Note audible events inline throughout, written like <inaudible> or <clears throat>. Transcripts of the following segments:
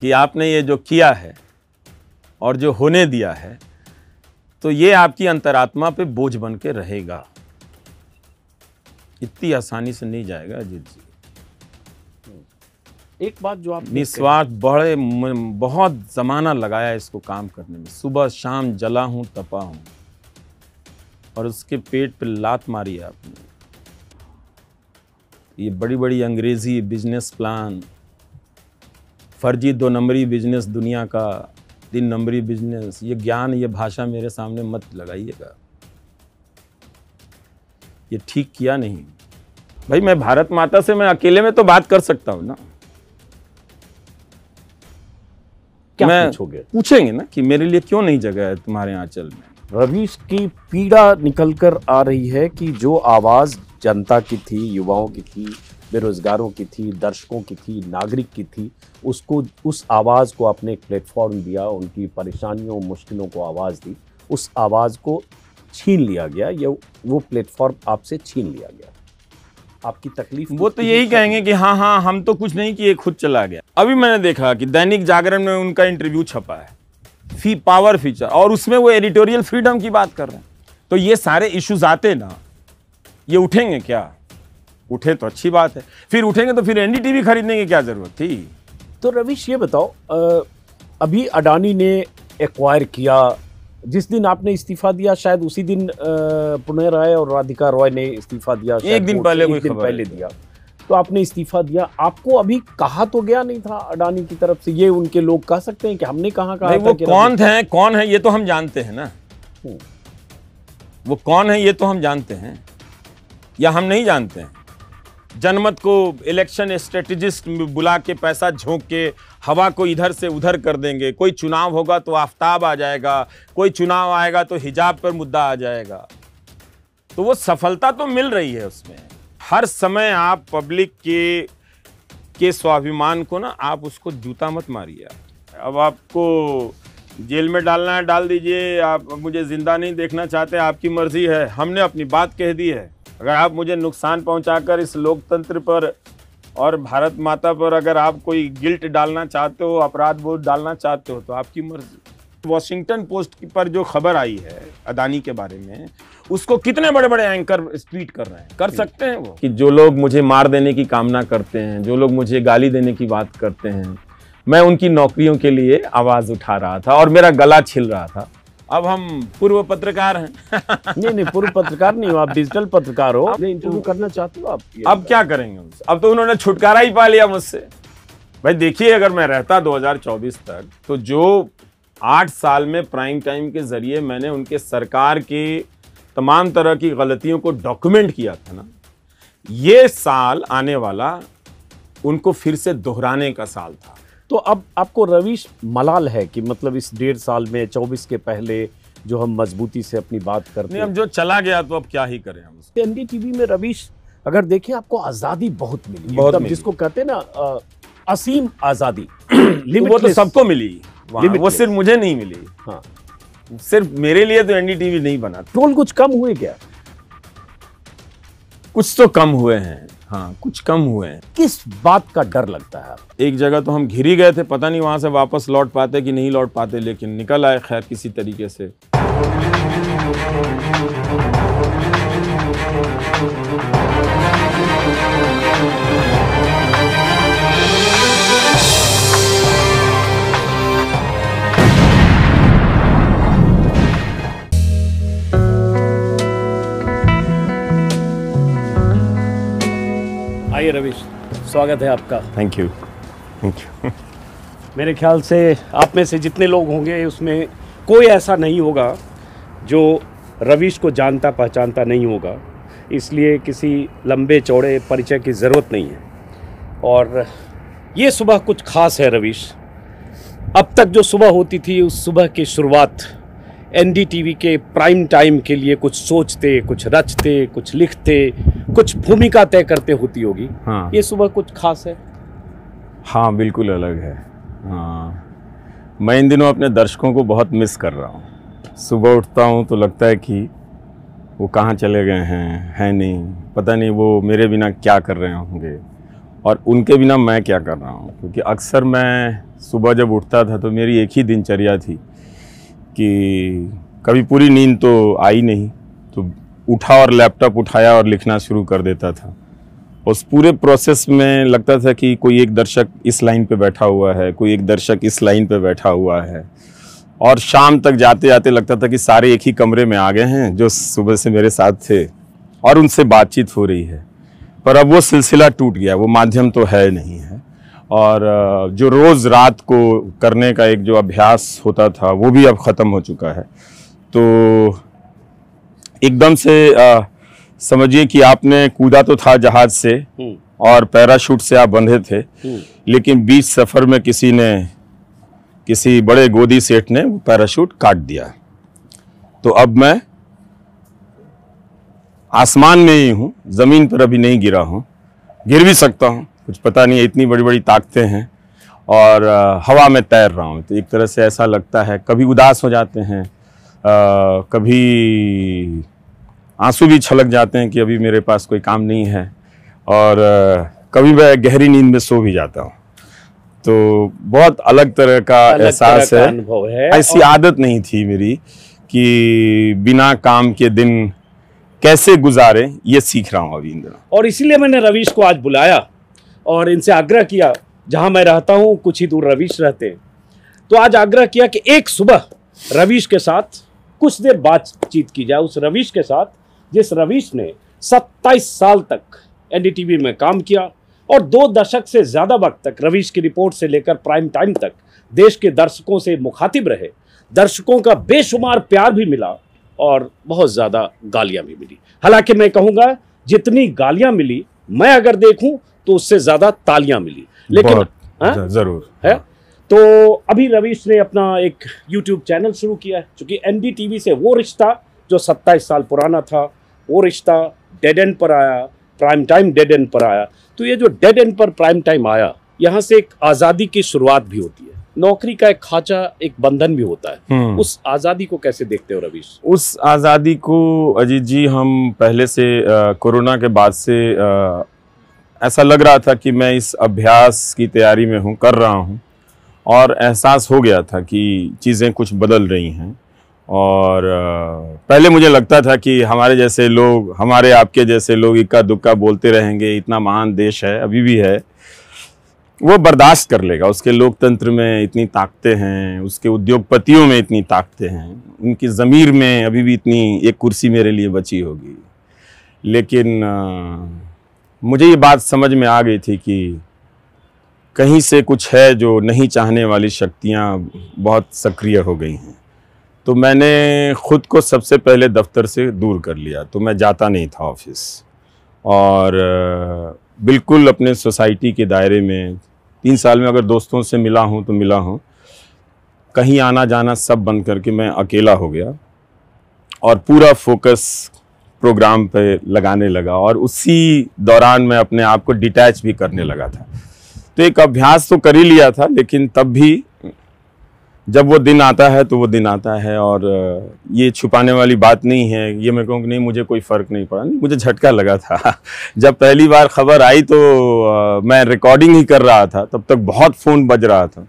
कि आपने ये जो किया है और जो होने दिया है तो ये आपकी अंतरात्मा पे बोझ बन के रहेगा इतनी आसानी से नहीं जाएगा अजीत जी एक बात जो आप निस्वार्थ बड़े बहुत ज़माना लगाया इसको काम करने में सुबह शाम जला हूं तपा हूं और उसके पेट पे लात मारी है आपने ये बड़ी बड़ी अंग्रेज़ी बिजनेस प्लान फर्जी दो नंबरी बिजनेस दुनिया का तीन नंबरी बिजनेस ये ज्ञान ये भाषा मेरे सामने मत लगाइएगा ये ठीक किया नहीं भाई मैं भारत माता से मैं अकेले में तो बात कर सकता हूं ना क्या मैं पूछोगे पूछेंगे ना कि मेरे लिए क्यों नहीं जगह है तुम्हारे आंचल में रवीश की पीड़ा निकल कर आ रही है कि जो आवाज़ जनता की थी युवाओं की थी बेरोज़गारों की थी दर्शकों की थी नागरिक की थी उसको उस आवाज़ को आपने एक प्लेटफॉर्म दिया उनकी परेशानियों मुश्किलों को आवाज़ दी उस आवाज़ को छीन लिया गया या वो प्लेटफॉर्म आपसे छीन लिया गया आपकी तकलीफ वो तो यही कहेंगे कि हाँ हाँ हम तो कुछ नहीं किए खुद चला गया अभी मैंने देखा कि दैनिक जागरण में उनका इंटरव्यू छपा है फी पावर फीचर और उसमें वो एडिटोरियल फ्रीडम की बात कर रहे हैं तो ये सारे इश्यूज आते ना ये उठेंगे क्या उठे तो अच्छी बात है फिर उठेंगे तो फिर एनडीटीवी खरीदने की क्या ज़रूरत थी तो रविश ये बताओ अभी अडानी ने एक्वायर किया जिस दिन आपने इस्तीफा दिया शायद उसी दिन पुणे राय और राधिका रॉय ने इस्तीफा दिया एक दिन पहले एक दिन पहले दिया तो आपने इस्तीफा दिया आपको अभी कहा तो गया नहीं था अडानी की तरफ से ये उनके लोग कह सकते हैं कि हमने कहा कहा वो कौन थे कौन है ये तो हम जानते हैं ना हम्म। वो कौन है ये तो हम जानते हैं या हम नहीं जानते हैं जनमत को इलेक्शन स्ट्रेटजिस्ट बुला के पैसा झोंक के हवा को इधर से उधर कर देंगे कोई चुनाव होगा तो आफ्ताब आ जाएगा कोई चुनाव आएगा तो हिजाब पर मुद्दा आ जाएगा तो वो सफलता तो मिल रही है उसमें हर समय आप पब्लिक के के स्वाभिमान को ना आप उसको जूता मत मारिए अब आपको जेल में डालना है डाल दीजिए आप मुझे ज़िंदा नहीं देखना चाहते आपकी मर्ज़ी है हमने अपनी बात कह दी है अगर आप मुझे नुकसान पहुंचाकर इस लोकतंत्र पर और भारत माता पर अगर आप कोई गिल्ट डालना चाहते हो अपराध बोध डालना चाहते हो तो आपकी मर्जी वॉशिंगटन पोस्ट पर जो खबर आई है अदानी के बारे में उसको कितने बड़े बड़े एंकर ट्वीट कर रहे हैं कर सकते हैं वो कि जो लोग मुझे मार देने की कामना करते हैं जो लोग मुझे गाली देने की बात करते हैं मैं उनकी नौकरियों के लिए आवाज़ उठा रहा था और मेरा गला छिल रहा था अब हम पूर्व पत्रकार हैं <laughs> नहीं नहीं पूर्व पत्रकार नहीं हो आप डिजिटल पत्रकार हो इंटरव्यू करना चाहते हो आप अब क्या करेंगे अब तो उन्होंने छुटकारा ही पा लिया मुझसे भाई देखिए अगर मैं रहता 2024 तक तो जो आठ साल में प्राइम टाइम के जरिए मैंने उनके सरकार के तमाम तरह की गलतियों को डॉक्यूमेंट किया था ना ये साल आने वाला उनको फिर से दोहराने का साल था तो अब आपको रवीश मलाल है कि मतलब इस डेढ़ साल में चौबीस के पहले जो हम मजबूती से अपनी बात करते हैं हम जो चला गया तो अब क्या ही करें हम एनडीटीवी में रवीश अगर देखें आपको आज़ादी बहुत मिली बहुत मतलब मिली। जिसको कहते हैं ना असीम आज़ादी <clears throat> वो तो सबको मिली वो सिर्फ मुझे नहीं मिली हाँ सिर्फ मेरे लिए तो एनडीटीवी नहीं बना टोल कुछ कम हुए क्या कुछ तो कम हुए हैं हाँ कुछ कम हुए हैं किस बात का डर लगता है एक जगह तो हम घिरी गए थे पता नहीं वहाँ से वापस लौट पाते कि नहीं लौट पाते लेकिन निकल आए खैर किसी तरीके से आइए रवीश स्वागत है आपका थैंक यू थैंक यू मेरे ख्याल से आप में से जितने लोग होंगे उसमें कोई ऐसा नहीं होगा जो रवीश को जानता पहचानता नहीं होगा इसलिए किसी लंबे चौड़े परिचय की ज़रूरत नहीं है और ये सुबह कुछ ख़ास है रवीश अब तक जो सुबह होती थी उस सुबह की शुरुआत एनडीटीवी के प्राइम टाइम के लिए कुछ सोचते कुछ रचते कुछ लिखते कुछ भूमिका तय करते होती होगी हाँ ये सुबह कुछ खास है हाँ बिल्कुल अलग है हाँ मैं इन दिनों अपने दर्शकों को बहुत मिस कर रहा हूँ सुबह उठता हूँ तो लगता है कि वो कहाँ चले गए हैं हैं नहीं पता नहीं वो मेरे बिना क्या कर रहे होंगे और उनके बिना मैं क्या कर रहा हूँ क्योंकि अक्सर मैं सुबह जब उठता था तो मेरी एक ही दिनचर्या थी कि कभी पूरी नींद तो आई नहीं तो उठा और लैपटॉप उठाया और लिखना शुरू कर देता था उस पूरे प्रोसेस में लगता था कि कोई एक दर्शक इस लाइन पे बैठा हुआ है कोई एक दर्शक इस लाइन पे बैठा हुआ है और शाम तक जाते जाते लगता था कि सारे एक ही कमरे में आ गए हैं जो सुबह से मेरे साथ थे और उनसे बातचीत हो रही है पर अब वो सिलसिला टूट गया वो माध्यम तो है नहीं है और जो रोज़ रात को करने का एक जो अभ्यास होता था वो भी अब ख़त्म हो चुका है तो एकदम से समझिए कि आपने कूदा तो था जहाज़ से हम्म। और पैराशूट से आप बंधे थे हम्म। लेकिन बीच सफ़र में किसी ने किसी बड़े गोदी सेठ ने पैराशूट काट दिया तो अब मैं आसमान में ही हूँ ज़मीन पर अभी नहीं गिरा हूँ गिर भी सकता हूँ कुछ पता नहीं है इतनी बड़ी बड़ी ताकतें हैं और हवा में तैर रहा हूँ तो एक तरह से ऐसा लगता है कभी उदास हो जाते हैं आ, कभी आंसू भी छलक जाते हैं कि अभी मेरे पास कोई काम नहीं है और आ, कभी मैं गहरी नींद में सो भी जाता हूँ तो बहुत अलग तरह का एहसास है।, है ऐसी और... आदत नहीं थी मेरी कि बिना काम के दिन कैसे गुजारे ये सीख रहा हूँ अभी इंद्र और इसीलिए मैंने रवीश को आज बुलाया और इनसे आग्रह किया जहाँ मैं रहता हूँ कुछ ही दूर रवीश रहते हैं तो आज आग्रह किया कि एक सुबह रवीश के साथ कुछ देर बातचीत की जाए उस रवीश के साथ जिस रवीश ने 27 साल तक एन में काम किया और दो दशक से ज़्यादा वक्त तक रवीश की रिपोर्ट से लेकर प्राइम टाइम तक देश के दर्शकों से मुखातिब रहे दर्शकों का बेशुमार प्यार भी मिला और बहुत ज़्यादा गालियाँ भी मिली हालांकि मैं कहूँगा जितनी गालियाँ मिली मैं अगर देखूँ तो उससे ज्यादा तालियां मिली लेकिन हा? जरूर है हाँ। तो अभी रवीश ने अपना एक यूट्यूब चैनल शुरू किया है चूंकि एन से वो रिश्ता जो सत्ताईस साल पुराना था वो रिश्ता डेड एंड पर आया प्राइम टाइम डेड एंड पर आया तो ये जो डेड एंड पर प्राइम टाइम आया यहाँ से एक आज़ादी की शुरुआत भी होती है नौकरी का एक खाचा एक बंधन भी होता है हम्म। उस आज़ादी को कैसे देखते हो रवीश उस आज़ादी को अजीत जी हम पहले से कोरोना के बाद से आ, ऐसा लग रहा था कि मैं इस अभ्यास की तैयारी में हूँ कर रहा हूँ और एहसास हो गया था कि चीज़ें कुछ बदल रही हैं और पहले मुझे लगता था कि हमारे जैसे लोग हमारे आपके जैसे लोग इक्का दुक्का बोलते रहेंगे इतना महान देश है अभी भी है वो बर्दाश्त कर लेगा उसके लोकतंत्र में इतनी ताकतें हैं उसके उद्योगपतियों में इतनी ताकतें हैं उनकी ज़मीर में अभी भी इतनी एक कुर्सी मेरे लिए बची होगी लेकिन मुझे ये बात समझ में आ गई थी कि कहीं से कुछ है जो नहीं चाहने वाली शक्तियाँ बहुत सक्रिय हो गई हैं तो मैंने ख़ुद को सबसे पहले दफ्तर से दूर कर लिया तो मैं जाता नहीं था ऑफिस और बिल्कुल अपने सोसाइटी के दायरे में तीन साल में अगर दोस्तों से मिला हूँ तो मिला हूँ कहीं आना जाना सब बंद करके मैं अकेला हो गया और पूरा फोकस प्रोग्राम पे लगाने लगा और उसी दौरान मैं अपने आप को डिटैच भी करने हम्म। लगा था तो एक अभ्यास तो कर ही लिया था लेकिन तब भी जब वो दिन आता है तो वो दिन आता है और ये छुपाने वाली बात नहीं है ये मैं कहूँ कि नहीं मुझे कोई फ़र्क नहीं पड़ा नहीं मुझे झटका लगा था <laughs> जब पहली बार खबर आई तो मैं रिकॉर्डिंग ही कर रहा था तब तक बहुत फ़ोन बज रहा था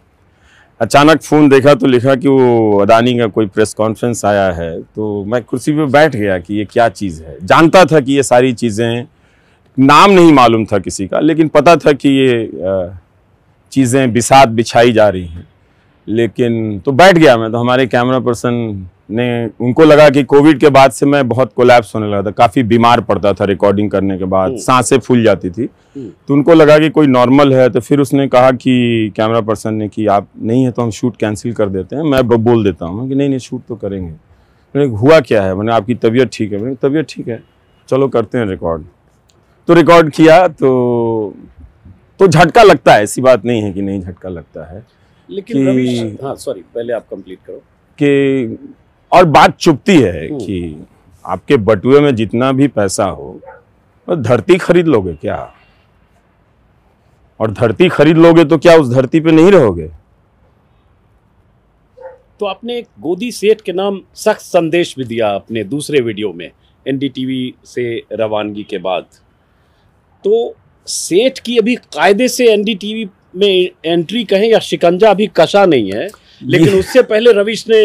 अचानक फ़ोन देखा तो लिखा कि वो अदानी का कोई प्रेस कॉन्फ्रेंस आया है तो मैं कुर्सी पे बैठ गया कि ये क्या चीज़ है जानता था कि ये सारी चीज़ें नाम नहीं मालूम था किसी का लेकिन पता था कि ये चीज़ें बिसात बिछाई जा रही हैं लेकिन तो बैठ गया मैं तो हमारे कैमरा पर्सन ने उनको लगा कि कोविड के बाद से मैं बहुत कोलैप्स होने लगा था काफ़ी बीमार पड़ता था रिकॉर्डिंग करने के बाद हम्म। सांसें फूल जाती थी हम्म। तो उनको लगा कि कोई नॉर्मल है तो फिर उसने कहा कि कैमरा पर्सन ने कि आप नहीं है तो हम शूट कैंसिल कर देते हैं मैं बोल देता हूँ कि नहीं नहीं शूट तो करेंगे मैंने हुआ क्या है मैंने आपकी तबीयत ठीक है मैंने तबीयत ठीक है चलो करते हैं रिकॉर्ड तो रिकॉर्ड किया तो तो झटका लगता है ऐसी बात नहीं है कि नहीं झटका लगता है लेकिन हाँ सॉरी पहले आप कंप्लीट करो कि और बात चुपती है हम्म। कि आपके बटुए में जितना भी पैसा हो धरती खरीद लोगे क्या और धरती खरीद लोगे तो क्या उस धरती पे नहीं रहोगे तो आपने गोदी सेठ के नाम सख्त संदेश भी दिया अपने दूसरे वीडियो में एनडीटीवी से रवानगी के बाद तो सेठ की अभी कायदे से एनडीटीवी में एंट्री कहें या शिकंजा अभी कसा नहीं है लेकिन उससे पहले रविश ने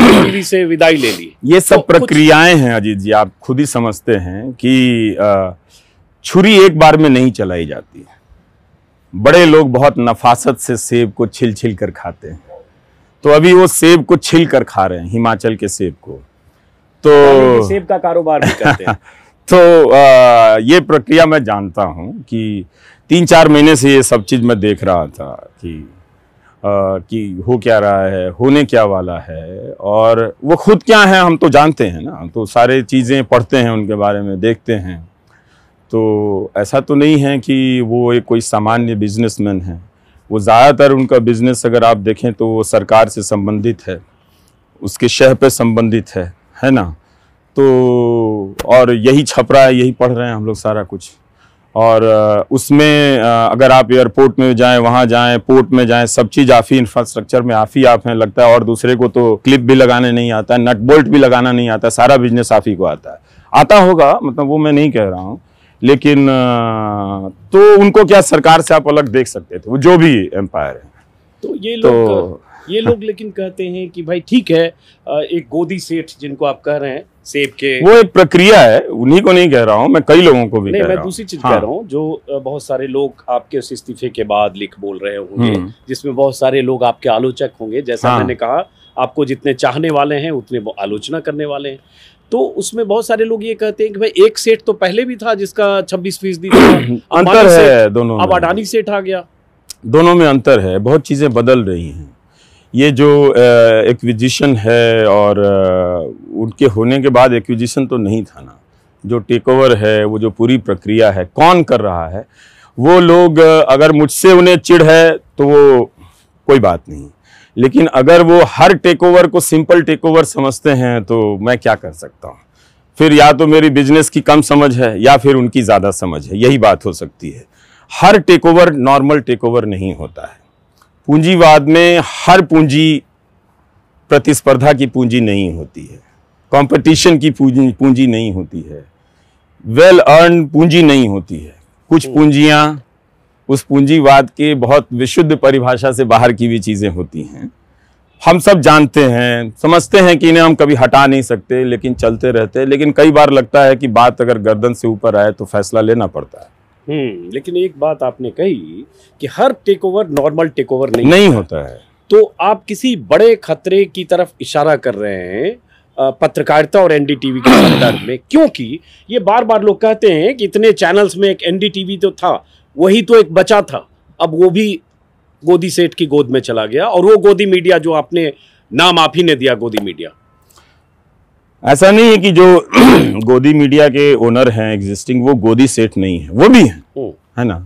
एमटीवी से विदाई ले ली ये सब तो प्रक्रियाएं हैं अजीत जी आप खुद ही समझते हैं कि छुरी एक बार में नहीं चलाई जाती है बड़े लोग बहुत नफासत से सेब को छिल छिल कर खाते हैं तो अभी वो सेब को छिल कर खा रहे हैं हिमाचल के सेब को तो सेब का कारोबार करते हैं <laughs> तो आ, ये प्रक्रिया मैं जानता हूं कि तीन चार महीने से ये सब चीज़ मैं देख रहा था कि आ, कि हो क्या रहा है होने क्या वाला है और वो खुद क्या है हम तो जानते हैं ना तो सारे चीज़ें पढ़ते हैं उनके बारे में देखते हैं तो ऐसा तो नहीं है कि वो एक कोई सामान्य बिजनेसमैन है वो ज़्यादातर उनका बिजनेस अगर आप देखें तो वो सरकार से संबंधित है उसके शह पे संबंधित है है ना तो और यही छप रहा है यही पढ़ रहे हैं हम लोग सारा कुछ और उसमें अगर आप एयरपोर्ट में जाएं वहाँ जाएं पोर्ट में जाएं सब चीज़ आफी इंफ्रास्ट्रक्चर में आफी आप हैं लगता है और दूसरे को तो क्लिप भी लगाने नहीं आता है नट बोल्ट भी लगाना नहीं आता सारा बिजनेस आफी को आता है आता होगा मतलब वो मैं नहीं कह रहा हूँ लेकिन तो उनको क्या सरकार से आप अलग देख सकते थे वो जो भी एम्पायर है तो ये लोग तो, ये लोग लेकिन कहते हैं कि भाई ठीक है एक गोदी सेठ जिनको आप कह रहे हैं सेब के वो एक प्रक्रिया है उन्हीं को नहीं कह रहा हूँ मैं कई लोगों को भी नहीं, कह मैं दूसरी चीज हाँ। कह रहा हूँ जो बहुत सारे लोग आपके उस इस्तीफे के बाद लिख बोल रहे होंगे हम्म। जिसमें बहुत सारे लोग आपके आलोचक होंगे जैसा हाँ। मैंने कहा आपको जितने चाहने वाले हैं उतने आलोचना करने वाले हैं तो उसमें बहुत सारे लोग ये कहते हैं कि भाई एक सेठ तो पहले भी था जिसका छब्बीस फीसदी <coughs> अंतर है दोनों अब अडानी सेठ आ गया दोनों में अंतर है बहुत चीजें बदल रही हैं ये जो एक्विजिशन है और उनके होने के बाद एक्विजिशन तो नहीं था ना जो टेक ओवर है वो जो पूरी प्रक्रिया है कौन कर रहा है वो लोग अगर मुझसे उन्हें चिड़ है तो वो कोई बात नहीं लेकिन अगर वो हर टेक ओवर को सिंपल टेक ओवर समझते हैं तो मैं क्या कर सकता हूँ फिर या तो मेरी बिजनेस की कम समझ है या फिर उनकी ज़्यादा समझ है यही बात हो सकती है हर take over normal take over नहीं होता है पूंजीवाद में हर पूंजी प्रतिस्पर्धा की पूंजी नहीं होती है कंपटीशन की पूंजी पूंजी नहीं होती है वेल अर्न पूंजी नहीं होती है कुछ हम्म। पूंजियाँ उस पूंजीवाद के बहुत विशुद्ध परिभाषा से बाहर की हुई चीज़ें होती हैं हम सब जानते हैं समझते हैं कि इन्हें हम कभी हटा नहीं सकते लेकिन चलते रहते लेकिन कई बार लगता है कि बात अगर गर्दन से ऊपर आए तो फैसला लेना पड़ता है हम्म, लेकिन एक बात आपने कही कि हर take over normal take over नहीं, नहीं होता है तो आप किसी बड़े खतरे की तरफ इशारा कर रहे हैं पत्रकारिता और एनडीटीवी के संदर्भ में क्योंकि ये बार बार लोग कहते हैं कि इतने चैनल्स में एक एनडीटीवी तो था वही तो एक बचा था अब वो भी गोदी सेठ की गोद में चला गया और वो गोदी मीडिया जो आपने नाम आप ही ने दिया गोदी मीडिया ऐसा नहीं है कि जो <clears throat> गोदी मीडिया के ओनर हैं एग्जिस्टिंग वो गोदी सेठ नहीं है वो भी है है ना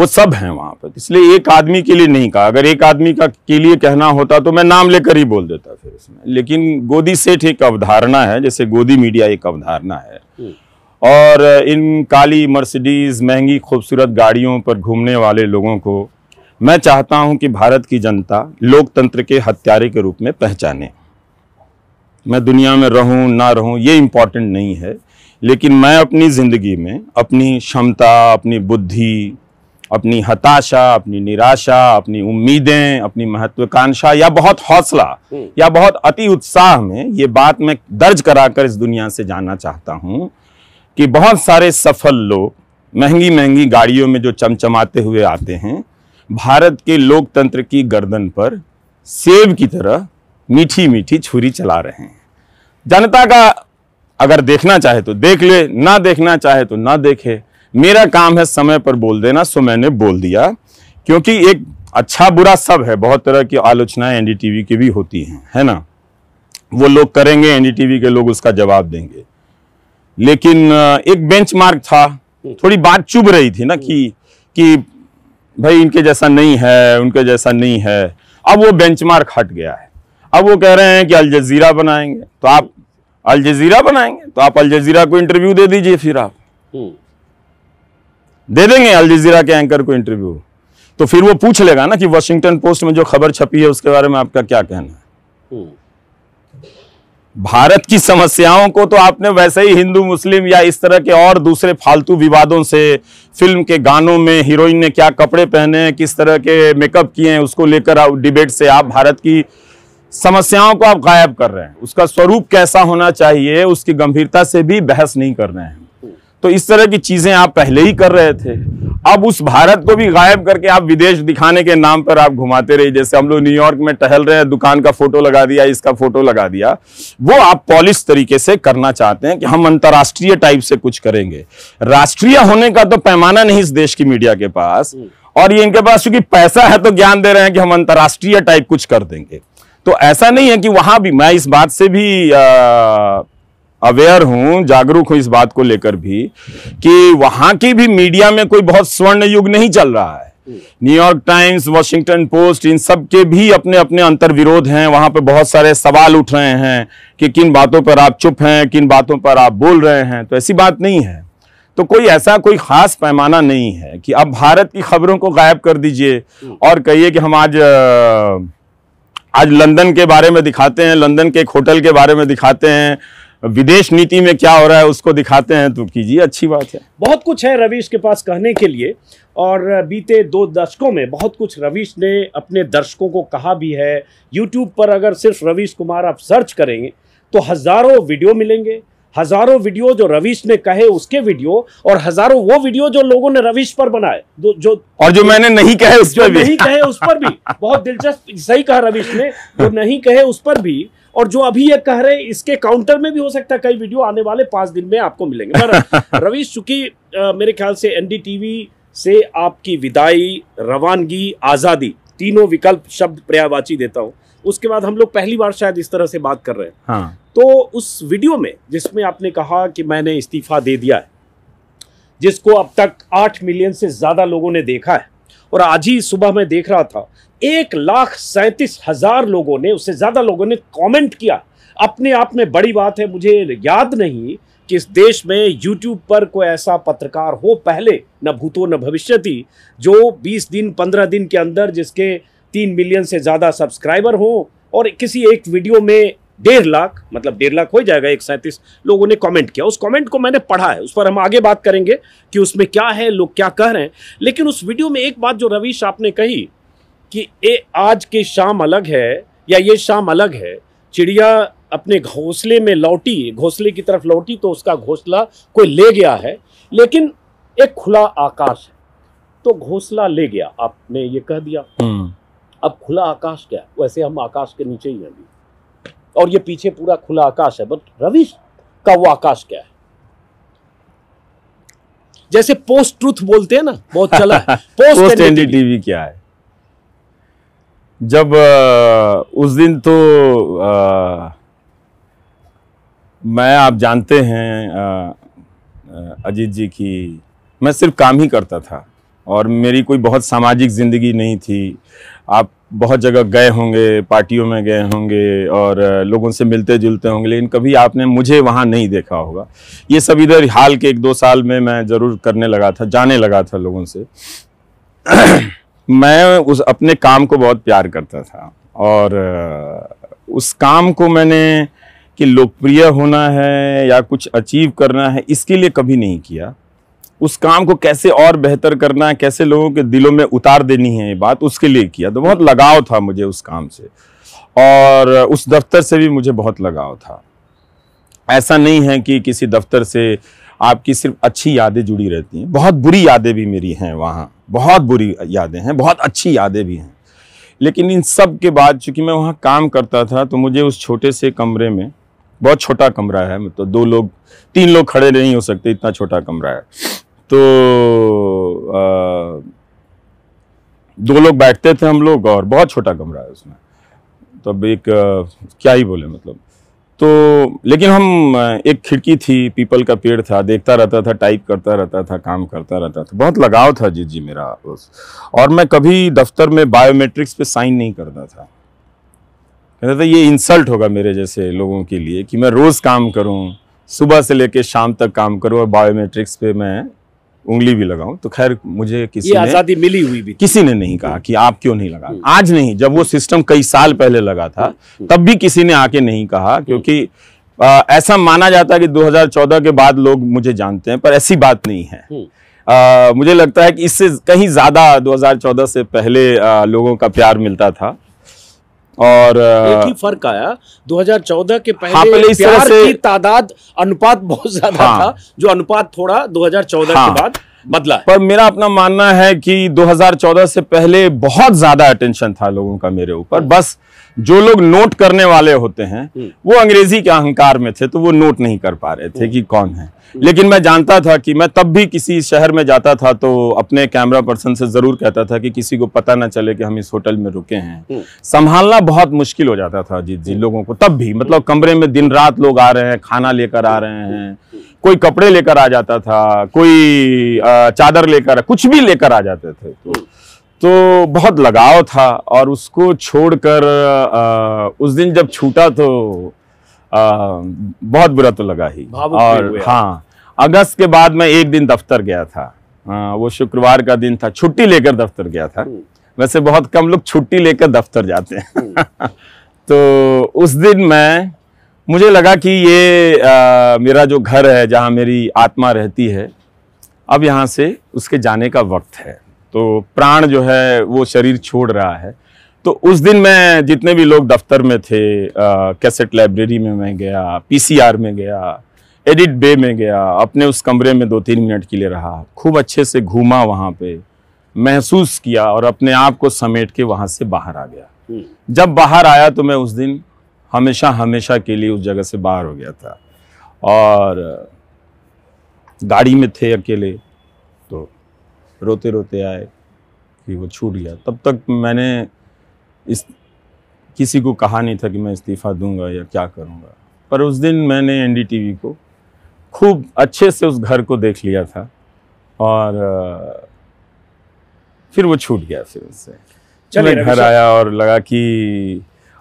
वो सब हैं वहां पर इसलिए एक आदमी के लिए नहीं कहा अगर एक आदमी का के लिए कहना होता तो मैं नाम लेकर ही बोल देता फिर इसमें लेकिन गोदी सेठ एक अवधारणा है जैसे गोदी मीडिया एक अवधारणा है हम्म। और इन काली मर्सिडीज़ महंगी खूबसूरत गाड़ियों पर घूमने वाले लोगों को मैं चाहता हूं कि भारत की जनता लोकतंत्र के हत्यारे के रूप में पहचाने मैं दुनिया में रहूं ना रहूं ये इम्पोर्टेंट नहीं है लेकिन मैं अपनी ज़िंदगी में अपनी क्षमता अपनी बुद्धि अपनी हताशा अपनी निराशा अपनी उम्मीदें अपनी महत्वाकांक्षा या बहुत हौसला हम्म। या बहुत अति उत्साह में ये बात मैं दर्ज कराकर इस दुनिया से जानना चाहता हूँ कि बहुत सारे सफल लोग महंगी महंगी गाड़ियों में जो चमचमाते हुए आते हैं भारत के लोकतंत्र की गर्दन पर सेब की तरह मीठी मीठी छुरी चला रहे हैं जनता का अगर देखना चाहे तो देख ले ना देखना चाहे तो ना देखे मेरा काम है समय पर बोल देना सो मैंने बोल दिया क्योंकि एक अच्छा बुरा सब है बहुत तरह की आलोचनाएं एनडीटीवी की भी होती हैं है ना वो लोग करेंगे एनडीटीवी के लोग उसका जवाब देंगे लेकिन एक बेंचमार्क था थोड़ी बात चुभ रही थी ना कि कि भाई इनके जैसा नहीं है उनके जैसा नहीं है अब वो बेंचमार्क हट गया है अब वो कह रहे हैं कि अल जजीरा बनाएंगे तो आप अल जजीरा बनाएंगे तो आप अल जजीरा को इंटरव्यू दे दीजिए फिर आप हम्म। दे देंगे अल जजीरा के एंकर को इंटरव्यू तो फिर वो पूछ लेगा ना कि वाशिंगटन पोस्ट में जो खबर छपी है उसके बारे में आपका क्या कहना है हम्म। भारत की समस्याओं को तो आपने वैसे ही हिंदू मुस्लिम या इस तरह के और दूसरे फालतू विवादों से फिल्म के गानों में हीरोइन ने क्या कपड़े पहने हैं किस तरह के मेकअप किए हैं उसको लेकर डिबेट से आप भारत की समस्याओं को आप गायब कर रहे हैं उसका स्वरूप कैसा होना चाहिए उसकी गंभीरता से भी बहस नहीं कर रहे हैं तो इस तरह की चीजें आप पहले ही कर रहे थे अब उस भारत को भी गायब करके आप विदेश दिखाने के नाम पर आप घुमाते रहे जैसे हम लोग न्यूयॉर्क में टहल रहे हैं दुकान का फोटो लगा दिया इसका फोटो लगा दिया वो आप पॉलिश तरीके से करना चाहते हैं कि हम अंतर्राष्ट्रीय टाइप से कुछ करेंगे राष्ट्रीय होने का तो पैमाना नहीं इस देश की मीडिया के पास और ये इनके पास चूंकि पैसा है तो ज्ञान दे रहे हैं कि हम अंतर्राष्ट्रीय टाइप कुछ कर देंगे तो ऐसा नहीं है कि वहाँ भी मैं इस बात से भी अवेयर हूँ जागरूक हूँ इस बात को लेकर भी कि वहाँ की भी मीडिया में कोई बहुत स्वर्ण युग नहीं चल रहा है न्यूयॉर्क टाइम्स वॉशिंगटन पोस्ट इन सब के भी अपने अपने अंतर विरोध हैं वहां पर बहुत सारे सवाल उठ रहे हैं कि किन बातों पर आप चुप हैं किन बातों पर आप बोल रहे हैं तो ऐसी बात नहीं है तो कोई ऐसा कोई खास पैमाना नहीं है कि आप भारत की खबरों को गायब कर दीजिए और कहिए कि हम आज आ, आज लंदन के बारे में दिखाते हैं लंदन के एक होटल के बारे में दिखाते हैं विदेश नीति में क्या हो रहा है उसको दिखाते हैं तो कीजिए अच्छी बात है बहुत कुछ है रवीश के पास कहने के लिए और बीते दो दशकों में बहुत कुछ रवीश ने अपने दर्शकों को कहा भी है यूट्यूब पर अगर सिर्फ रवीश कुमार आप सर्च करेंगे तो हज़ारों वीडियो मिलेंगे हजारों वीडियो जो रविश ने कहे उसके वीडियो और हजारों वो वीडियो जो लोगों ने रविश पर बनाए जो और जो मैंने नहीं कहे उस पर भी नहीं कहे उस पर भी बहुत दिलचस्प सही कहा रविश ने जो नहीं कहे उस पर भी और जो अभी ये कह रहे इसके काउंटर में भी हो सकता है कई वीडियो आने वाले पांच दिन में आपको मिलेंगे पर <laughs> रविश चूंकि मेरे ख्याल से एनडीटीवी से आपकी विदाई रवानगी आजादी तीनों विकल्प शब्द पर्यावाची देता हूं उसके बाद हम लोग पहली बार शायद इस तरह से बात कर रहे हैं हाँ। तो उस वीडियो में जिसमें आपने कहा कि मैंने इस्तीफा दे दिया है जिसको अब तक आठ मिलियन से ज़्यादा लोगों ने देखा है और आज ही सुबह में देख रहा था एक लाख सैंतीस हजार लोगों ने उससे ज़्यादा लोगों ने कमेंट किया अपने आप में बड़ी बात है मुझे याद नहीं कि इस देश में यूट्यूब पर कोई ऐसा पत्रकार हो पहले न भूतो न भविष्य जो 20 दिन 15 दिन के अंदर जिसके तीन मिलियन से ज़्यादा सब्सक्राइबर हो और किसी एक वीडियो में डेढ़ लाख मतलब डेढ़ लाख हो जाएगा एक सैंतीस लोगों ने कमेंट किया उस कमेंट को मैंने पढ़ा है उस पर हम आगे बात करेंगे कि उसमें क्या है लोग क्या कह रहे हैं लेकिन उस वीडियो में एक बात जो रवीश आपने कही कि ए आज की शाम अलग है या ये शाम अलग है चिड़िया अपने घोंसले में लौटी घोंसले की तरफ लौटी तो उसका घोंसला कोई ले गया है लेकिन एक खुला आकाश है तो घोंसला ले गया आपने ये कह दिया अब खुला आकाश क्या है वैसे हम आकाश के नीचे ही हैं अभी और ये पीछे पूरा खुला आकाश है बट रविश का वो आकाश क्या है जैसे पोस्ट ट्रूथ बोलते हैं ना बहुत चला है पोस्ट <laughs> टीवी क्या है जब उस दिन तो आ, मैं आप जानते हैं अजीत जी की मैं सिर्फ काम ही करता था और मेरी कोई बहुत सामाजिक ज़िंदगी नहीं थी आप बहुत जगह गए होंगे पार्टियों में गए होंगे और लोगों से मिलते जुलते होंगे लेकिन कभी आपने मुझे वहाँ नहीं देखा होगा ये सब इधर हाल के एक दो साल में मैं ज़रूर करने लगा था जाने लगा था लोगों से <clears throat> मैं उस अपने काम को बहुत प्यार करता था और उस काम को मैंने कि लोकप्रिय होना है या कुछ अचीव करना है इसके लिए कभी नहीं किया उस काम को कैसे और बेहतर करना है कैसे लोगों के दिलों में उतार देनी है ये बात उसके लिए किया तो बहुत लगाव था मुझे उस काम से और उस दफ्तर से भी मुझे बहुत लगाव था ऐसा नहीं है कि किसी दफ्तर से आपकी सिर्फ अच्छी यादें जुड़ी रहती हैं बहुत बुरी यादें भी मेरी हैं वहाँ बहुत बुरी यादें हैं बहुत अच्छी यादें भी हैं लेकिन इन सब के बाद चूँकि मैं वहाँ काम करता था तो मुझे उस छोटे से कमरे में बहुत छोटा कमरा है मतलब तो दो लोग तीन लोग खड़े नहीं हो सकते इतना छोटा कमरा है तो आ, दो लोग बैठते थे हम लोग और बहुत छोटा कमरा है उसमें तब तो एक आ, क्या ही बोले मतलब तो लेकिन हम एक खिड़की थी पीपल का पेड़ था देखता रहता था टाइप करता रहता था काम करता रहता था बहुत लगाव था जी जी मेरा उस और मैं कभी दफ्तर में बायोमेट्रिक्स पे साइन नहीं करता था कहता था ये इंसल्ट होगा मेरे जैसे लोगों के लिए कि मैं रोज़ काम करूँ सुबह से लेकर शाम तक काम करूँ और बायोमेट्रिक्स पे मैं उंगली भी लगाऊं तो खैर मुझे किसी आजादी मिली हुई भी किसी ने नहीं कहा कि आप क्यों नहीं लगा हम्म। आज नहीं जब वो सिस्टम कई साल पहले लगा था हम्म। तब भी किसी ने आके नहीं कहा क्योंकि आ, ऐसा माना जाता है कि 2014 के बाद लोग मुझे जानते हैं पर ऐसी बात नहीं है आ, हम्म। मुझे लगता है कि इससे कहीं ज़्यादा 2014 से पहले आ, लोगों का प्यार मिलता था और एक ही फर्क आया 2014 के पहले, हाँ, पहले प्यार से... की तादाद अनुपात बहुत ज्यादा हाँ, था जो अनुपात थोड़ा 2014 हाँ, के बाद बदला पर मेरा अपना मानना है कि 2014 से पहले बहुत ज्यादा अटेंशन था लोगों का मेरे ऊपर बस जो लोग नोट करने वाले होते हैं हम्म। वो अंग्रेजी के अहंकार में थे तो वो नोट नहीं कर पा रहे थे हम्म। कि कौन है हम्म। लेकिन मैं जानता था कि मैं तब भी किसी शहर में जाता था तो अपने कैमरा पर्सन से ज़रूर कहता था कि किसी को पता ना चले कि हम इस होटल में रुके हैं संभालना बहुत मुश्किल हो जाता था अजीत जी लोगों को तब भी मतलब कमरे में दिन रात लोग आ रहे हैं खाना लेकर आ रहे हैं कोई कपड़े लेकर आ जाता था कोई चादर लेकर कुछ भी लेकर आ जाते थे तो तो बहुत लगाव था और उसको छोड़कर उस दिन जब छूटा तो आ, बहुत बुरा तो लगा ही और हाँ अगस्त के बाद मैं एक दिन दफ्तर गया था आ, वो शुक्रवार का दिन था छुट्टी लेकर दफ्तर गया था हम्म। वैसे बहुत कम लोग छुट्टी लेकर दफ्तर जाते हैं हम्म। <laughs> तो उस दिन मैं मुझे लगा कि ये आ, मेरा जो घर है जहाँ मेरी आत्मा रहती है अब यहाँ से उसके जाने का वक्त है तो प्राण जो है वो शरीर छोड़ रहा है तो उस दिन मैं जितने भी लोग दफ्तर में थे कैसेट लाइब्रेरी में मैं गया पीसीआर में गया एडिट बे में गया अपने उस कमरे में दो तीन मिनट के लिए रहा खूब अच्छे से घूमा वहाँ पे महसूस किया और अपने आप को समेट के वहाँ से बाहर आ गया हम्म। जब बाहर आया तो मैं उस दिन हमेशा हमेशा के लिए उस जगह से बाहर हो गया था और गाड़ी में थे अकेले रोते रोते आए कि वो छूट गया तब तक मैंने इस किसी को कहा नहीं था कि मैं इस्तीफ़ा दूंगा या क्या करूंगा पर उस दिन मैंने एनडीटीवी को खूब अच्छे से उस घर को देख लिया था और फिर वो छूट गया फिर उससे चले घर आया और लगा कि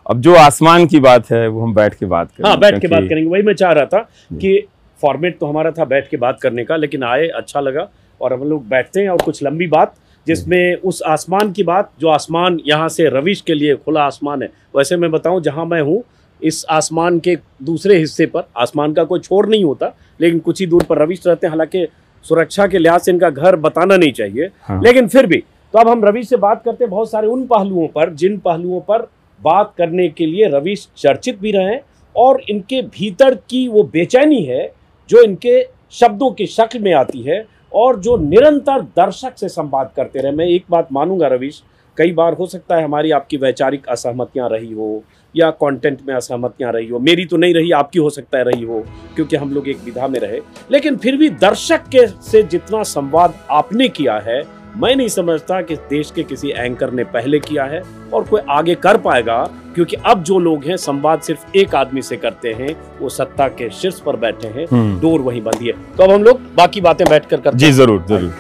अब जो आसमान की बात है वो हम बैठ के बात करेंगे हाँ बैठ के बात करेंगे वही मैं चाह रहा था कि फॉर्मेट तो हमारा था बैठ के बात करने का लेकिन आए अच्छा लगा और हम लोग बैठते हैं और कुछ लंबी बात जिसमें उस आसमान की बात जो आसमान यहाँ से रविश के लिए खुला आसमान है वैसे मैं बताऊँ जहाँ मैं हूँ इस आसमान के दूसरे हिस्से पर आसमान का कोई छोर नहीं होता लेकिन कुछ ही दूर पर रविश रहते हैं हालांकि सुरक्षा के लिहाज से इनका घर बताना नहीं चाहिए हाँ। लेकिन फिर भी तो अब हम रविश से बात करते हैं बहुत सारे उन पहलुओं पर जिन पहलुओं पर बात करने के लिए रविश चर्चित भी रहे और इनके भीतर की वो बेचैनी है जो इनके शब्दों की शक्ल में आती है और जो निरंतर दर्शक से संवाद करते रहे मैं एक बात मानूंगा रवीश कई बार हो सकता है हमारी आपकी वैचारिक असहमतियाँ रही हो या कंटेंट में असहमतियाँ रही हो मेरी तो नहीं रही आपकी हो सकता है रही हो क्योंकि हम लोग एक विधा में रहे लेकिन फिर भी दर्शक के से जितना संवाद आपने किया है मैं नहीं समझता कि देश के किसी एंकर ने पहले किया है और कोई आगे कर पाएगा क्योंकि अब जो लोग हैं संवाद सिर्फ एक आदमी से करते हैं वो सत्ता के शीर्ष पर बैठे हैं हम्म। डोर वहीं बंधी है तो अब हम लोग बाकी बातें बैठकर करते जी जरूर जरूर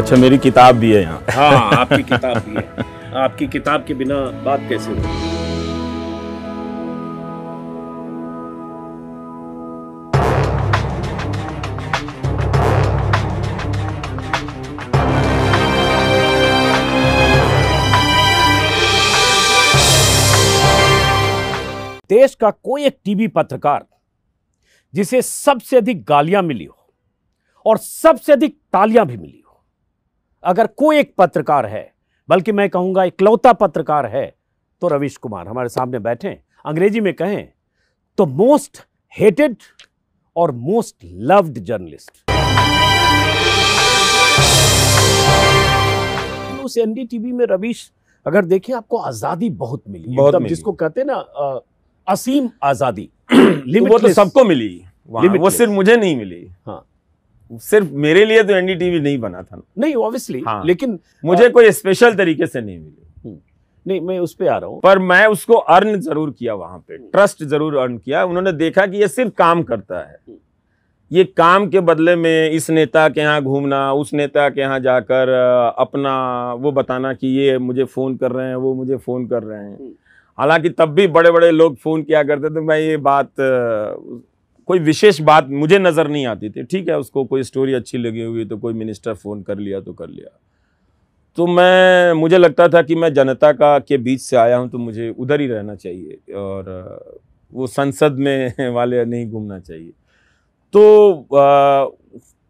अच्छा मेरी किताब भी है यहाँ हाँ आपकी किताब भी है आपकी किताब के बिना बात कैसे होगी देश का कोई एक टीवी पत्रकार जिसे सबसे अधिक गालियां मिली हो और सबसे अधिक तालियां भी मिली हो अगर कोई एक पत्रकार है बल्कि मैं कहूंगा इकलौता पत्रकार है तो रविश कुमार हमारे सामने बैठे अंग्रेजी में कहें तो मोस्ट हेटेड और मोस्ट लव्ड जर्नलिस्ट उस एनडीटीवी में रविश अगर देखें आपको आजादी बहुत मिली बहुत मतलब मिली। जिसको कहते हैं ना असीम आज़ादी <clears throat> वो तो सबको मिली वो सिर्फ मुझे नहीं मिली हाँ सिर्फ मेरे लिए तो एनडीटीवी नहीं बना था नहीं ऑब्वियसली हाँ। लेकिन मुझे आ, कोई स्पेशल तरीके से नहीं मिली हम्म। नहीं मैं उस पर आ रहा हूँ पर मैं उसको अर्न जरूर किया वहां पे ट्रस्ट जरूर अर्न किया उन्होंने देखा कि ये सिर्फ काम करता है हम्म। ये काम के बदले में इस नेता के यहाँ घूमना उस नेता के यहाँ जाकर अपना वो बताना कि ये मुझे फ़ोन कर रहे हैं वो मुझे फ़ोन कर रहे हैं हम्म। हालांकि तब भी बड़े बड़े लोग फ़ोन किया करते थे मैं ये बात कोई विशेष बात मुझे नज़र नहीं आती थी ठीक है उसको कोई स्टोरी अच्छी लगी हुई तो कोई मिनिस्टर फ़ोन कर लिया तो कर लिया तो मैं मुझे लगता था कि मैं जनता का के बीच से आया हूँ तो मुझे उधर ही रहना चाहिए और वो संसद में <laughs> वाले नहीं घूमना चाहिए तो आ,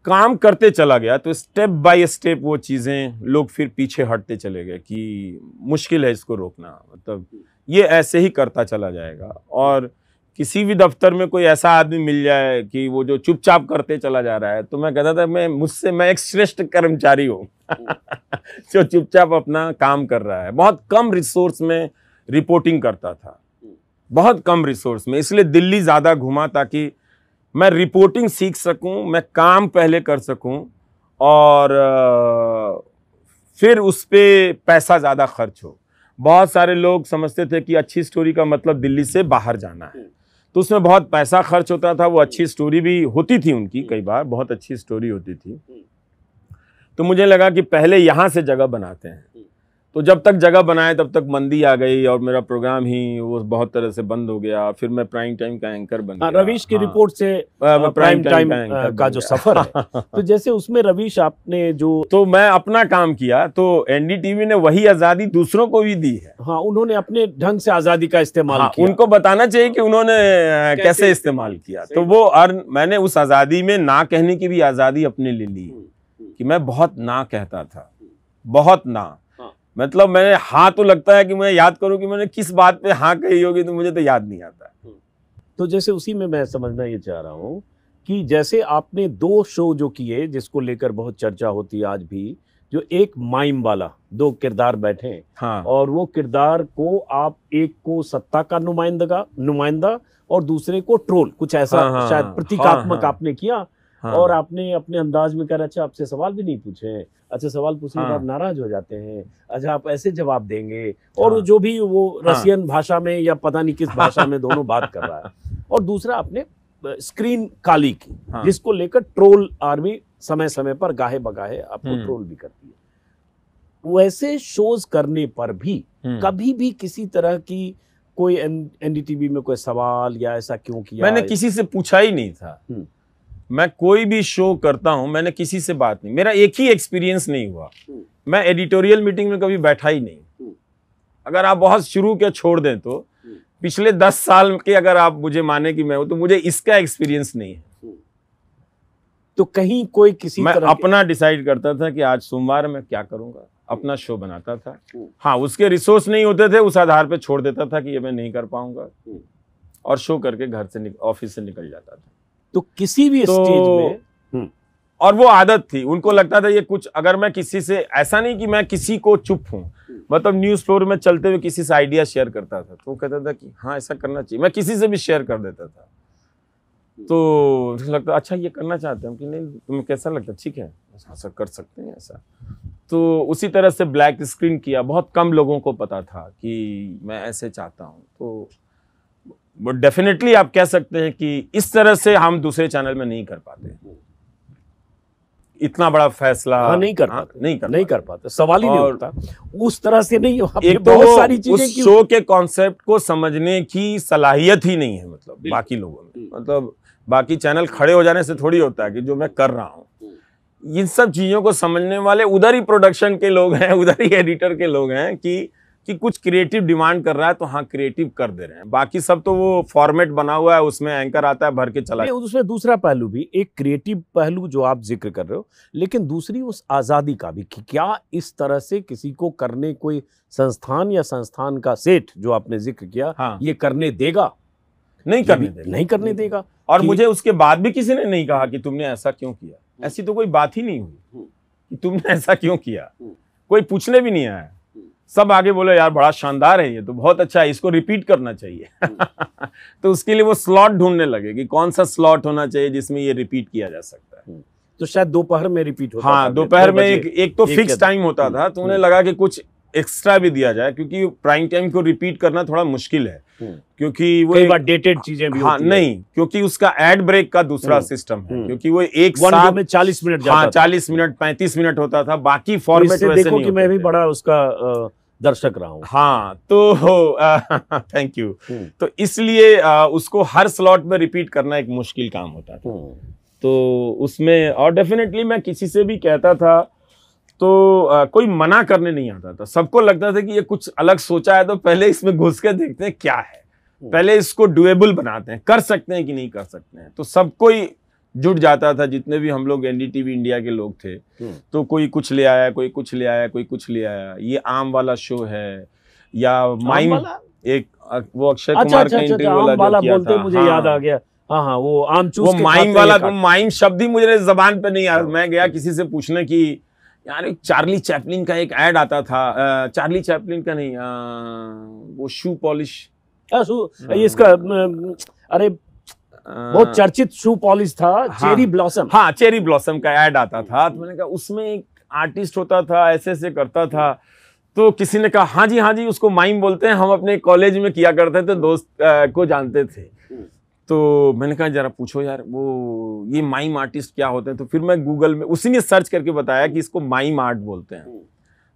काम करते चला गया तो स्टेप बाय स्टेप वो चीज़ें लोग फिर पीछे हटते चले गए कि मुश्किल है इसको रोकना मतलब ये ऐसे ही करता चला जाएगा और किसी भी दफ्तर में कोई ऐसा आदमी मिल जाए कि वो जो चुपचाप करते चला जा रहा है तो मैं कहता था मैं मुझसे मैं एक श्रेष्ठ कर्मचारी हूँ <laughs> जो चुपचाप अपना काम कर रहा है बहुत कम रिसोर्स में रिपोर्टिंग करता था बहुत कम रिसोर्स में इसलिए दिल्ली ज़्यादा घुमा ताकि मैं रिपोर्टिंग सीख सकूं मैं काम पहले कर सकूं और फिर उस पर पैसा ज़्यादा खर्च हो बहुत सारे लोग समझते थे कि अच्छी स्टोरी का मतलब दिल्ली से बाहर जाना है तो उसमें बहुत पैसा खर्च होता था वो अच्छी स्टोरी भी होती थी उनकी कई बार बहुत अच्छी स्टोरी होती थी तो मुझे लगा कि पहले यहाँ से जगह बनाते हैं तो जब तक जगह बनाए तब तक मंदी आ गई और मेरा प्रोग्राम ही वो बहुत तरह से बंद हो गया फिर मैं प्राइम टाइम का एंकर बन हाँ, गया रवीश की हाँ। रिपोर्ट से प्राइम, प्राइम टाइम, टाइम का, हाँ, का जो सफर है <laughs> तो जैसे उसमें रवीश आपने जो तो मैं अपना काम किया तो एनडीटीवी ने वही आजादी दूसरों को भी दी है हाँ उन्होंने अपने ढंग से आजादी का इस्तेमाल हाँ, उनको बताना चाहिए कि उन्होंने कैसे इस्तेमाल किया तो वो अर्न मैंने उस आजादी में ना कहने की भी आजादी अपने लिए ली हम्म, हम्म। कि मैं बहुत ना कहता था बहुत ना मतलब मैंने हाँ तो लगता है कि मैं याद करूँ कि मैंने किस बात पे हाँ कही होगी तो मुझे तो याद नहीं आता हम्म। तो जैसे उसी में मैं समझना ये चाह रहा हूँ कि जैसे आपने दो शो जो किए जिसको लेकर बहुत चर्चा होती है आज भी जो एक माइम वाला दो किरदार बैठे हाँ। और वो किरदार को आप एक को सत्ता का नुमाइंदगा नुमाइंदा और दूसरे को ट्रोल कुछ ऐसा हाँ, हाँ, हाँ। शायद हाँ, प्रतीकात्मक हाँ, हाँ, आपने किया हाँ। और आपने अपने अंदाज में कर अच्छा आपसे सवाल भी नहीं पूछे अच्छा सवाल पूछने हाँ। आप नाराज हो जाते हैं अच्छा आप ऐसे जवाब देंगे और हाँ। जो भी वो हाँ। रशियन हाँ। भाषा में या पता नहीं किस भाषा में <laughs> दोनों बात कर रहा है और दूसरा आपने स्क्रीन काली की हाँ। जिसको लेकर ट्रोल आर्मी समय समय पर गाहे बगाहे आपको हम्म। ट्रोल भी करती है वैसे शोज करने पर भी हम्म। कभी भी किसी तरह की कोई एनडीटीवी में कोई सवाल या ऐसा क्यों किया मैंने किसी से पूछा ही नहीं था हम्म। मैं कोई भी शो करता हूं मैंने किसी से बात नहीं मेरा एक ही एक्सपीरियंस नहीं हुआ हम्म। मैं एडिटोरियल मीटिंग में कभी बैठा ही नहीं हम्म। अगर आप बहुत शुरू के छोड़ दें तो हम्म। पिछले दस साल के अगर आप मुझे माने कि मैं हूं तो मुझे इसका एक्सपीरियंस नहीं है तो कहीं कोई किसी मैं अपना डिसाइड करता था कि आज सोमवार मैं क्या करूंगा अपना शो बनाता था हाँ उसके रिसोर्स नहीं होते थे उस आधार पर छोड़ देता था कि ये मैं नहीं कर पाऊंगा और शो करके घर से ऑफिस से निकल जाता था तो किसी भी तो, स्टेज में हम्म। और वो आदत थी उनको लगता था ये कुछ अगर मैं किसी से ऐसा नहीं कि मैं किसी को चुप हूं मतलब न्यूज फ्लोर में चलते हुए किसी से आइडिया शेयर करता था तो कहता था कि हाँ ऐसा करना चाहिए मैं किसी से भी शेयर कर देता था तो लगता अच्छा ये करना चाहते हैं कि नहीं तुम्हें कैसा लगता ठीक है ऐसा हाँ, कर सकते हैं ऐसा तो उसी तरह से ब्लैक स्क्रीन किया बहुत कम लोगों को पता था कि मैं ऐसे चाहता हूँ तो डेफिनेटली आप कह सकते हैं कि इस तरह से हम दूसरे चैनल में नहीं कर पाते इतना बड़ा फैसला हाँ, नहीं कर हाँ, पाते नहीं कर नहीं कर पाते सवाल ही नहीं होता उस तरह से नहीं एक तो बहुत सारी चीजें उस शो के कॉन्सेप्ट को समझने की सलाहियत ही नहीं है मतलब बाकी लोगों में मतलब बाकी चैनल खड़े हो जाने से थोड़ी होता है कि जो मैं कर रहा हूँ इन सब चीज़ों को समझने वाले उधर ही प्रोडक्शन के लोग हैं उधर ही एडिटर के लोग हैं कि कि कुछ क्रिएटिव डिमांड कर रहा है तो हाँ क्रिएटिव कर दे रहे हैं बाकी सब तो वो फॉर्मेट बना हुआ है उसमें एंकर आता है भर के चला उसमें दूसरा पहलू भी एक क्रिएटिव पहलू जो आप जिक्र कर रहे हो लेकिन दूसरी उस आज़ादी का भी कि क्या इस तरह से किसी को करने कोई संस्थान या संस्थान का सेठ जो आपने जिक्र किया हाँ। ये करने देगा नहीं करने देगा नहीं करने देगा और मुझे उसके बाद भी किसी ने नहीं कहा कि तुमने ऐसा क्यों किया हम्म। ऐसी तो कोई बात ही नहीं हुई हम्म। कि तुमने ऐसा क्यों किया हम्म। कोई पूछने भी नहीं आया सब आगे बोले यार बड़ा शानदार है ये तो बहुत अच्छा है इसको रिपीट करना चाहिए हम्म। <laughs> तो उसके लिए वो स्लॉट ढूंढने लगे कि कौन सा स्लॉट होना चाहिए जिसमें ये रिपीट किया जा सकता है हम्म। तो शायद दोपहर में रिपीट होता हाँ दोपहर में एक एक तो फिक्स टाइम होता था तो उन्हें हम्म। लगा कि कुछ एक्स्ट्रा भी दिया जाए क्योंकि प्राइम टाइम को रिपीट करना थोड़ा मुश्किल है हाँ, हम्म, हम्म। क्योंकि वो एक बार डेटेड चीजें भी हाँ, नहीं क्योंकि उसका एड ब्रेक का दूसरा सिस्टम है क्योंकि वो एक साथ में चालीस मिनट हाँ, 40 मिनट पैंतीस मिनट होता था बाकी फॉर्मेट तो देखो कि मैं भी बड़ा उसका दर्शक रहा हूँ हाँ तो थैंक <laughs> यू हम्म। तो इसलिए उसको हर स्लॉट में रिपीट करना एक मुश्किल काम होता था तो उसमें और डेफिनेटली मैं किसी से भी कहता था तो आ, कोई मना करने नहीं आता था सबको लगता था कि ये कुछ अलग सोचा है तो पहले इसमें घुस के देखते हैं क्या है हम्म। पहले इसको डुएबल बनाते हैं कर सकते हैं कि नहीं कर सकते हैं तो सब कोई जुट जाता था जितने भी हम लोग एनडीटीवी इंडिया के लोग थे हम्म। तो कोई कुछ ले आया कोई कुछ ले आया कोई कुछ ले आया ये आम वाला शो है या माइम एक वो अक्षय अच्छा, कुमार अच्छा, का इंटरव्यू वाला, अच्छा, वाला जो किया था मुझे हाँ, याद आ गया हाँ हाँ वो आम चूस वो माइम वाला माइम शब्द ही मुझे जबान पे नहीं आ हाँ। मैं गया किसी से पूछने की यार एक चार्ली चैपलिन का एक एड आता था चार्ली चैपलिन का नहीं आ, वो शू पॉलिश हाँ, हाँ। ये इसका अरे बहुत चर्चित शू पॉलिश था हाँ, चेरी ब्लॉसम हाँ चेरी ब्लॉसम का एड आता था तो मैंने कहा उसमें एक आर्टिस्ट होता था ऐसे ऐसे करता था तो किसी ने कहा हाँ जी हाँ जी उसको माइम बोलते हैं हम अपने कॉलेज में किया करते थे दोस्त आ, को जानते थे तो मैंने कहा ज़रा पूछो यार वो ये माइम आर्टिस्ट क्या होते हैं तो फिर मैं गूगल में उसी ने सर्च करके बताया कि इसको माइम आर्ट बोलते हैं हम्म।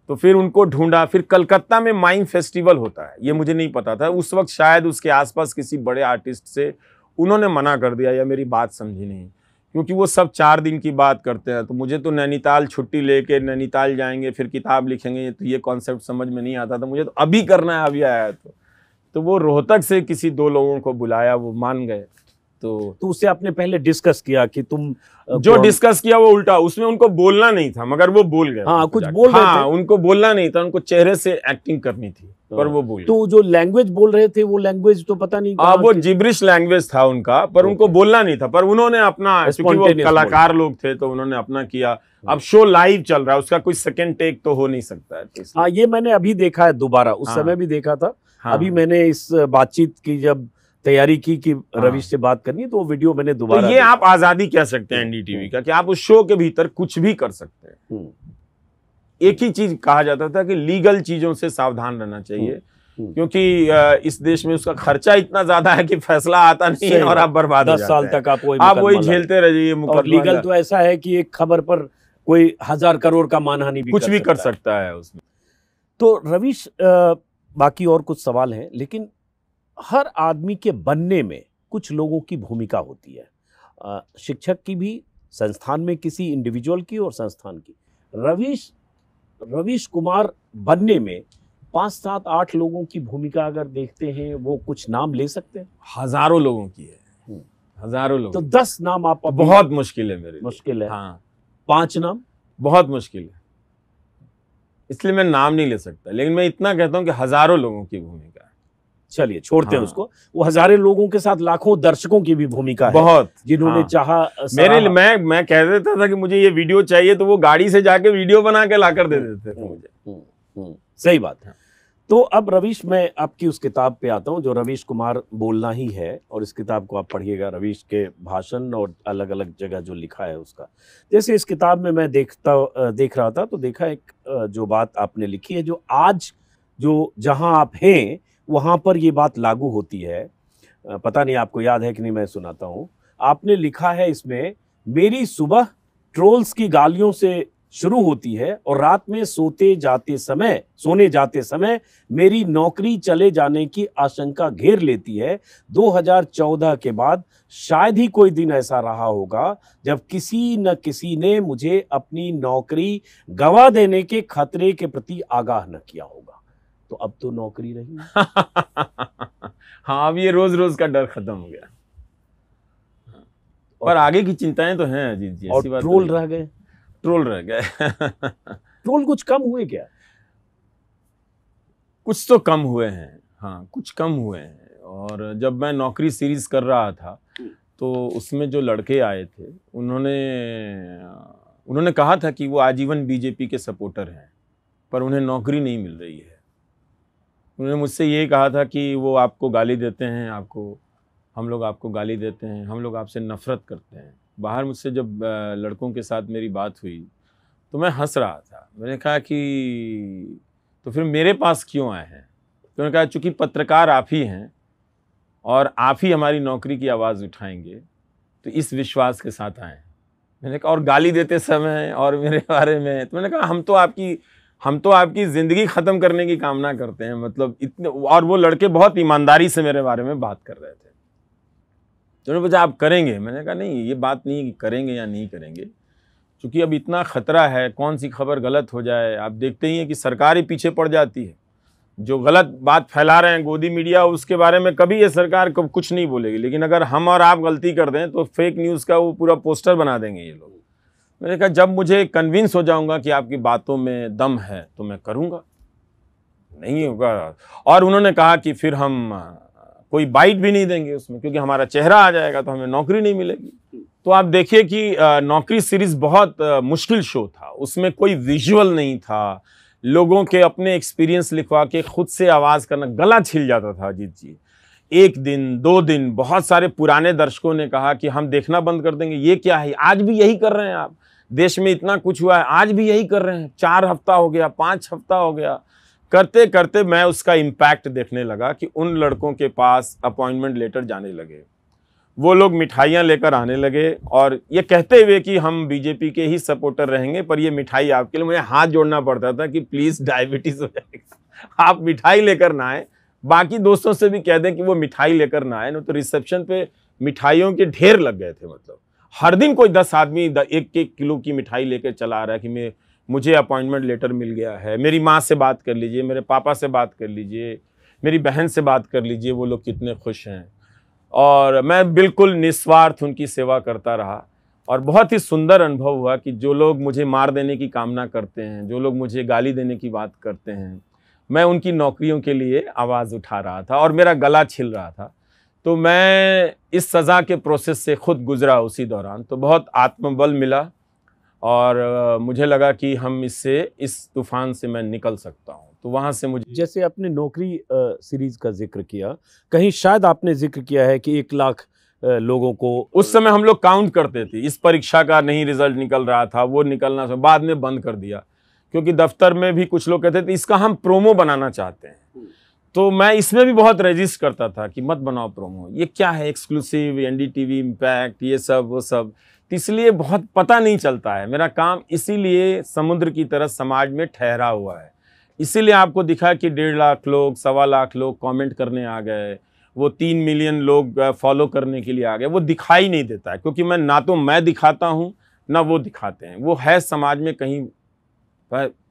तो फिर उनको ढूंढा फिर कलकत्ता में माइम फेस्टिवल होता है ये मुझे नहीं पता था उस वक्त शायद उसके आसपास किसी बड़े आर्टिस्ट से उन्होंने मना कर दिया या मेरी बात समझी नहीं क्योंकि वो सब चार दिन की बात करते हैं तो मुझे तो नैनीताल छुट्टी लेके नैनीताल जाएंगे फिर किताब लिखेंगे तो ये कॉन्सेप्ट समझ में नहीं आता था मुझे तो अभी करना है अभी आया है तो तो वो रोहतक से किसी दो लोगों को बुलाया वो मान गए तो तो उससे आपने पहले डिस्कस किया कि तुम जो डिस्कस किया वो उल्टा उसमें उनको बोलना नहीं था मगर वो बोल गए हाँ कुछ बोल हाँ, रहे थे उनको बोलना नहीं था उनको चेहरे से एक्टिंग करनी थी तो, पर वो बोल तो जो लैंग्वेज बोल रहे थे वो लैंग्वेज तो पता नहीं आ, हाँ, वो जिब्रिश लैंग्वेज था उनका पर उनको बोलना नहीं था पर उन्होंने अपना वो कलाकार लोग थे तो उन्होंने अपना किया हाँ। अब शो लाइव चल रहा है उसका कोई सेकेंड टेक तो हो नहीं सकता है ये मैंने अभी देखा है दोबारा उस समय भी देखा था हाँ। अभी मैंने इस बातचीत की जब तैयारी की कि हाँ। रविश से बात करनी है तो वो वीडियो मैंने दोबारा तो ये आप आजादी कह सकते हैं हम्म। एनडीटीवी का कि आप उस शो के भीतर कुछ भी कर सकते हैं हम्म। एक ही चीज कहा जाता था कि लीगल चीजों से सावधान रहना चाहिए हम्म। क्योंकि इस देश में उसका खर्चा इतना ज्यादा है कि फैसला आता नहीं है और आप बर्बाद दस साल तक आप वही आप वही झेलते रह जाइए लीगल तो ऐसा है कि एक खबर पर कोई हजार करोड़ का मानहानि भी कुछ भी कर सकता है उसमें तो रविश बाकी और कुछ सवाल हैं लेकिन हर आदमी के बनने में कुछ लोगों की भूमिका होती है शिक्षक की भी संस्थान में किसी इंडिविजुअल की और संस्थान की रवीश रवीश कुमार बनने में पाँच सात आठ लोगों की भूमिका अगर देखते हैं वो कुछ नाम ले सकते हैं हजारों लोगों की है हम्म। हजारों लोग तो दस नाम आप बहुत मुश्किल है मेरे मुश्किल है हाँ पांच नाम बहुत मुश्किल है इसलिए मैं नाम नहीं ले सकता लेकिन मैं इतना कहता हूँ कि हजारों लोगों की भूमिका है चलिए छोड़ते हाँ। हैं उसको वो हजारे लोगों के साथ लाखों दर्शकों की भी भूमिका बहुत जिन्होंने हाँ। चाहा मेरे मैं मैं कह देता था कि मुझे ये वीडियो चाहिए तो वो गाड़ी से जाके वीडियो बना के ला कर दे देते थे हम्म, मुझे हम्म, हम्म, सही बात है तो अब रवीश मैं आपकी उस किताब पे आता हूँ जो रवीश कुमार बोलना ही है और इस किताब को आप पढ़िएगा रवीश के भाषण और अलग अलग जगह जो लिखा है उसका जैसे इस किताब में मैं देखता देख रहा था तो देखा एक जो बात आपने लिखी है जो आज जो जहाँ आप हैं वहाँ पर ये बात लागू होती है पता नहीं आपको याद है कि नहीं मैं सुनाता हूँ आपने लिखा है इसमें मेरी सुबह ट्रोल्स की गालियों से शुरू होती है और रात में सोते जाते समय सोने जाते समय मेरी नौकरी चले जाने की आशंका घेर लेती है 2014 के बाद शायद ही कोई दिन ऐसा रहा होगा जब किसी न किसी ने मुझे अपनी नौकरी गवा देने के खतरे के प्रति आगाह न किया होगा तो अब तो नौकरी रही <laughs> हाँ अब ये रोज रोज का डर खत्म हो गया पर आगे की चिंताएं तो हैं अजीत जी और तो ट्रोल रह गए ट्रोल रह गए ट्रोल कुछ कम हुए क्या कुछ तो कम हुए हैं हाँ कुछ कम हुए हैं और जब मैं नौकरी सीरीज कर रहा था तो उसमें जो लड़के आए थे उन्होंने उन्होंने कहा था कि वो आजीवन बीजेपी के सपोर्टर हैं पर उन्हें नौकरी नहीं मिल रही है उन्होंने मुझसे ये कहा था कि वो आपको गाली देते हैं आपको हम लोग आपको गाली देते हैं हम लोग आपसे नफ़रत करते हैं बाहर मुझसे जब लड़कों के साथ मेरी बात हुई तो मैं हंस रहा था मैंने कहा कि तो फिर मेरे पास क्यों आए हैं तो उन्होंने कहा चूँकि पत्रकार आप ही हैं और आप ही हमारी नौकरी की आवाज़ उठाएंगे तो इस विश्वास के साथ आए मैंने कहा और गाली देते समय और मेरे <laughs> बारे में तो मैंने कहा हम तो आपकी हम तो आपकी ज़िंदगी ख़त्म करने की कामना करते हैं मतलब इतने और वो लड़के बहुत ईमानदारी से मेरे बारे में बात कर रहे थे तो उन्होंने पूछा आप करेंगे मैंने कहा नहीं ये बात नहीं कि करेंगे या नहीं करेंगे क्योंकि अब इतना ख़तरा है कौन सी खबर गलत हो जाए आप देखते ही हैं कि सरकार ही पीछे पड़ जाती है जो गलत बात फैला रहे हैं गोदी मीडिया उसके बारे में कभी ये सरकार कब कुछ नहीं बोलेगी लेकिन अगर हम और आप गलती कर दें तो फेक न्यूज़ का वो पूरा पोस्टर बना देंगे ये लोग मैंने कहा जब मुझे कन्विंस हो जाऊंगा कि आपकी बातों में दम है तो मैं करूँगा नहीं होगा और उन्होंने कहा कि फिर हम कोई बाइट भी नहीं देंगे उसमें क्योंकि हमारा चेहरा आ जाएगा तो हमें नौकरी नहीं मिलेगी तो आप देखिए कि नौकरी सीरीज बहुत मुश्किल शो था उसमें कोई विजुअल नहीं था लोगों के अपने एक्सपीरियंस लिखवा के खुद से आवाज़ करना गला छिल जाता था अजीत जी एक दिन दो दिन बहुत सारे पुराने दर्शकों ने कहा कि हम देखना बंद कर देंगे ये क्या है आज भी यही कर रहे हैं आप देश में इतना कुछ हुआ है आज भी यही कर रहे हैं चार हफ्ता हो गया पाँच हफ्ता हो गया करते करते मैं उसका इम्पैक्ट देखने लगा कि उन लड़कों के पास अपॉइंटमेंट लेटर जाने लगे वो लोग मिठाइयाँ लेकर आने लगे और ये कहते हुए कि हम बीजेपी के ही सपोर्टर रहेंगे पर ये मिठाई आपके लिए मुझे हाथ जोड़ना पड़ता था कि प्लीज़ डायबिटीज़ हो जाएगी आप मिठाई लेकर ना आए बाकी दोस्तों से भी कह दें कि वो मिठाई लेकर ना आए ना तो रिसेप्शन पे मिठाइयों के ढेर लग गए थे मतलब हर दिन कोई दस आदमी एक एक किलो की मिठाई लेकर चला आ रहा है कि मैं मुझे अपॉइंटमेंट लेटर मिल गया है मेरी माँ से बात कर लीजिए मेरे पापा से बात कर लीजिए मेरी बहन से बात कर लीजिए वो लोग कितने खुश हैं और मैं बिल्कुल निस्वार्थ उनकी सेवा करता रहा और बहुत ही सुंदर अनुभव हुआ कि जो लोग मुझे मार देने की कामना करते हैं जो लोग मुझे गाली देने की बात करते हैं मैं उनकी नौकरियों के लिए आवाज़ उठा रहा था और मेरा गला छिल रहा था तो मैं इस सज़ा के प्रोसेस से खुद गुज़रा उसी दौरान तो बहुत आत्मबल मिला और मुझे लगा कि हम इससे इस तूफान से मैं निकल सकता हूँ तो वहाँ से मुझे जैसे आपने नौकरी सीरीज़ का जिक्र किया कहीं शायद आपने जिक्र किया है कि एक लाख लोगों को उस समय हम लोग काउंट करते थे इस परीक्षा का नहीं रिजल्ट निकल रहा था वो निकलना बाद में बंद कर दिया क्योंकि दफ्तर में भी कुछ लोग कहते थे इसका हम प्रोमो बनाना चाहते हैं हम्म। तो मैं इसमें भी बहुत रजिस्ट करता था कि मत बनाओ प्रोमो ये क्या है exclusive N D T V impact ये सब वो सब तो इसलिए बहुत पता नहीं चलता है मेरा काम इसीलिए समुद्र की तरह समाज में ठहरा हुआ है इसीलिए आपको दिखा कि डेढ़ लाख लोग सवा लाख लोग कमेंट करने आ गए वो तीन मिलियन लोग फॉलो करने के लिए आ गए वो दिखाई नहीं देता है क्योंकि मैं ना तो मैं दिखाता हूँ ना वो दिखाते हैं वो है समाज में कहीं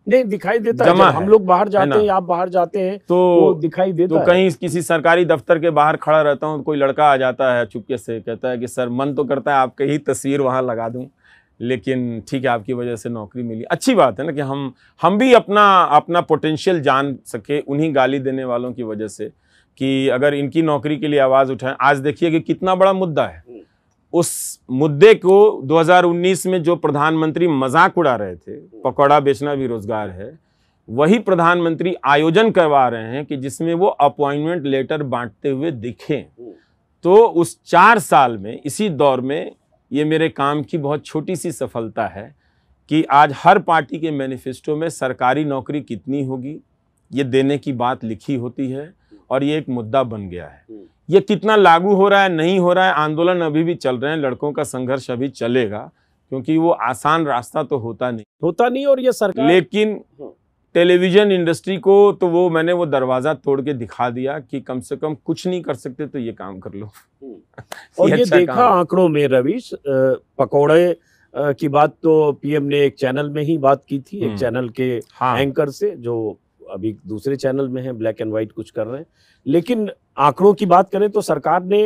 नहीं दिखाई देता जमा है हम लोग बाहर जाते हैं आप बाहर जाते हैं तो दिखाई देता तो कहीं किसी सरकारी दफ्तर के बाहर खड़ा रहता हूँ कोई लड़का आ जाता है चुपके से कहता है कि सर मन तो करता है आपकी ही तस्वीर वहाँ लगा दूँ लेकिन ठीक है आपकी वजह से नौकरी मिली अच्छी बात है ना कि हम हम भी अपना अपना पोटेंशियल जान सके उन्हीं गाली देने वालों की वजह से कि अगर इनकी नौकरी के लिए आवाज़ उठाएं आज देखिए कि कितना बड़ा मुद्दा है उस मुद्दे को 2019 में जो प्रधानमंत्री मजाक उड़ा रहे थे पकौड़ा बेचना भी रोजगार है वही प्रधानमंत्री आयोजन करवा रहे हैं कि जिसमें वो अपॉइंटमेंट लेटर बांटते हुए दिखें तो उस चार साल में इसी दौर में ये मेरे काम की बहुत छोटी सी सफलता है कि आज हर पार्टी के मैनिफेस्टो में सरकारी नौकरी कितनी होगी ये देने की बात लिखी होती है और ये एक मुद्दा बन गया है हम्म। ये कितना लागू हो रहा है नहीं हो रहा है आंदोलन अभी भी चल रहे हैं लड़कों का संघर्ष अभी चलेगा क्योंकि वो आसान रास्ता तो होता नहीं होता नहीं और ये सरकार लेकिन हाँ। टेलीविजन इंडस्ट्री को तो वो मैंने वो दरवाज़ा तोड़ के दिखा दिया कि कम से कम कुछ नहीं कर सकते तो ये काम कर लो हम्म। <laughs> और ये अच्छा देखा आंकड़ों में रवीश पकोड़े की बात तो पीएम ने एक चैनल में ही बात की थी एक हम्म। चैनल के हाँ। एंकर से जो अभी दूसरे चैनल में हैं ब्लैक एंड वाइट कुछ कर रहे हैं लेकिन आंकड़ों की बात करें तो सरकार ने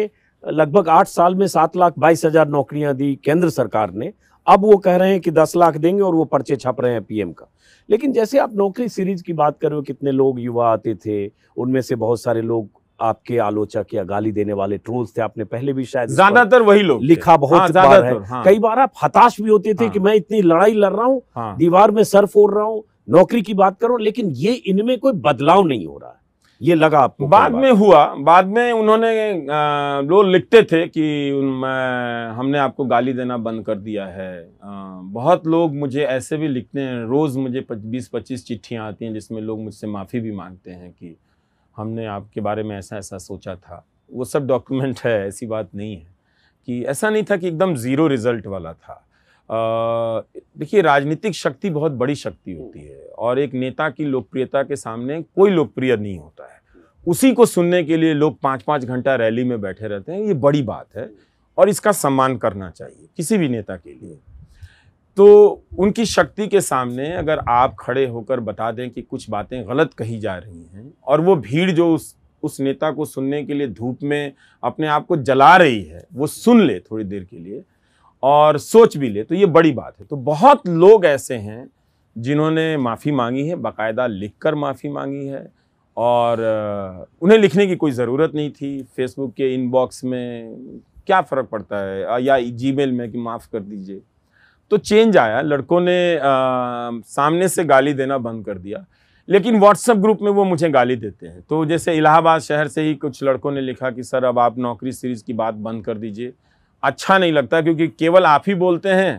लगभग आठ साल में सात लाख बाईस हजार नौकरियां दी केंद्र सरकार ने अब वो कह रहे हैं कि दस लाख देंगे और वो पर्चे छप रहे हैं पीएम का लेकिन जैसे आप नौकरी सीरीज की बात कर रहे हो कितने लोग युवा आते थे उनमें से बहुत सारे लोग आपके आलोचक या गाली देने वाले ट्रोल्स थे आपने पहले भी शायद ज्यादातर वही लोग लिखा बहुत हाँ, बार है हाँ। कई बार आप हताश भी होते थे हाँ। कि मैं इतनी लड़ाई लड़ रहा हूँ हाँ। दीवार में सर फोड़ रहा हूँ नौकरी की बात करो लेकिन ये इनमें कोई बदलाव नहीं हो रहा है ये लगा आपको बाद में हुआ बाद में उन्होंने लोग लिखते थे कि हमने आपको गाली देना बंद कर दिया है आ, बहुत लोग मुझे ऐसे भी लिखते हैं रोज़ मुझे बीस पच्चीस चिट्ठियाँ आती हैं जिसमें लोग मुझसे माफ़ी भी मांगते हैं कि हमने आपके बारे में ऐसा ऐसा सोचा था वो सब डॉक्यूमेंट है ऐसी बात नहीं है कि ऐसा नहीं था कि एकदम ज़ीरो रिज़ल्ट वाला था देखिए राजनीतिक शक्ति बहुत बड़ी शक्ति होती है और एक नेता की लोकप्रियता के सामने कोई लोकप्रिय नहीं होता है उसी को सुनने के लिए लोग पाँच पाँच घंटा रैली में बैठे रहते हैं ये बड़ी बात है और इसका सम्मान करना चाहिए किसी भी नेता के लिए तो उनकी शक्ति के सामने अगर आप खड़े होकर बता दें कि कुछ बातें गलत कही जा रही हैं और वो भीड़ जो उस उस नेता को सुनने के लिए धूप में अपने आप को जला रही है वो सुन ले थोड़ी देर के लिए और सोच भी ले तो ये बड़ी बात है तो बहुत लोग ऐसे हैं जिन्होंने माफ़ी मांगी है बाकायदा लिख कर माफ़ी मांगी है और उन्हें लिखने की कोई ज़रूरत नहीं थी फेसबुक के इनबॉक्स में क्या फ़र्क पड़ता है या जीमेल में कि माफ़ कर दीजिए तो चेंज आया लड़कों ने आ, सामने से गाली देना बंद कर दिया लेकिन व्हाट्सएप ग्रुप में वो मुझे गाली देते हैं तो जैसे इलाहाबाद शहर से ही कुछ लड़कों ने लिखा कि सर अब आप नौकरी सीरीज़ की बात बंद कर दीजिए अच्छा नहीं लगता क्योंकि केवल आप ही बोलते हैं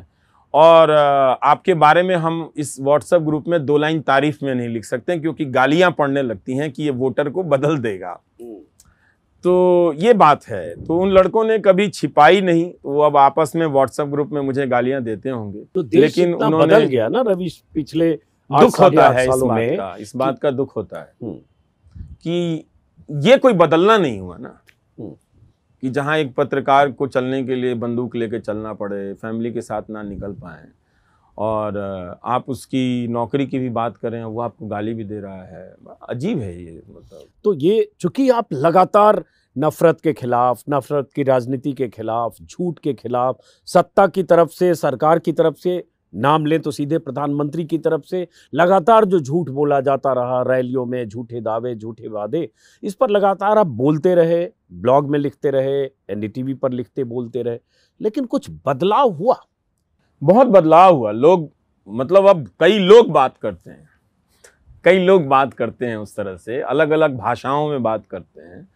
और आपके बारे में हम इस व्हाट्सएप ग्रुप में दो लाइन तारीफ में नहीं लिख सकते क्योंकि गालियां पड़ने लगती हैं कि ये वोटर को बदल देगा तो ये बात है तो उन लड़कों ने कभी छिपाई नहीं वो अब आपस में व्हाट्सएप ग्रुप में मुझे गालियां देते होंगे तो लेकिन उन्होंने बदल गया ना रवि पिछले दुख होता है इस बात में का इस बात का दुख होता है हम्म। कि ये कोई बदलना नहीं हुआ ना हम्म। कि जहाँ एक पत्रकार को चलने के लिए बंदूक लेके चलना पड़े फैमिली के साथ ना निकल पाएँ और आप उसकी नौकरी की भी बात करें वो आपको गाली भी दे रहा है अजीब है ये मतलब तो ये चूँकि आप लगातार नफ़रत के ख़िलाफ़ नफ़रत की राजनीति के ख़िलाफ़ झूठ के ख़िलाफ़ सत्ता की तरफ से सरकार की तरफ से नाम लें तो सीधे प्रधानमंत्री की तरफ से लगातार जो झूठ बोला जाता रहा रैलियों में झूठे दावे झूठे वादे इस पर लगातार आप बोलते रहे ब्लॉग में लिखते रहे एन पर लिखते बोलते रहे लेकिन कुछ बदलाव हुआ बहुत बदलाव हुआ लोग मतलब अब कई लोग बात करते हैं कई लोग बात करते हैं उस तरह से अलग अलग भाषाओं में बात करते हैं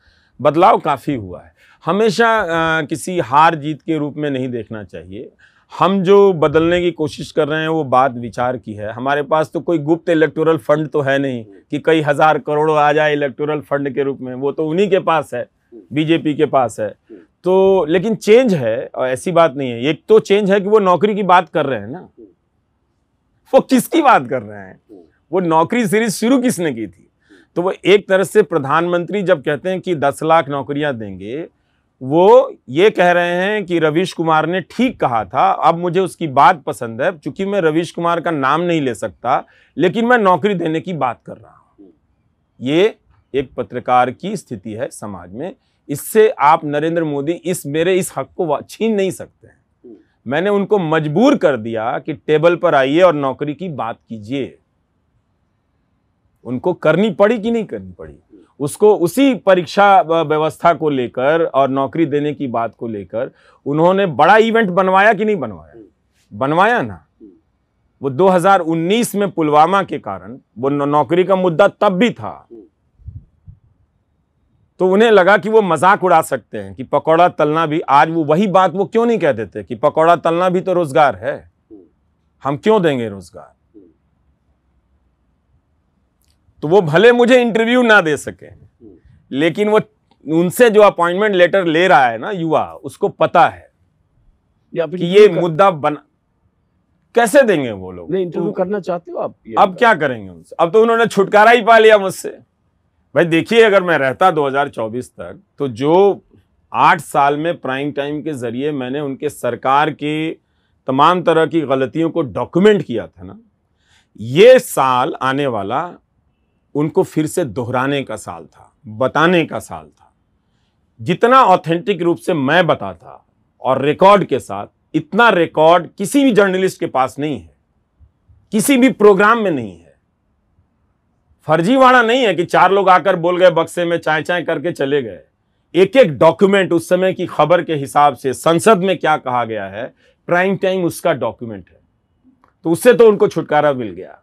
बदलाव काफ़ी हुआ है हमेशा आ, किसी हार जीत के रूप में नहीं देखना चाहिए हम जो बदलने की कोशिश कर रहे हैं वो बात विचार की है हमारे पास तो कोई गुप्त इलेक्टोरल फंड तो है नहीं कि कई हज़ार करोड़ आ जाए इलेक्टोरल फंड के रूप में वो तो उन्हीं के पास है बीजेपी के पास है तो लेकिन चेंज है और ऐसी बात नहीं है एक तो चेंज है कि वो नौकरी की बात कर रहे हैं ना वो किसकी बात कर रहे हैं वो नौकरी सीरीज शुरू किसने की थी तो वो एक तरह से प्रधानमंत्री जब कहते हैं कि दस लाख नौकरियां देंगे वो ये कह रहे हैं कि रवीश कुमार ने ठीक कहा था अब मुझे उसकी बात पसंद है चूंकि मैं रवीश कुमार का नाम नहीं ले सकता लेकिन मैं नौकरी देने की बात कर रहा हूँ ये एक पत्रकार की स्थिति है समाज में इससे आप नरेंद्र मोदी इस मेरे इस हक को छीन नहीं सकते हैं मैंने उनको मजबूर कर दिया कि टेबल पर आइए और नौकरी की बात कीजिए उनको करनी पड़ी कि नहीं करनी पड़ी उसको उसी परीक्षा व्यवस्था को लेकर और नौकरी देने की बात को लेकर उन्होंने बड़ा इवेंट बनवाया कि नहीं बनवाया हम्म। बनवाया ना हम्म। वो 2019 में पुलवामा के कारण वो नौकरी का मुद्दा तब भी था हम्म। तो उन्हें लगा कि वो मजाक उड़ा सकते हैं कि पकौड़ा तलना भी आज वो वही बात वो क्यों नहीं कह देते कि पकौड़ा तलना भी तो रोजगार है हम क्यों देंगे रोजगार तो वो भले मुझे इंटरव्यू ना दे सके लेकिन वो उनसे जो अपॉइंटमेंट लेटर ले रहा है ना युवा उसको पता है या कि ये मुद्दा बना कैसे देंगे वो लोग नहीं इंटरव्यू करना चाहते हो आप अब क्या करेंगे उनसे अब तो उन्होंने छुटकारा ही पा लिया मुझसे भाई देखिए अगर मैं रहता 2024 तक तो जो आठ साल में प्राइम टाइम के जरिए मैंने उनके सरकार की तमाम तरह की गलतियों को डॉक्यूमेंट किया था ना ये साल आने वाला उनको फिर से दोहराने का साल था बताने का साल था जितना ऑथेंटिक रूप से मैं बताता और रिकॉर्ड के साथ इतना रिकॉर्ड किसी भी जर्नलिस्ट के पास नहीं है किसी भी प्रोग्राम में नहीं है फर्जीवाड़ा नहीं है कि चार लोग आकर बोल गए बक्से में चाय चाय करके चले गए एक एक डॉक्यूमेंट उस समय की खबर के हिसाब से संसद में क्या कहा गया है प्राइम टाइम उसका डॉक्यूमेंट है तो उससे तो उनको छुटकारा मिल गया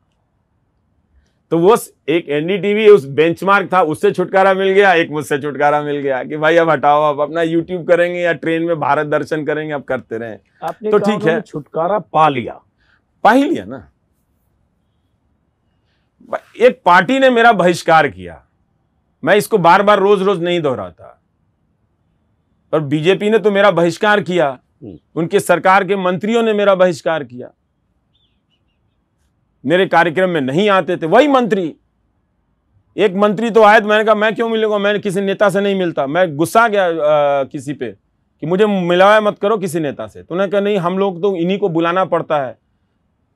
तो वो एक एनडीटीवी उस बेंचमार्क था उससे छुटकारा मिल गया एक मुझसे छुटकारा मिल गया कि भाई अब हटाओ अब अपना यूट्यूब करेंगे या ट्रेन में भारत दर्शन करेंगे अब करते रहे तो ठीक है छुटकारा पा लिया पा ही लिया ना एक पार्टी ने मेरा बहिष्कार किया मैं इसको बार बार रोज रोज नहीं दोहराता पर बीजेपी ने तो मेरा बहिष्कार किया हम्म। उनके सरकार के मंत्रियों ने मेरा बहिष्कार किया मेरे कार्यक्रम में नहीं आते थे वही मंत्री एक मंत्री तो आए तो मैंने कहा मैं क्यों मिलूंगा मैंने किसी नेता से नहीं मिलता मैं गुस्सा गया आ, किसी पे कि मुझे मिलाया मत करो किसी नेता से तो उन्होंने कहा नहीं हम लोग तो इन्हीं को बुलाना पड़ता है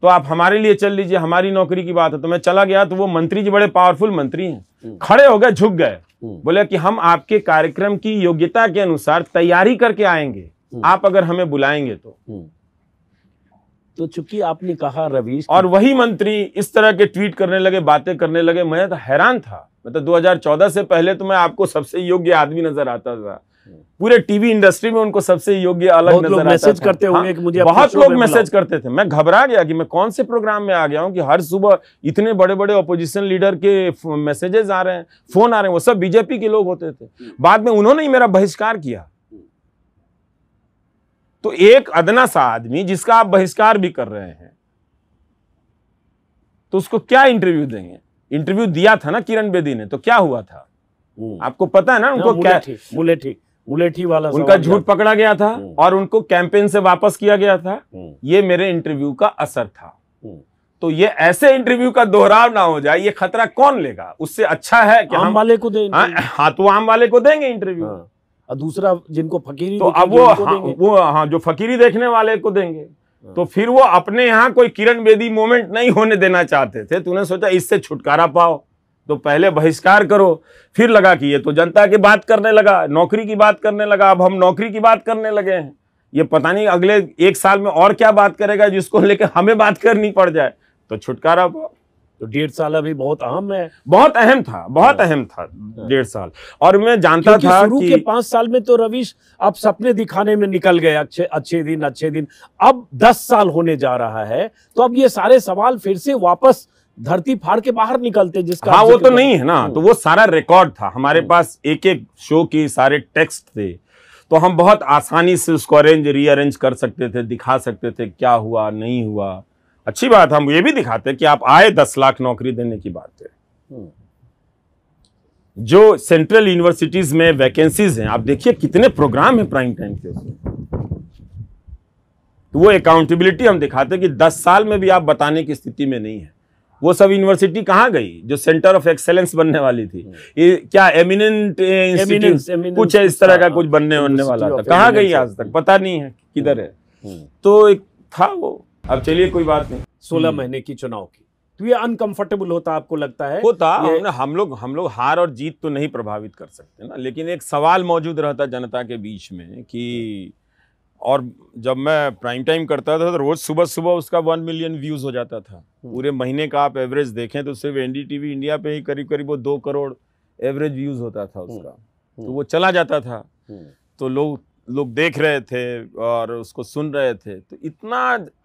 तो आप हमारे लिए चल लीजिए हमारी नौकरी की बात है तो मैं चला गया तो वो मंत्री जी बड़े पावरफुल मंत्री हैं हम्म। खड़े हो गए झुक गए हम्म। बोले कि हम आपके कार्यक्रम की योग्यता के अनुसार तैयारी करके आएंगे हम्म। आप अगर हमें बुलाएंगे तो तो चूंकि आपने कहा रवीश और वही मंत्री इस तरह के ट्वीट करने लगे बातें करने लगे मैं तो हैरान था मतलब तो 2014 से पहले तो मैं आपको सबसे योग्य आदमी नजर आता था पूरे टीवी इंडस्ट्री में उनको सबसे योग्य अलग नजर आता मैसेज करते होंगे हाँ, कि मुझे बहुत लोग मैसेज करते थे मैं घबरा गया कि मैं कौन से प्रोग्राम में आ गया हूँ कि हर सुबह इतने बड़े बड़े अपोजिशन लीडर के मैसेजेस आ रहे हैं फोन आ रहे हैं वो सब बीजेपी के लोग होते थे hmm. बाद में उन्होंने ही मेरा बहिष्कार किया तो एक अदना सा आदमी जिसका आप बहिष्कार भी कर रहे हैं तो उसको क्या इंटरव्यू देंगे इंटरव्यू दिया था ना किरण बेदी ने तो क्या हुआ था हम्म। आपको पता है ना उनको क्या बुलेठी बुलेठी वाला उनका झूठ पकड़ा गया था हम्म। और उनको कैंपेन से वापस किया गया था हम्म। ये मेरे इंटरव्यू का असर था तो ये ऐसे इंटरव्यू का दोहराव ना हो जाए ये खतरा कौन लेगा उससे अच्छा है कि आम हम वाले को देंगे हाँ, हाँ तो आम वाले को देंगे इंटरव्यू हाँ। और दूसरा जिनको फकीरी तो अब वो हाँ, वो हाँ जो फकीरी देखने वाले को देंगे हाँ। तो फिर वो अपने यहाँ कोई किरण बेदी मोमेंट नहीं होने देना चाहते थे तूने सोचा इससे छुटकारा पाओ तो पहले बहिष्कार करो फिर लगा कि ये तो जनता की बात करने लगा नौकरी की बात करने लगा अब हम नौकरी की बात करने लगे हैं ये पता नहीं अगले एक साल में और क्या बात करेगा जिसको लेकर हमें बात करनी पड़ जाए तो छुटकारा पाओ तो डेढ़ साल अभी बहुत अहम है बहुत अहम था बहुत हाँ। अहम था हाँ। डेढ़ साल और मैं जानता था शुरू के पांच साल में तो रवीश आप सपने दिखाने में निकल गए अच्छे अच्छे दिन अच्छे दिन अब दस साल होने जा रहा है तो अब ये सारे सवाल फिर से वापस धरती फाड़ के बाहर निकलते जिसका हाँ वो तो नहीं है ना तो वो सारा रिकॉर्ड था हमारे हम्म। पास एक एक शो के सारे टेक्स्ट थे तो हम बहुत आसानी से उसको अरेंज रीअरेंज कर सकते थे दिखा सकते थे क्या हुआ नहीं हुआ अच्छी बात हम ये भी दिखाते कि आप आए दस लाख नौकरी देने की बात है हम्म। जो सेंट्रल यूनिवर्सिटीज में वैकेंसीज हैं आप देखिए कितने प्रोग्राम हैं प्राइम टाइम के तो वो अकाउंटेबिलिटी हम दिखाते कि दस साल में भी आप बताने की स्थिति में नहीं है वो सब यूनिवर्सिटी कहाँ गई जो सेंटर ऑफ एक्सेलेंस बनने वाली थी हम्म। ये क्या एमिनेंट कुछ है इस तरह का कुछ बनने बनने वाला था कहाँ गई आज तक पता नहीं है किधर हम्म। है तो एक था वो अब चलिए कोई बात नहीं सोलह हम्म। महीने की चुनाव की तो ये अनकंफर्टेबल होता आपको लगता है होता हमने हम लोग हम लोग हार और जीत तो नहीं प्रभावित कर सकते ना लेकिन एक सवाल मौजूद रहता जनता के बीच में कि और जब मैं प्राइम टाइम करता था तो रोज़ सुबह सुबह उसका वन मिलियन व्यूज़ हो जाता था हम्म। पूरे महीने का आप एवरेज देखें तो सिर्फ एन इंडिया पे ही करीब करीब वो दो करोड़ एवरेज व्यूज़ होता था उसका हम्म। तो वो चला जाता था तो लोग लोग देख रहे थे और उसको सुन रहे थे तो इतना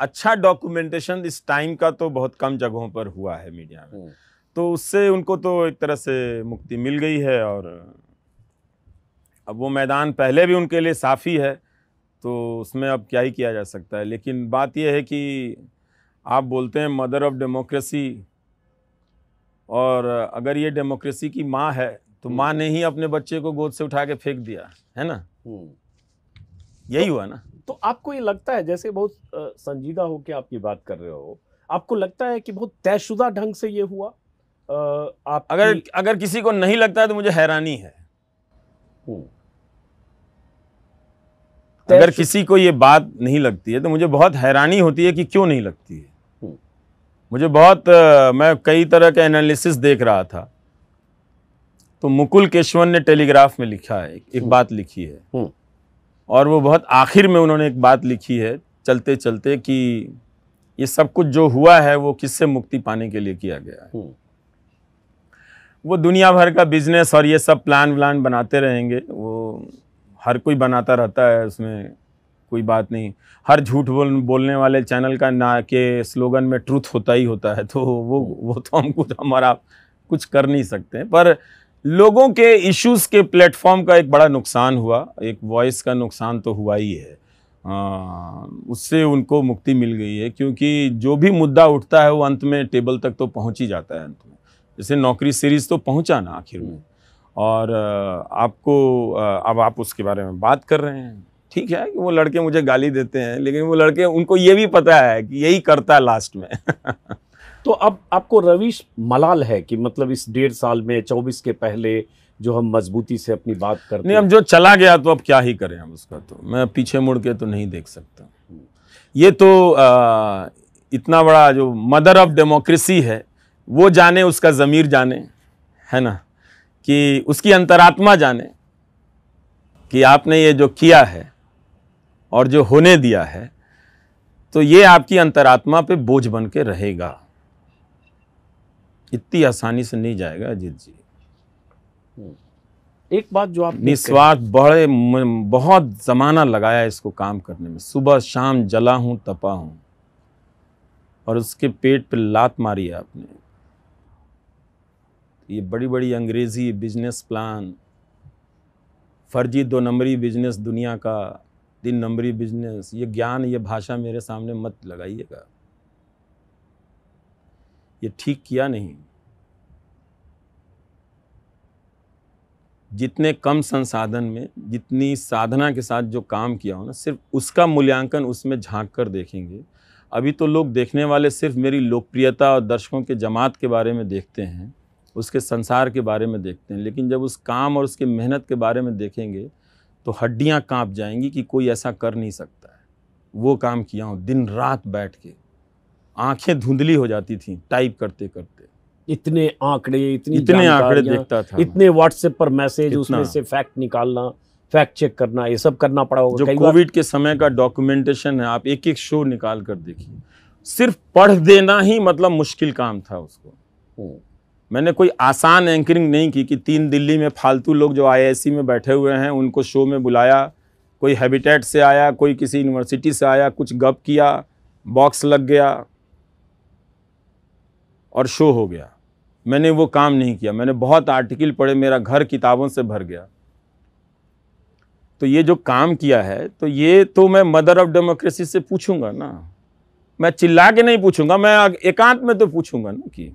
अच्छा डॉक्यूमेंटेशन इस टाइम का तो बहुत कम जगहों पर हुआ है मीडिया में हम्म। तो उससे उनको तो एक तरह से मुक्ति मिल गई है और अब वो मैदान पहले भी उनके लिए साफ़ी है तो उसमें अब क्या ही किया जा सकता है लेकिन बात यह है कि आप बोलते हैं मदर ऑफ़ डेमोक्रेसी और अगर ये डेमोक्रेसी की माँ है तो हम्म। माँ ने ही अपने बच्चे को गोद से उठा के फेंक दिया है ना हम्म। यही तो, हुआ ना तो आपको ये लगता है जैसे बहुत संजीदा होकर आप ये बात कर रहे हो आपको लगता है कि बहुत तयशुदा ढंग से ये हुआ आप अगर अगर किसी को नहीं लगता है तो मुझे हैरानी है हम्म। अगर किसी को ये बात नहीं लगती है तो मुझे बहुत हैरानी होती है कि क्यों नहीं लगती है हम्म। मुझे बहुत मैं कई तरह के एनालिसिस देख रहा था तो मुकुल केशवन ने टेलीग्राफ में लिखा है एक हम्म। बात लिखी है और वो बहुत आखिर में उन्होंने एक बात लिखी है चलते चलते कि ये सब कुछ जो हुआ है वो किससे मुक्ति पाने के लिए किया गया है हम्म। वो दुनिया भर का बिजनेस और ये सब प्लान व्लान बनाते रहेंगे वो हर कोई बनाता रहता है उसमें कोई बात नहीं हर झूठ बोल बोलने वाले चैनल का ना के स्लोगन में ट्रूथ होता ही होता है तो वो वो तो हम कुछ तो हमारा कुछ कर नहीं सकते पर लोगों के इश्यूज के प्लेटफॉर्म का एक बड़ा नुकसान हुआ एक वॉइस का नुकसान तो हुआ ही है आ, उससे उनको मुक्ति मिल गई है क्योंकि जो भी मुद्दा उठता है वो अंत में टेबल तक तो पहुंच ही जाता है अंत में जैसे नौकरी सीरीज़ तो पहुंचा ना आखिर में और आपको अब आप उसके बारे में बात कर रहे हैं ठीक है कि वो लड़के मुझे गाली देते हैं लेकिन वो लड़के उनको ये भी पता है कि यही करता है लास्ट में <laughs> तो अब आपको रविश मलाल है कि मतलब इस डेढ़ साल में चौबीस के पहले जो हम मजबूती से अपनी बात करते नहीं हम जो चला गया तो अब क्या ही करें हम उसका तो मैं पीछे मुड़ के तो नहीं देख सकता ये तो आ, इतना बड़ा जो मदर ऑफ डेमोक्रेसी है वो जाने उसका ज़मीर जाने है ना कि उसकी अंतरात्मा जाने कि आपने ये जो किया है और जो होने दिया है तो ये आपकी अंतरात्मा पे बोझ बन के रहेगा इतनी आसानी से नहीं जाएगा अजीत जी हम्म। एक बात जो आप निस्वार्थ बड़े बहुत ज़माना लगाया इसको काम करने में सुबह शाम जला हूँ तपा हूँ और उसके पेट पे लात मारी है आपने ये बड़ी बड़ी अंग्रेज़ी बिजनेस प्लान फर्जी दो नंबरी बिजनेस दुनिया का तीन नंबरी बिजनेस ये ज्ञान ये भाषा मेरे सामने मत लगाइएगा ये ठीक किया नहीं जितने कम संसाधन में जितनी साधना के साथ जो काम किया हो ना सिर्फ उसका मूल्यांकन उसमें झांक कर देखेंगे अभी तो लोग देखने वाले सिर्फ मेरी लोकप्रियता और दर्शकों के जमात के बारे में देखते हैं उसके संसार के बारे में देखते हैं लेकिन जब उस काम और उसके मेहनत के बारे में देखेंगे तो हड्डियाँ काँप जाएंगी कि कोई ऐसा कर नहीं सकता है वो काम किया हूँ दिन रात बैठ के आंखें धुंधली हो जाती थी टाइप करते करते इतने आंकड़े इतनी इतने आंकड़े देखता था इतने व्हाट्सएप पर मैसेज उसमें से फैक्ट निकालना फैक्ट चेक करना ये सब करना पड़ा होगा जो कोविड के समय का डॉक्यूमेंटेशन है आप एक एक शो निकाल कर देखिए सिर्फ पढ़ देना ही मतलब मुश्किल काम था उसको हम्म। मैंने कोई आसान एंकरिंग नहीं की कि तीन दिल्ली में फालतू लोग जो आई में बैठे हुए हैं उनको शो में बुलाया कोई हैबिटेट से आया कोई किसी यूनिवर्सिटी से आया कुछ गप किया बॉक्स लग गया और शो हो गया मैंने वो काम नहीं किया मैंने बहुत आर्टिकल पढ़े मेरा घर किताबों से भर गया तो ये जो काम किया है तो ये तो मैं मदर ऑफ डेमोक्रेसी से पूछूंगा ना मैं चिल्ला के नहीं पूछूंगा मैं एकांत में तो पूछूंगा ना कि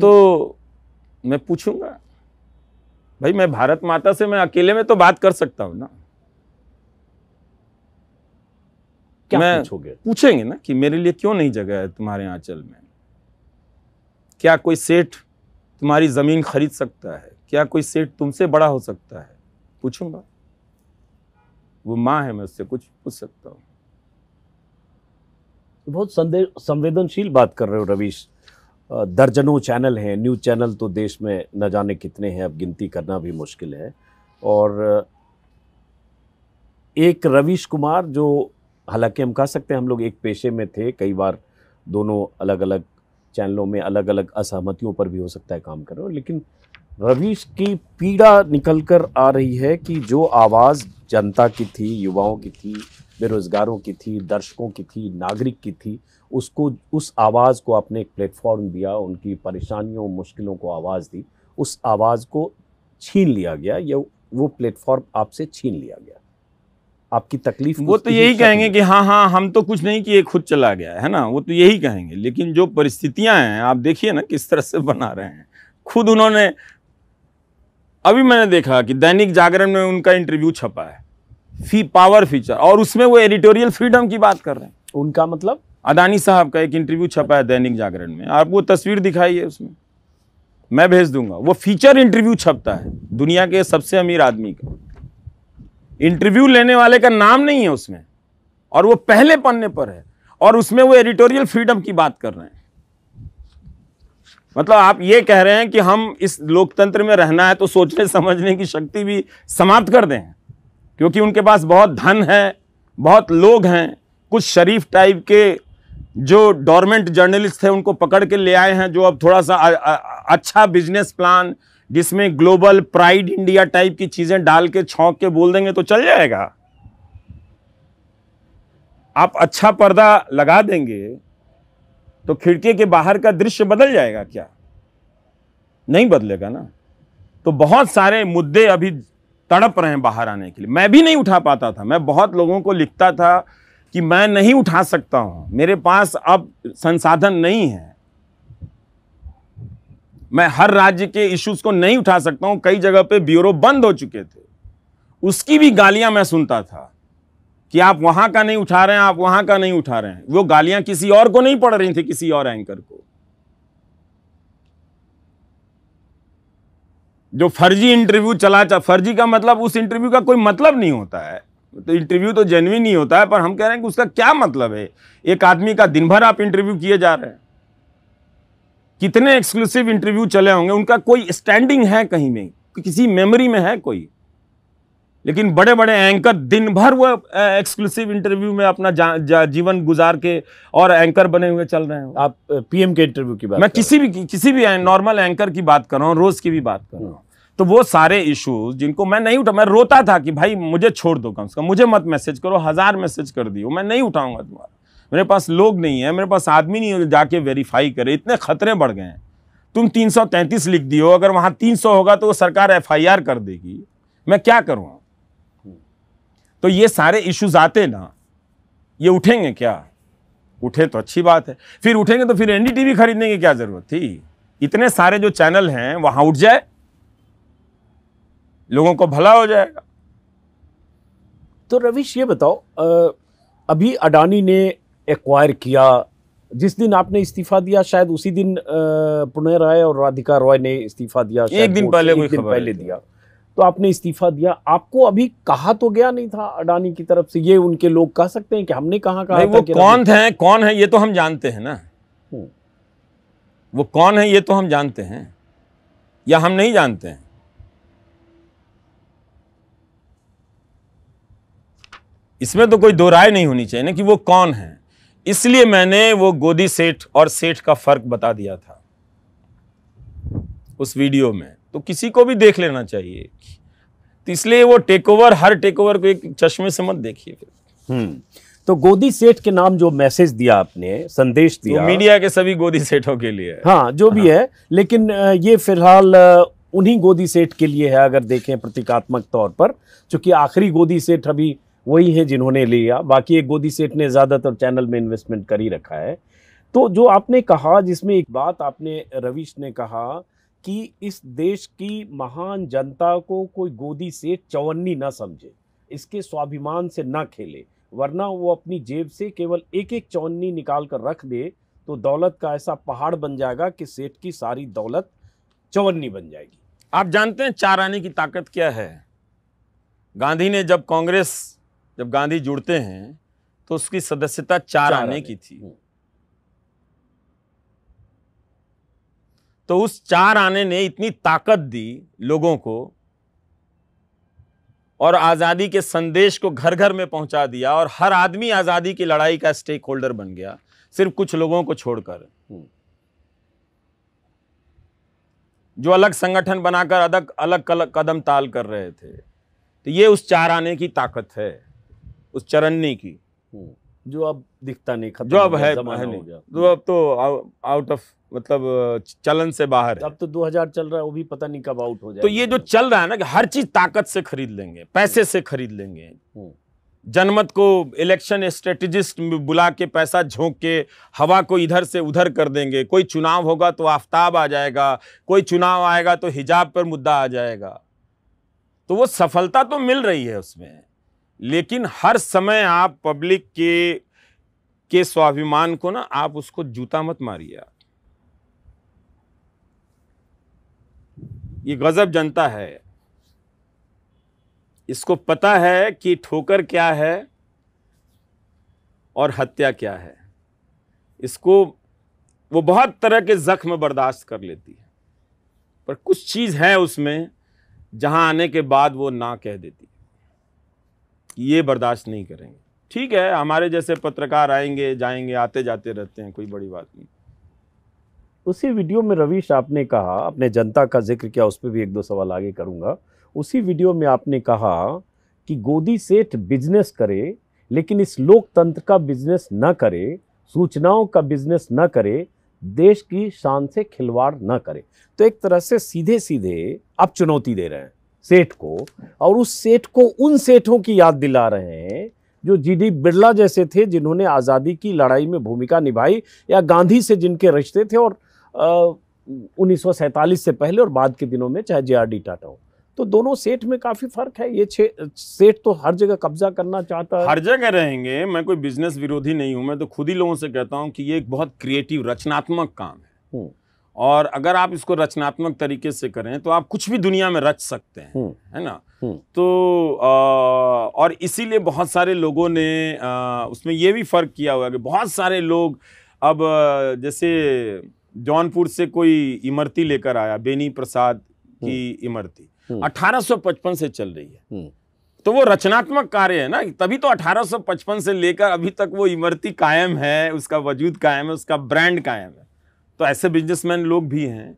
तो मैं पूछूंगा भाई मैं भारत माता से मैं अकेले में तो बात कर सकता हूँ ना क्या मैं पूछोगे पूछेंगे ना कि मेरे लिए क्यों नहीं जगह है तुम्हारे आंचल में क्या कोई सेठ तुम्हारी ज़मीन खरीद सकता है क्या कोई सेठ तुमसे बड़ा हो सकता है पूछूंगा वो माँ है मैं उससे कुछ पूछ सकता हूँ बहुत संवेदनशील बात कर रहे हो रवीश दर्जनों चैनल हैं न्यूज़ चैनल तो देश में न जाने कितने हैं अब गिनती करना भी मुश्किल है और एक रवीश कुमार जो हालांकि हम कह सकते हैं हम लोग एक पेशे में थे कई बार दोनों अलग अलग चैनलों में अलग अलग असहमतियों पर भी हो सकता है काम कर रहे हो लेकिन रवीश की पीड़ा निकल कर आ रही है कि जो आवाज़ जनता की थी युवाओं की थी बेरोज़गारों की थी दर्शकों की थी नागरिक की थी उसको उस आवाज़ को आपने एक प्लेटफॉर्म दिया उनकी परेशानियों मुश्किलों को आवाज़ दी उस आवाज़ को छीन लिया गया या वो प्लेटफॉर्म आपसे छीन लिया गया आपकी तकलीफ वो तो यही कहेंगे कि हाँ हाँ हम तो कुछ नहीं किए खुद चला गया है ना वो तो यही कहेंगे लेकिन जो परिस्थितियां हैं आप देखिए ना किस तरह से बना रहे हैं खुद उन्होंने अभी मैंने देखा कि दैनिक जागरण में उनका इंटरव्यू छपा है फी पावर फीचर और उसमें वो एडिटोरियल फ्रीडम की बात कर रहे हैं उनका मतलब अदानी साहब का एक इंटरव्यू छपा है दैनिक जागरण में आप वो तस्वीर दिखाई है उसमें मैं भेज दूंगा वो फीचर इंटरव्यू छपता है दुनिया के सबसे अमीर आदमी का इंटरव्यू लेने वाले का नाम नहीं है उसमें और वो पहले पन्ने पर है और उसमें वो एडिटोरियल फ्रीडम की बात कर रहे हैं मतलब आप ये कह रहे हैं कि हम इस लोकतंत्र में रहना है तो सोचने समझने की शक्ति भी समाप्त कर दें क्योंकि उनके पास बहुत धन है बहुत लोग हैं कुछ शरीफ टाइप के जो डॉर्मेंट जर्नलिस्ट थे उनको पकड़ के ले आए हैं जो अब थोड़ा सा अच्छा बिजनेस प्लान जिसमें ग्लोबल प्राइड इंडिया टाइप की चीज़ें डाल के छोंक के बोल देंगे तो चल जाएगा आप अच्छा पर्दा लगा देंगे तो खिड़की के बाहर का दृश्य बदल जाएगा क्या नहीं बदलेगा ना तो बहुत सारे मुद्दे अभी तड़प रहे हैं बाहर आने के लिए मैं भी नहीं उठा पाता था मैं बहुत लोगों को लिखता था कि मैं नहीं उठा सकता हूं मेरे पास अब संसाधन नहीं है मैं हर राज्य के इश्यूज को नहीं उठा सकता हूं कई जगह पे ब्यूरो बंद हो चुके थे उसकी भी गालियां मैं सुनता था कि आप वहां का नहीं उठा रहे हैं आप वहां का नहीं उठा रहे हैं वो गालियां किसी और को नहीं पड़ रही थी किसी और एंकर को जो फर्जी इंटरव्यू चला चा फर्जी का मतलब उस इंटरव्यू का कोई मतलब नहीं होता है तो इंटरव्यू तो जेनविन नहीं होता है पर हम कह रहे हैं कि उसका क्या मतलब है एक आदमी का दिन भर आप इंटरव्यू किए जा रहे हैं कितने एक्सक्लूसिव इंटरव्यू चले होंगे उनका कोई स्टैंडिंग है कहीं में किसी मेमोरी में है कोई लेकिन बड़े बड़े एंकर दिन भर वो एक्सक्लूसिव इंटरव्यू में अपना जा, जा, जीवन गुजार के और एंकर बने हुए चल रहे हैं आप पीएम के इंटरव्यू की बात मैं किसी भी किसी भी नॉर्मल एंकर की बात कर रहा हूँ रोज की भी बात कर रहा हूँ हम्म। तो वो सारे इश्यूज जिनको मैं नहीं उठा मैं रोता था कि भाई मुझे छोड़ दो कम से कम मुझे मत मैसेज करो हजार मैसेज कर दियो मैं नहीं उठाऊंगा तुम्हारा मेरे पास लोग नहीं है मेरे पास आदमी नहीं है जाके वेरीफाई करे इतने खतरे बढ़ गए हैं तुम 333 लिख दियो अगर वहां 300 होगा तो वो सरकार एफआईआर कर देगी मैं क्या करूँ तो ये सारे इश्यूज आते ना ये उठेंगे क्या उठे तो अच्छी बात है फिर उठेंगे तो फिर एनडीटीवी खरीदने की क्या जरूरत थी इतने सारे जो चैनल हैं वहां उठ जाए लोगों को भला हो जाएगा तो रविश ये बताओ अभी अडानी ने एक्वायर किया जिस दिन आपने इस्तीफा दिया शायद उसी दिन पुणे राय और राधिका रॉय ने इस्तीफा दिया एक दिन पहले कोई खबर पहले दिया तो आपने इस्तीफा दिया आपको अभी कहा तो गया नहीं था अडानी की तरफ से ये उनके लोग कह सकते हैं कि हमने कहा कहा वो कौन थे कौन है ये तो हम जानते हैं ना हम्म। वो कौन है ये तो हम जानते हैं या हम नहीं जानते हैं इसमें तो कोई दो राय नहीं होनी चाहिए ना कि वो कौन है इसलिए मैंने वो गोदी सेठ और सेठ का फर्क बता दिया था उस वीडियो में तो किसी को भी देख लेना चाहिए तो इसलिए वो टेक ओवर हर टेक ओवर को एक चश्मे से मत देखिए फिर हम्म। तो गोदी सेठ के नाम जो मैसेज दिया आपने संदेश दिया तो मीडिया के सभी गोदी सेठों के लिए हाँ जो भी हाँ। है लेकिन ये फिलहाल उन्हीं गोदी सेठ के लिए है अगर देखें प्रतीकात्मक तौर पर चूंकि आखिरी गोदी सेठ अभी वही हैं जिन्होंने लिया बाकी एक गोदी सेठ ने ज़्यादातर चैनल में इन्वेस्टमेंट कर ही रखा है तो जो आपने कहा जिसमें एक बात आपने रविश ने कहा कि इस देश की महान जनता को कोई गोदी सेठ चवन्नी ना समझे इसके स्वाभिमान से ना खेले वरना वो अपनी जेब से केवल एक एक चवन्नी निकाल कर रख दे तो दौलत का ऐसा पहाड़ बन जाएगा कि सेठ की सारी दौलत चवन्नी बन जाएगी आप जानते हैं चार आने की ताकत क्या है गांधी ने जब कांग्रेस जब गांधी जुड़ते हैं तो उसकी सदस्यता चार, चार आने की थी हम्म। तो उस चार आने ने इतनी ताकत दी लोगों को और आज़ादी के संदेश को घर घर में पहुंचा दिया और हर आदमी आज़ादी की लड़ाई का स्टेक होल्डर बन गया सिर्फ कुछ लोगों को छोड़कर हम्म। जो अलग संगठन बनाकर अलग अलग कदम ताल कर रहे थे तो ये उस चार आने की ताकत है उस चरन्नी की हम्म, जो अब दिखता नहीं खत्म जो अब है, नहीं जो अब तो आउट ऑफ मतलब चलन से बाहर अब तो 2000 चल रहा है वो भी पता नहीं कब आउट हो जाए तो ये जो चल रहा है ना कि हर चीज ताकत से खरीद लेंगे पैसे से खरीद लेंगे हम्म। जनमत को इलेक्शन स्ट्रेटजिस्ट बुला के पैसा झोंक के हवा को इधर से उधर कर देंगे कोई चुनाव होगा तो आफ्ताब आ जाएगा कोई चुनाव आएगा तो हिजाब पर मुद्दा आ जाएगा तो वो सफलता तो मिल रही है उसमें लेकिन हर समय आप पब्लिक के के स्वाभिमान को ना आप उसको जूता मत मारिए ये गजब जनता है इसको पता है कि ठोकर क्या है और हत्या क्या है इसको वो बहुत तरह के ज़ख्म बर्दाश्त कर लेती है पर कुछ चीज़ है उसमें जहां आने के बाद वो ना कह देती ये बर्दाश्त नहीं करेंगे ठीक है हमारे जैसे पत्रकार आएंगे जाएंगे आते जाते रहते हैं कोई बड़ी बात नहीं उसी वीडियो में रवीश आपने कहा अपने जनता का जिक्र किया उस पर भी एक दो सवाल आगे करूँगा उसी वीडियो में आपने कहा कि गोदी सेठ बिजनेस करे लेकिन इस लोकतंत्र का बिजनेस न करे सूचनाओं का बिजनेस न करे देश की शान से खिलवाड़ न करे तो एक तरह से सीधे सीधे आप चुनौती दे रहे हैं सेठ को और उस सेठ को उन सेठों की याद दिला रहे हैं जो जी डी बिरला जैसे थे जिन्होंने आज़ादी की लड़ाई में भूमिका निभाई या गांधी से जिनके रिश्ते थे और उन्नीस से पहले और बाद के दिनों में चाहे जे आर डी टाटा हो तो दोनों सेठ में काफी फर्क है ये सेठ तो हर जगह कब्जा करना चाहता है हर जगह रहेंगे मैं कोई बिजनेस विरोधी नहीं हूं मैं तो खुद ही लोगों से कहता हूं कि ये एक बहुत क्रिएटिव रचनात्मक काम है हम्म। और अगर आप इसको रचनात्मक तरीके से करें तो आप कुछ भी दुनिया में रच सकते हैं हम्म। है ना हम्म। तो आ, और इसीलिए बहुत सारे लोगों ने आ, उसमें ये भी फ़र्क किया हुआ कि बहुत सारे लोग अब जैसे जौनपुर से कोई इमरती लेकर आया बेनी प्रसाद की हम्म। इमरती 1855 से चल रही है तो वो रचनात्मक कार्य है ना तभी तो 1855 से लेकर अभी तक वो इमरती कायम है उसका वजूद कायम है उसका ब्रांड कायम है तो ऐसे बिजनेसमैन लोग भी हैं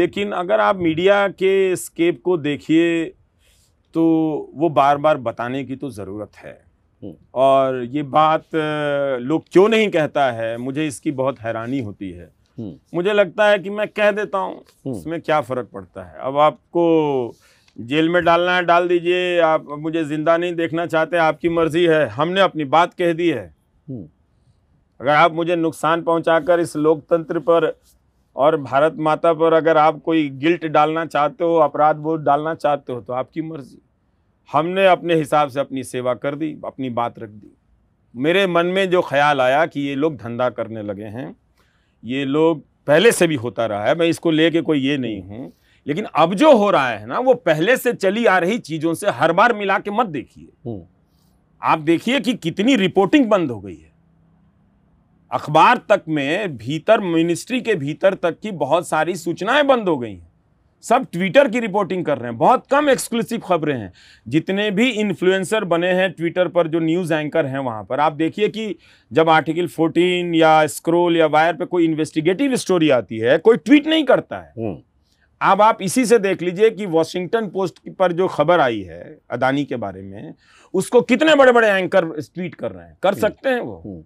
लेकिन अगर आप मीडिया के स्केप को देखिए तो वो बार बार बताने की तो ज़रूरत है हम्म। और ये बात लोग क्यों नहीं कहता है मुझे इसकी बहुत हैरानी होती है हम्म। मुझे लगता है कि मैं कह देता हूँ हम्म। इसमें क्या फ़र्क पड़ता है अब आपको जेल में डालना है डाल दीजिए आप मुझे ज़िंदा नहीं देखना चाहते आपकी मर्ज़ी है हमने अपनी बात कह दी है अगर आप मुझे नुकसान पहुंचाकर इस लोकतंत्र पर और भारत माता पर अगर आप कोई गिल्ट डालना चाहते हो अपराध बोध डालना चाहते हो तो आपकी मर्जी हमने अपने हिसाब से अपनी सेवा कर दी अपनी बात रख दी मेरे मन में जो ख्याल आया कि ये लोग धंधा करने लगे हैं ये लोग पहले से भी होता रहा है मैं इसको ले कोई ये नहीं हूँ लेकिन अब जो हो रहा है ना वो पहले से चली आ रही चीज़ों से हर बार मिला के मत देखिए हम्म। आप देखिए कि कितनी रिपोर्टिंग बंद हो गई है अखबार तक में भीतर मिनिस्ट्री के भीतर तक की बहुत सारी सूचनाएं बंद हो गई हैं सब ट्विटर की रिपोर्टिंग कर रहे हैं बहुत कम एक्सक्लूसिव खबरें हैं जितने भी इन्फ्लुएंसर बने हैं ट्विटर पर जो न्यूज़ एंकर हैं वहाँ पर आप देखिए कि जब आर्टिकल 14 या स्क्रोल या वायर पे कोई इन्वेस्टिगेटिव स्टोरी आती है कोई ट्वीट नहीं करता है हम्म। अब आप इसी से देख लीजिए कि वॉशिंगटन पोस्ट पर जो खबर आई है अदानी के बारे में उसको कितने बड़े बड़े एंकर ट्वीट कर रहे हैं कर हम्म। सकते हैं वो हम्म।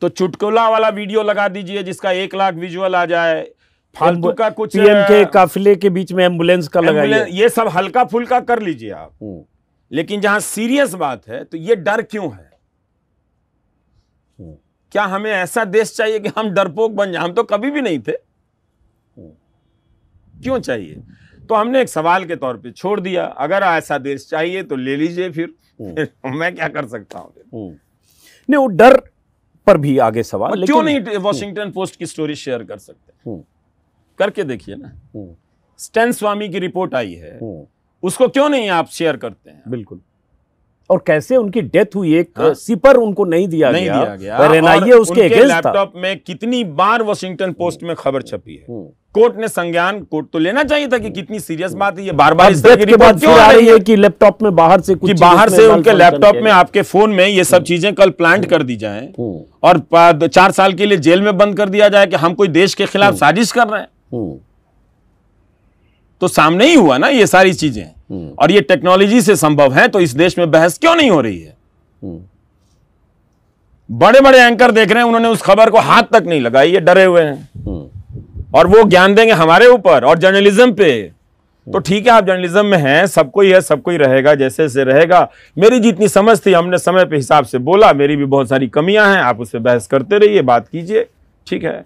तो चुटकुला वाला वीडियो लगा दीजिए जिसका एक लाख विजुअल आ जाए फालतू का कुछ पीएम के काफिले के बीच में एम्बुलेंस का लगाइए ये सब हल्का फुल्का कर लीजिए आप लेकिन जहां सीरियस बात है तो ये डर क्यों है क्या हमें ऐसा देश चाहिए कि हम डरपोक बन जाए हम तो कभी भी नहीं थे क्यों चाहिए तो हमने एक सवाल के तौर पे छोड़ दिया अगर ऐसा देश चाहिए तो ले लीजिए फिर हम्म। <laughs> मैं क्या कर सकता हूं हम्म। नहीं वो डर पर भी आगे सवाल क्यों नहीं वॉशिंगटन हम्म। पोस्ट की स्टोरी शेयर कर सकते हम्म। करके देखिए ना स्टैन हम्म। स्वामी की रिपोर्ट आई है उसको क्यों नहीं आप शेयर करते हैं बिल्कुल और कैसे उनकी डेथ हुई एक हाँ? सिपर उनको नहीं दिया नहीं गया, दिया गया। और उसके लैपटॉप में कितनी बार वॉशिंगटन पोस्ट में खबर छपी है कोर्ट ने संज्ञान कोर्ट तो लेना चाहिए था कि कितनी सीरियस बात है ये बार बार इस तरह की रिपोर्ट क्यों आ रही है कि लैपटॉप में बाहर से कुछ कि बाहर से उनके लैपटॉप में आपके फोन में ये सब हम्म। चीजें कल प्लांट कर दी जाए हम्म। और चार साल के लिए जेल में बंद कर दिया जाए कि हम कोई देश के खिलाफ हम्म। साजिश कर रहे हैं तो सामने ही हुआ ना ये सारी चीजें और ये टेक्नोलॉजी से संभव है तो इस देश में बहस क्यों नहीं हो रही है बड़े बड़े एंकर देख रहे हैं उन्होंने उस खबर को हाथ तक नहीं लगाई ये डरे हुए हैं और वो ज्ञान देंगे हमारे ऊपर और जर्नलिज्म पे तो ठीक है आप जर्नलिज्म में हैं सबको ही है सबको ही रहेगा जैसे जैसे रहेगा मेरी जितनी समझ थी हमने समय पे हिसाब से बोला मेरी भी बहुत सारी कमियां हैं आप उससे बहस करते रहिए बात कीजिए ठीक है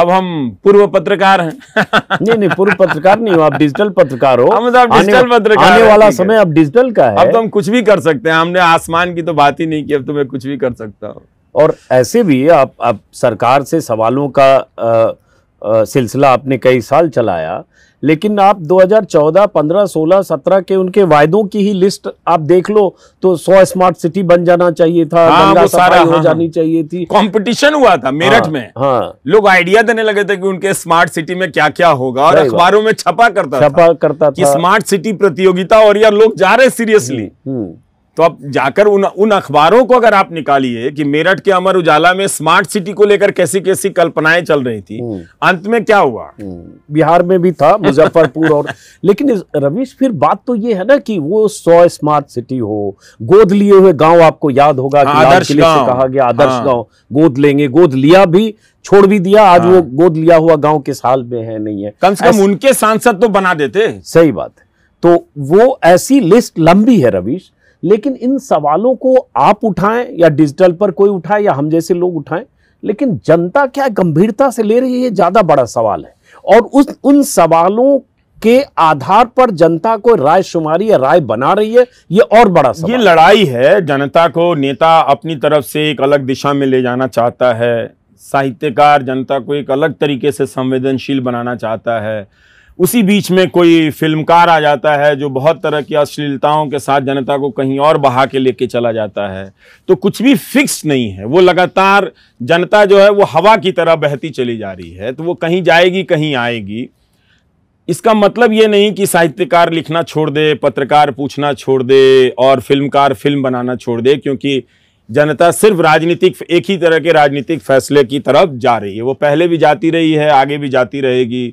अब हम पूर्व पत्रकार हैं <laughs> नहीं नहीं पूर्व पत्रकार नहीं हो आप डिजिटल पत्रकार हो हम तो आप डिजिटल पत्रकार आने वाला समय अब डिजिटल का है अब तो हम कुछ भी कर सकते हैं हमने आसमान की तो बात ही नहीं की अब तो मैं कुछ भी कर सकता हूँ और ऐसे भी आप आप सरकार से सवालों का सिलसिला आपने कई साल चलाया लेकिन आप 2014, 15, 16, 17 के उनके वायदों की ही लिस्ट आप देख लो तो 100 स्मार्ट सिटी बन जाना चाहिए था हाँ, वो सारा हाँ, हो जानी हाँ। चाहिए थी कंपटीशन हुआ था मेरठ हाँ, में हाँ, लोग आइडिया देने लगे थे कि उनके स्मार्ट सिटी में क्या क्या होगा और अखबारों में छपा करता छपा करता था स्मार्ट सिटी प्रतियोगिता और यार लोग जा रहे सीरियसली तो आप जाकर उन उन अखबारों को अगर आप निकालिए कि मेरठ के अमर उजाला में स्मार्ट सिटी को लेकर कैसी कैसी कल्पनाएं चल रही थी हम्म। अंत में क्या हुआ हम्म। बिहार में भी था मुजफ्फरपुर और <laughs> लेकिन रमेश फिर बात तो ये है ना कि वो सौ स्मार्ट सिटी हो गोद लिए हुए गांव आपको याद होगा कि हाँ, आदर्श गांव कहा गया आदर्श हाँ। गांव गोद लेंगे गोद लिया भी छोड़ भी दिया आज वो हाँ। गोद लिया हुआ गाँव किस हाल में है नहीं है कम से कम उनके सांसद तो बना देते सही बात तो वो ऐसी लिस्ट लंबी है रवीश लेकिन इन सवालों को आप उठाएं या डिजिटल पर कोई उठाए या हम जैसे लोग उठाएं लेकिन जनता क्या गंभीरता से ले रही है ये ज़्यादा बड़ा सवाल है और उस उन सवालों के आधार पर जनता को राय शुमारी या राय बना रही है ये और बड़ा सवाल ये लड़ाई है जनता को नेता अपनी तरफ से एक अलग दिशा में ले जाना चाहता है साहित्यकार जनता को एक अलग तरीके से संवेदनशील बनाना चाहता है उसी बीच में कोई फिल्मकार आ जाता है जो बहुत तरह की अश्लीलताओं के साथ जनता को कहीं और बहा के लेके चला जाता है तो कुछ भी फिक्स नहीं है वो लगातार जनता जो है वो हवा की तरह बहती चली जा रही है तो वो कहीं जाएगी कहीं आएगी इसका मतलब ये नहीं कि साहित्यकार लिखना छोड़ दे पत्रकार पूछना छोड़ दे और फिल्मकार फिल्म बनाना छोड़ दे क्योंकि जनता सिर्फ राजनीतिक एक ही तरह के राजनीतिक फैसले की तरफ जा रही है वो पहले भी जाती रही है आगे भी जाती रहेगी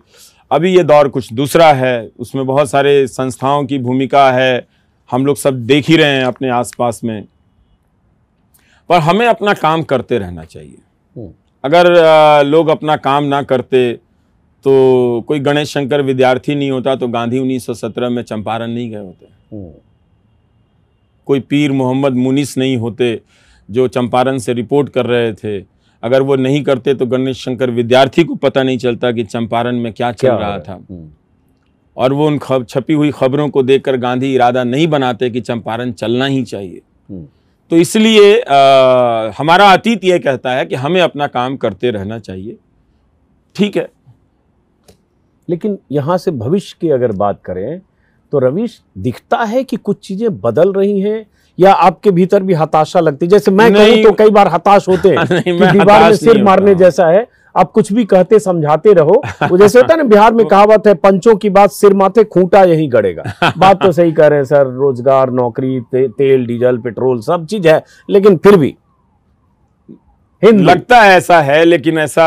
अभी ये दौर कुछ दूसरा है उसमें बहुत सारे संस्थाओं की भूमिका है हम लोग सब देख ही रहे हैं अपने आसपास में पर हमें अपना काम करते रहना चाहिए हम्म। अगर लोग अपना काम ना करते तो कोई गणेश शंकर विद्यार्थी नहीं होता तो गांधी 1917 में चंपारण नहीं गए होते हम्म। कोई पीर मोहम्मद मुनिस नहीं होते जो चंपारण से रिपोर्ट कर रहे थे अगर वो नहीं करते तो गणेश शंकर विद्यार्थी को पता नहीं चलता कि चंपारण में क्या चल क्या रहा था हम्म। और वो उन खब, छपी हुई खबरों को देखकर गांधी इरादा नहीं बनाते कि चंपारण चलना ही चाहिए हम्म। तो इसलिए हमारा अतीत ये कहता है कि हमें अपना काम करते रहना चाहिए ठीक है लेकिन यहाँ से भविष्य की अगर बात करें तो रवीश दिखता है कि कुछ चीज़ें बदल रही हैं या आपके भीतर भी हताशा लगती जैसे मैं कहूँ तो कई बार हताश होते हैं <laughs> दीवार में सिर मारने जैसा है आप कुछ भी कहते समझाते रहो वो जैसे होता है ना बिहार में <laughs> कहावत है पंचों की बात सिर माथे खूंटा यही गड़ेगा <laughs> बात तो सही कह रहे हैं सर रोजगार नौकरी ते, तेल डीजल पेट्रोल सब चीज है लेकिन फिर भी हिंद लगता है ऐसा है लेकिन ऐसा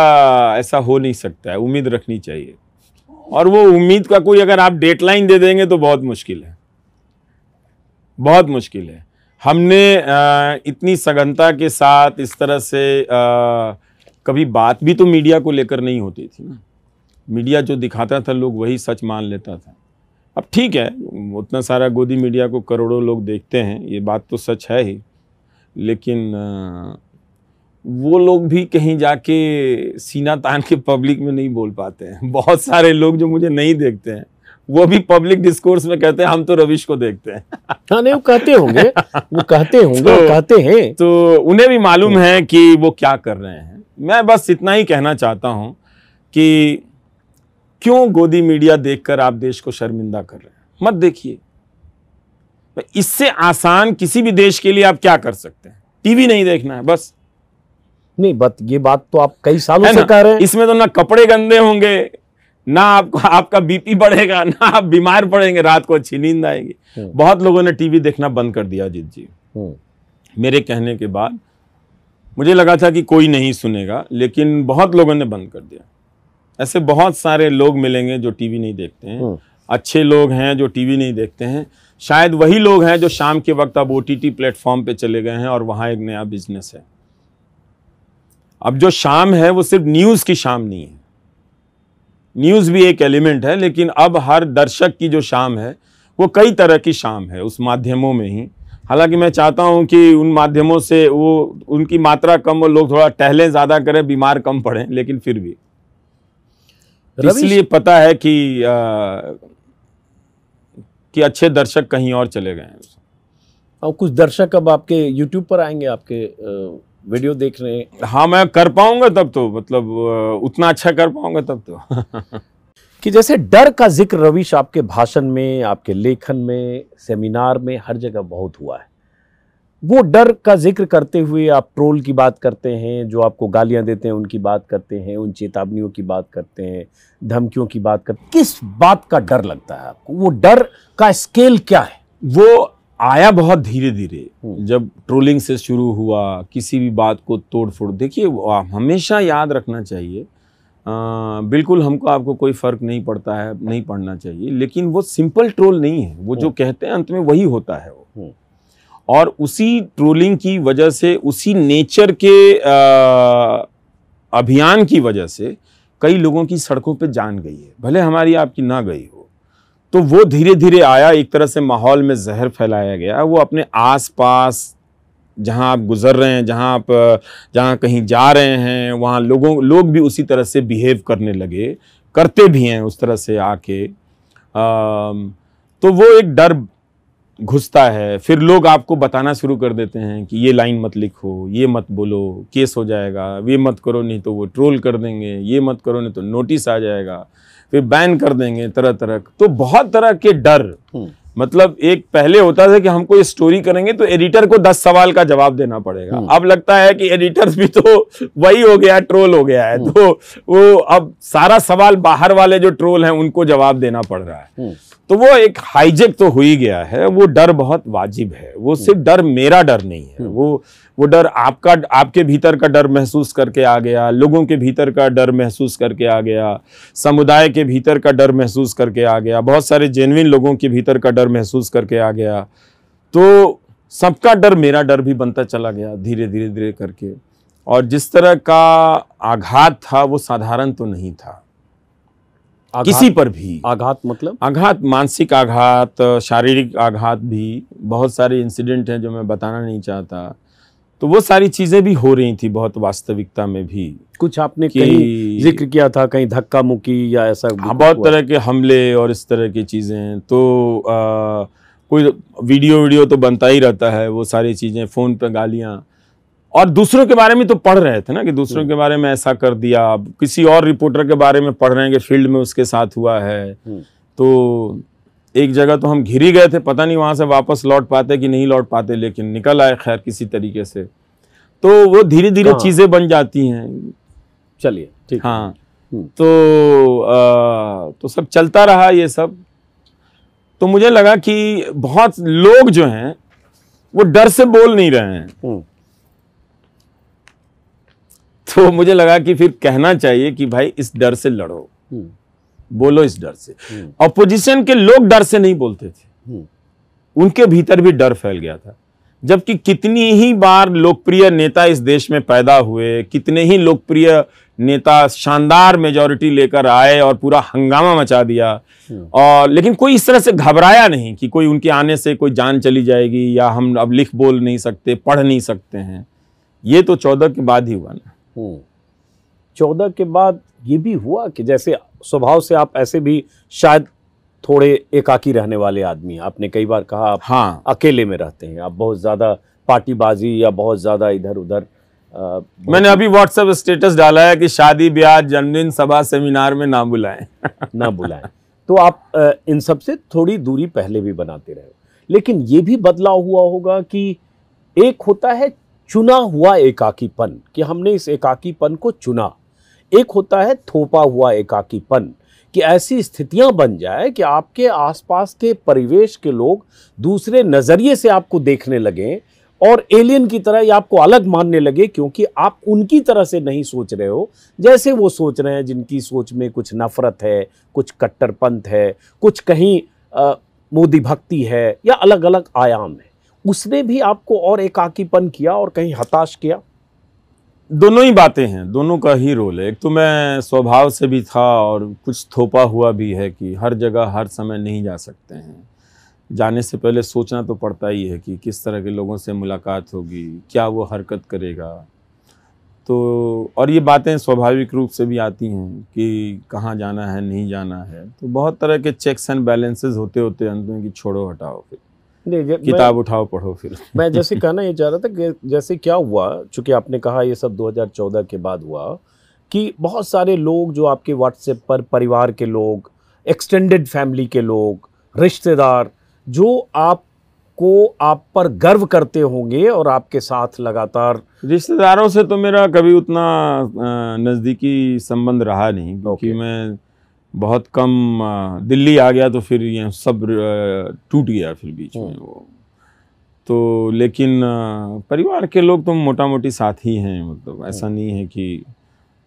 ऐसा हो नहीं सकता है उम्मीद रखनी चाहिए और वो उम्मीद का कोई अगर आप डेडलाइन दे देंगे तो बहुत मुश्किल है बहुत मुश्किल है हमने इतनी सघनता के साथ इस तरह से कभी बात भी तो मीडिया को लेकर नहीं होती थी ना मीडिया जो दिखाता था लोग वही सच मान लेता था अब ठीक है उतना सारा गोदी मीडिया को करोड़ों लोग देखते हैं ये बात तो सच है ही लेकिन वो लोग भी कहीं जाके सीना तान के पब्लिक में नहीं बोल पाते हैं <laughs> बहुत सारे लोग जो मुझे नहीं देखते हैं वो भी पब्लिक डिस्कोर्स में कहते हैं हम तो रविश को देखते हैं हाँ नहीं वो कहते होंगे वो कहते होंगे तो, कहते हैं तो उन्हें भी मालूम हम्म। है कि वो क्या कर रहे हैं मैं बस इतना ही कहना चाहता हूं कि क्यों गोदी मीडिया देखकर आप देश को शर्मिंदा कर रहे हैं मत देखिए इससे आसान किसी भी देश के लिए आप क्या कर सकते हैं टीवी नहीं देखना है बस नहीं बत ये बात तो आप कई सालों से कह रहे हैं इसमें तो ना कपड़े गंदे होंगे ना आपको आपका बीपी बढ़ेगा ना आप बीमार पड़ेंगे रात को अच्छी नींद आएगी हम्म। बहुत लोगों ने टीवी देखना बंद कर दिया अजीत जी हम्म। मेरे कहने के बाद मुझे लगा था कि कोई नहीं सुनेगा लेकिन बहुत लोगों ने बंद कर दिया ऐसे बहुत सारे लोग मिलेंगे जो टीवी नहीं देखते हैं हम्म। अच्छे लोग हैं जो टीवी नहीं देखते हैं शायद वही लोग हैं जो शाम के वक्त अब ओ टी प्लेटफॉर्म पे चले गए हैं और वहाँ एक नया बिजनेस है अब जो शाम है वो सिर्फ न्यूज़ की शाम नहीं है न्यूज़ भी एक एलिमेंट है लेकिन अब हर दर्शक की जो शाम है वो कई तरह की शाम है उस माध्यमों में ही हालांकि मैं चाहता हूं कि उन माध्यमों से वो उनकी मात्रा कम और लोग थोड़ा टहलें ज़्यादा करें बीमार कम पड़ें लेकिन फिर भी इसलिए पता है कि आ, कि अच्छे दर्शक कहीं और चले गए हैं और कुछ दर्शक अब आपके YouTube पर आएंगे आपके आ... वीडियो देख रहे हैं हाँ मैं कर पाऊंगा तब तो मतलब उतना अच्छा कर पाऊंगा तब तो <laughs> कि जैसे डर का जिक्र रविश आपके भाषण में आपके लेखन में सेमिनार में हर जगह बहुत हुआ है वो डर का जिक्र करते हुए आप ट्रोल की बात करते हैं जो आपको गालियां देते हैं उनकी बात करते हैं उन चेतावनियों की बात करते हैं धमकियों की बात करते किस बात का डर लगता है आपको वो डर का स्केल क्या है वो आया बहुत धीरे धीरे हम्म। जब ट्रोलिंग से शुरू हुआ किसी भी बात को तोड़ फोड़ देखिए हमेशा याद रखना चाहिए आ, बिल्कुल हमको आपको कोई फ़र्क नहीं पड़ता है नहीं पड़ना चाहिए लेकिन वो सिंपल ट्रोल नहीं है वो जो हम्म। कहते हैं अंत में वही होता है वो हम्म। और उसी ट्रोलिंग की वजह से उसी नेचर के आ, अभियान की वजह से कई लोगों की सड़कों पे जान गई है भले हमारी आपकी ना गई हो तो वो धीरे धीरे आया एक तरह से माहौल में जहर फैलाया गया वो अपने आसपास जहाँ आप गुजर रहे हैं जहाँ आप जहाँ कहीं जा रहे हैं वहाँ लोगों लोग भी उसी तरह से बिहेव करने लगे करते भी हैं उस तरह से आके तो वो एक डर घुसता है फिर लोग आपको बताना शुरू कर देते हैं कि ये लाइन मत लिखो ये मत बोलो केस हो जाएगा ये मत करो नहीं तो वो ट्रोल कर देंगे ये मत करो नहीं तो नोटिस आ जाएगा फिर बैन कर देंगे तरह तरह तो बहुत तरह के डर हम्म। मतलब एक पहले होता था कि हमको ये स्टोरी करेंगे तो एडिटर को दस सवाल का जवाब देना पड़ेगा हम्म। अब लगता है कि एडिटर भी तो वही हो गया ट्रोल हो गया है हम्म। तो वो अब सारा सवाल बाहर वाले जो ट्रोल हैं उनको जवाब देना पड़ रहा है तो वो एक हाईजेक तो हो ही गया है वो डर बहुत वाजिब है वो सिर्फ डर मेरा डर नहीं है वो वो डर आपका आपके भीतर का डर महसूस करके आ गया लोगों के भीतर का डर महसूस करके आ गया समुदाय के भीतर का डर महसूस करके आ गया बहुत सारे जेनविन लोगों के भीतर का डर महसूस करके आ गया तो सबका डर मेरा डर भी बनता चला गया धीरे धीरे धीरे करके और जिस तरह का आघात था वो साधारण तो नहीं था किसी पर भी आघात मतलब आघात मानसिक आघात शारीरिक आघात भी बहुत सारे इंसिडेंट हैं जो मैं बताना नहीं चाहता तो वो सारी चीज़ें भी हो रही थी बहुत वास्तविकता में भी कुछ आपने कहीं जिक्र किया था कहीं धक्का मुक्की या ऐसा हाँ बहुत तरह के हमले और इस तरह की चीज़ें तो आ, कोई वीडियो वीडियो तो बनता ही रहता है वो सारी चीज़ें फ़ोन पर गालियाँ और दूसरों के बारे में तो पढ़ रहे थे ना कि दूसरों के बारे में ऐसा कर दिया किसी और रिपोर्टर के बारे में पढ़ रहे हैं कि फील्ड में उसके साथ हुआ है हम्म। तो एक जगह तो हम घिरी गए थे पता नहीं वहाँ से वापस लौट पाते कि नहीं लौट पाते लेकिन निकल आए खैर किसी तरीके से तो वो धीरे धीरे हाँ। चीज़ें बन जाती हैं चलिए ठीक हाँ हम्म। तो आ, तो सब चलता रहा ये सब तो मुझे लगा कि बहुत लोग जो हैं वो डर से बोल नहीं रहे हैं हम्म। तो मुझे लगा कि फिर कहना चाहिए कि भाई इस डर से लड़ो हम्म। बोलो इस डर से अपोजिशन हम्म। के लोग डर से नहीं बोलते थे हम्म। उनके भीतर भी डर फैल गया था जबकि कितनी ही बार लोकप्रिय नेता इस देश में पैदा हुए कितने ही लोकप्रिय नेता शानदार मेजोरिटी लेकर आए और पूरा हंगामा मचा दिया हम्म। और लेकिन कोई इस तरह से घबराया नहीं कि कोई उनके आने से कोई जान चली जाएगी या हम अब लिख बोल नहीं सकते पढ़ नहीं सकते हैं ये तो चौदह के बाद ही हुआ ना चौदह के बाद ये भी हुआ कि जैसे स्वभाव से आप ऐसे भी शायद थोड़े एकाकी रहने वाले आदमी हैं आपने कई बार कहा आप हाँ अकेले में रहते हैं आप बहुत ज़्यादा पार्टीबाजी या बहुत ज़्यादा इधर उधर मैंने अभी व्हाट्सएप स्टेटस डाला है कि शादी ब्याह जन्मदिन सभा सेमिनार में ना बुलाएं <laughs> ना बुलाएं तो आप इन सब से थोड़ी दूरी पहले भी बनाते रहे लेकिन ये भी बदलाव हुआ होगा कि एक होता है चुना हुआ एकाकीपन कि हमने इस एकाकीपन को चुना एक होता है थोपा हुआ एकाकीपन कि ऐसी स्थितियां बन जाए कि आपके आसपास के परिवेश के लोग दूसरे नज़रिए से आपको देखने लगें और एलियन की तरह या आपको अलग मानने लगे क्योंकि आप उनकी तरह से नहीं सोच रहे हो जैसे वो सोच रहे हैं जिनकी सोच में कुछ नफ़रत है कुछ कट्टरपंथ है कुछ कहीं मोदी भक्ति है या अलग अलग आयाम है उसने भी आपको और एकाकीपन किया और कहीं हताश किया दोनों ही बातें हैं दोनों का ही रोल है एक तो मैं स्वभाव से भी था और कुछ थोपा हुआ भी है कि हर जगह हर समय नहीं जा सकते हैं जाने से पहले सोचना तो पड़ता ही है कि किस तरह के लोगों से मुलाकात होगी क्या वो हरकत करेगा तो और ये बातें स्वाभाविक रूप से भी आती हैं कि कहाँ जाना है नहीं जाना है तो बहुत तरह के चेक्स एंड बैलेंसेस होते होते अंत में कि छोड़ो हटाओ फिर किताब उठाओ पढ़ो फिर <laughs> मैं जैसे कहना ये चाह रहा था कि जैसे क्या हुआ चूंकि आपने कहा ये सब 2014 के बाद हुआ कि बहुत सारे लोग जो आपके व्हाट्सएप पर परिवार के लोग एक्सटेंडेड फैमिली के लोग रिश्तेदार जो आपको आप पर गर्व करते होंगे और आपके साथ लगातार रिश्तेदारों से तो मेरा कभी उतना नज़दीकी संबंध रहा नहीं क्योंकि okay. मैं बहुत कम दिल्ली आ गया तो फिर ये सब टूट गया फिर बीच में हम्म। वो तो लेकिन परिवार के लोग तो मोटा मोटी साथ ही हैं मतलब ऐसा हम्म। नहीं है कि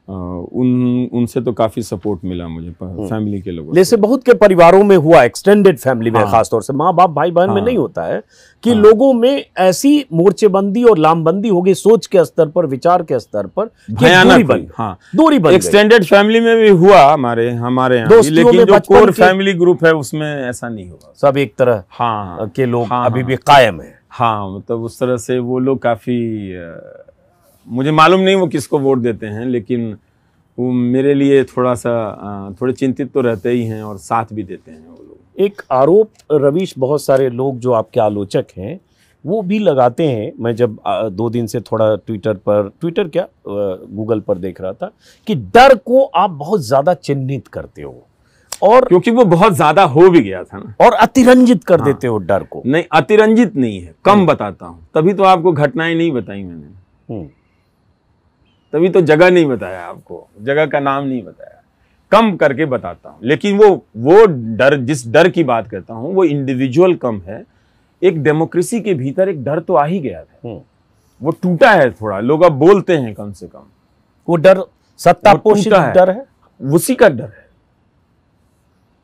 उन उनसे तो काफी सपोर्ट मिला मुझे फैमिली हम्म। के लोगों जैसे बहुत के परिवारों में हुआ एक्सटेंडेड फैमिली में हाँ। खास तौर से माँ बाप भाई बहन में हाँ। नहीं होता है कि हाँ। लोगों में ऐसी मोर्चेबंदी और लामबंदी हो गई सोच के स्तर पर विचार के स्तर पर दूरी बन हाँ दूरी बन एक्सटेंडेड फैमिली में भी हुआ हमारे हमारे लेकिन जो कोर फैमिली ग्रुप है उसमें ऐसा नहीं हुआ सब एक तरह हाँ के लोग अभी भी कायम है हाँ मतलब उस तरह से वो लोग काफी मुझे मालूम नहीं वो किसको वोट देते हैं लेकिन वो मेरे लिए थोड़ा सा थोड़े चिंतित तो रहते ही हैं और साथ भी देते हैं वो लोग एक आरोप रवीश बहुत सारे लोग जो आपके आलोचक हैं वो भी लगाते हैं मैं जब दो दिन से थोड़ा ट्विटर पर ट्विटर क्या गूगल पर देख रहा था कि डर को आप बहुत ज़्यादा चिन्हित करते हो और क्योंकि वो बहुत ज्यादा हो भी गया था ना और अतिरंजित कर हाँ। देते हो डर को नहीं अतिरंजित नहीं है कम हम्म। बताता हूँ तभी तो आपको घटनाएं नहीं बताई मैंने हम्म। तभी तो जगह नहीं बताया आपको जगह का नाम नहीं बताया कम करके बताता हूँ लेकिन वो वो डर जिस डर की बात करता हूँ वो इंडिविजुअल कम है एक डेमोक्रेसी के भीतर एक डर तो आ ही गया था हम्म। वो टूटा है थोड़ा लोग अब बोलते हैं कम से कम वो डर सत्ता पोषित डर है उसी का डर है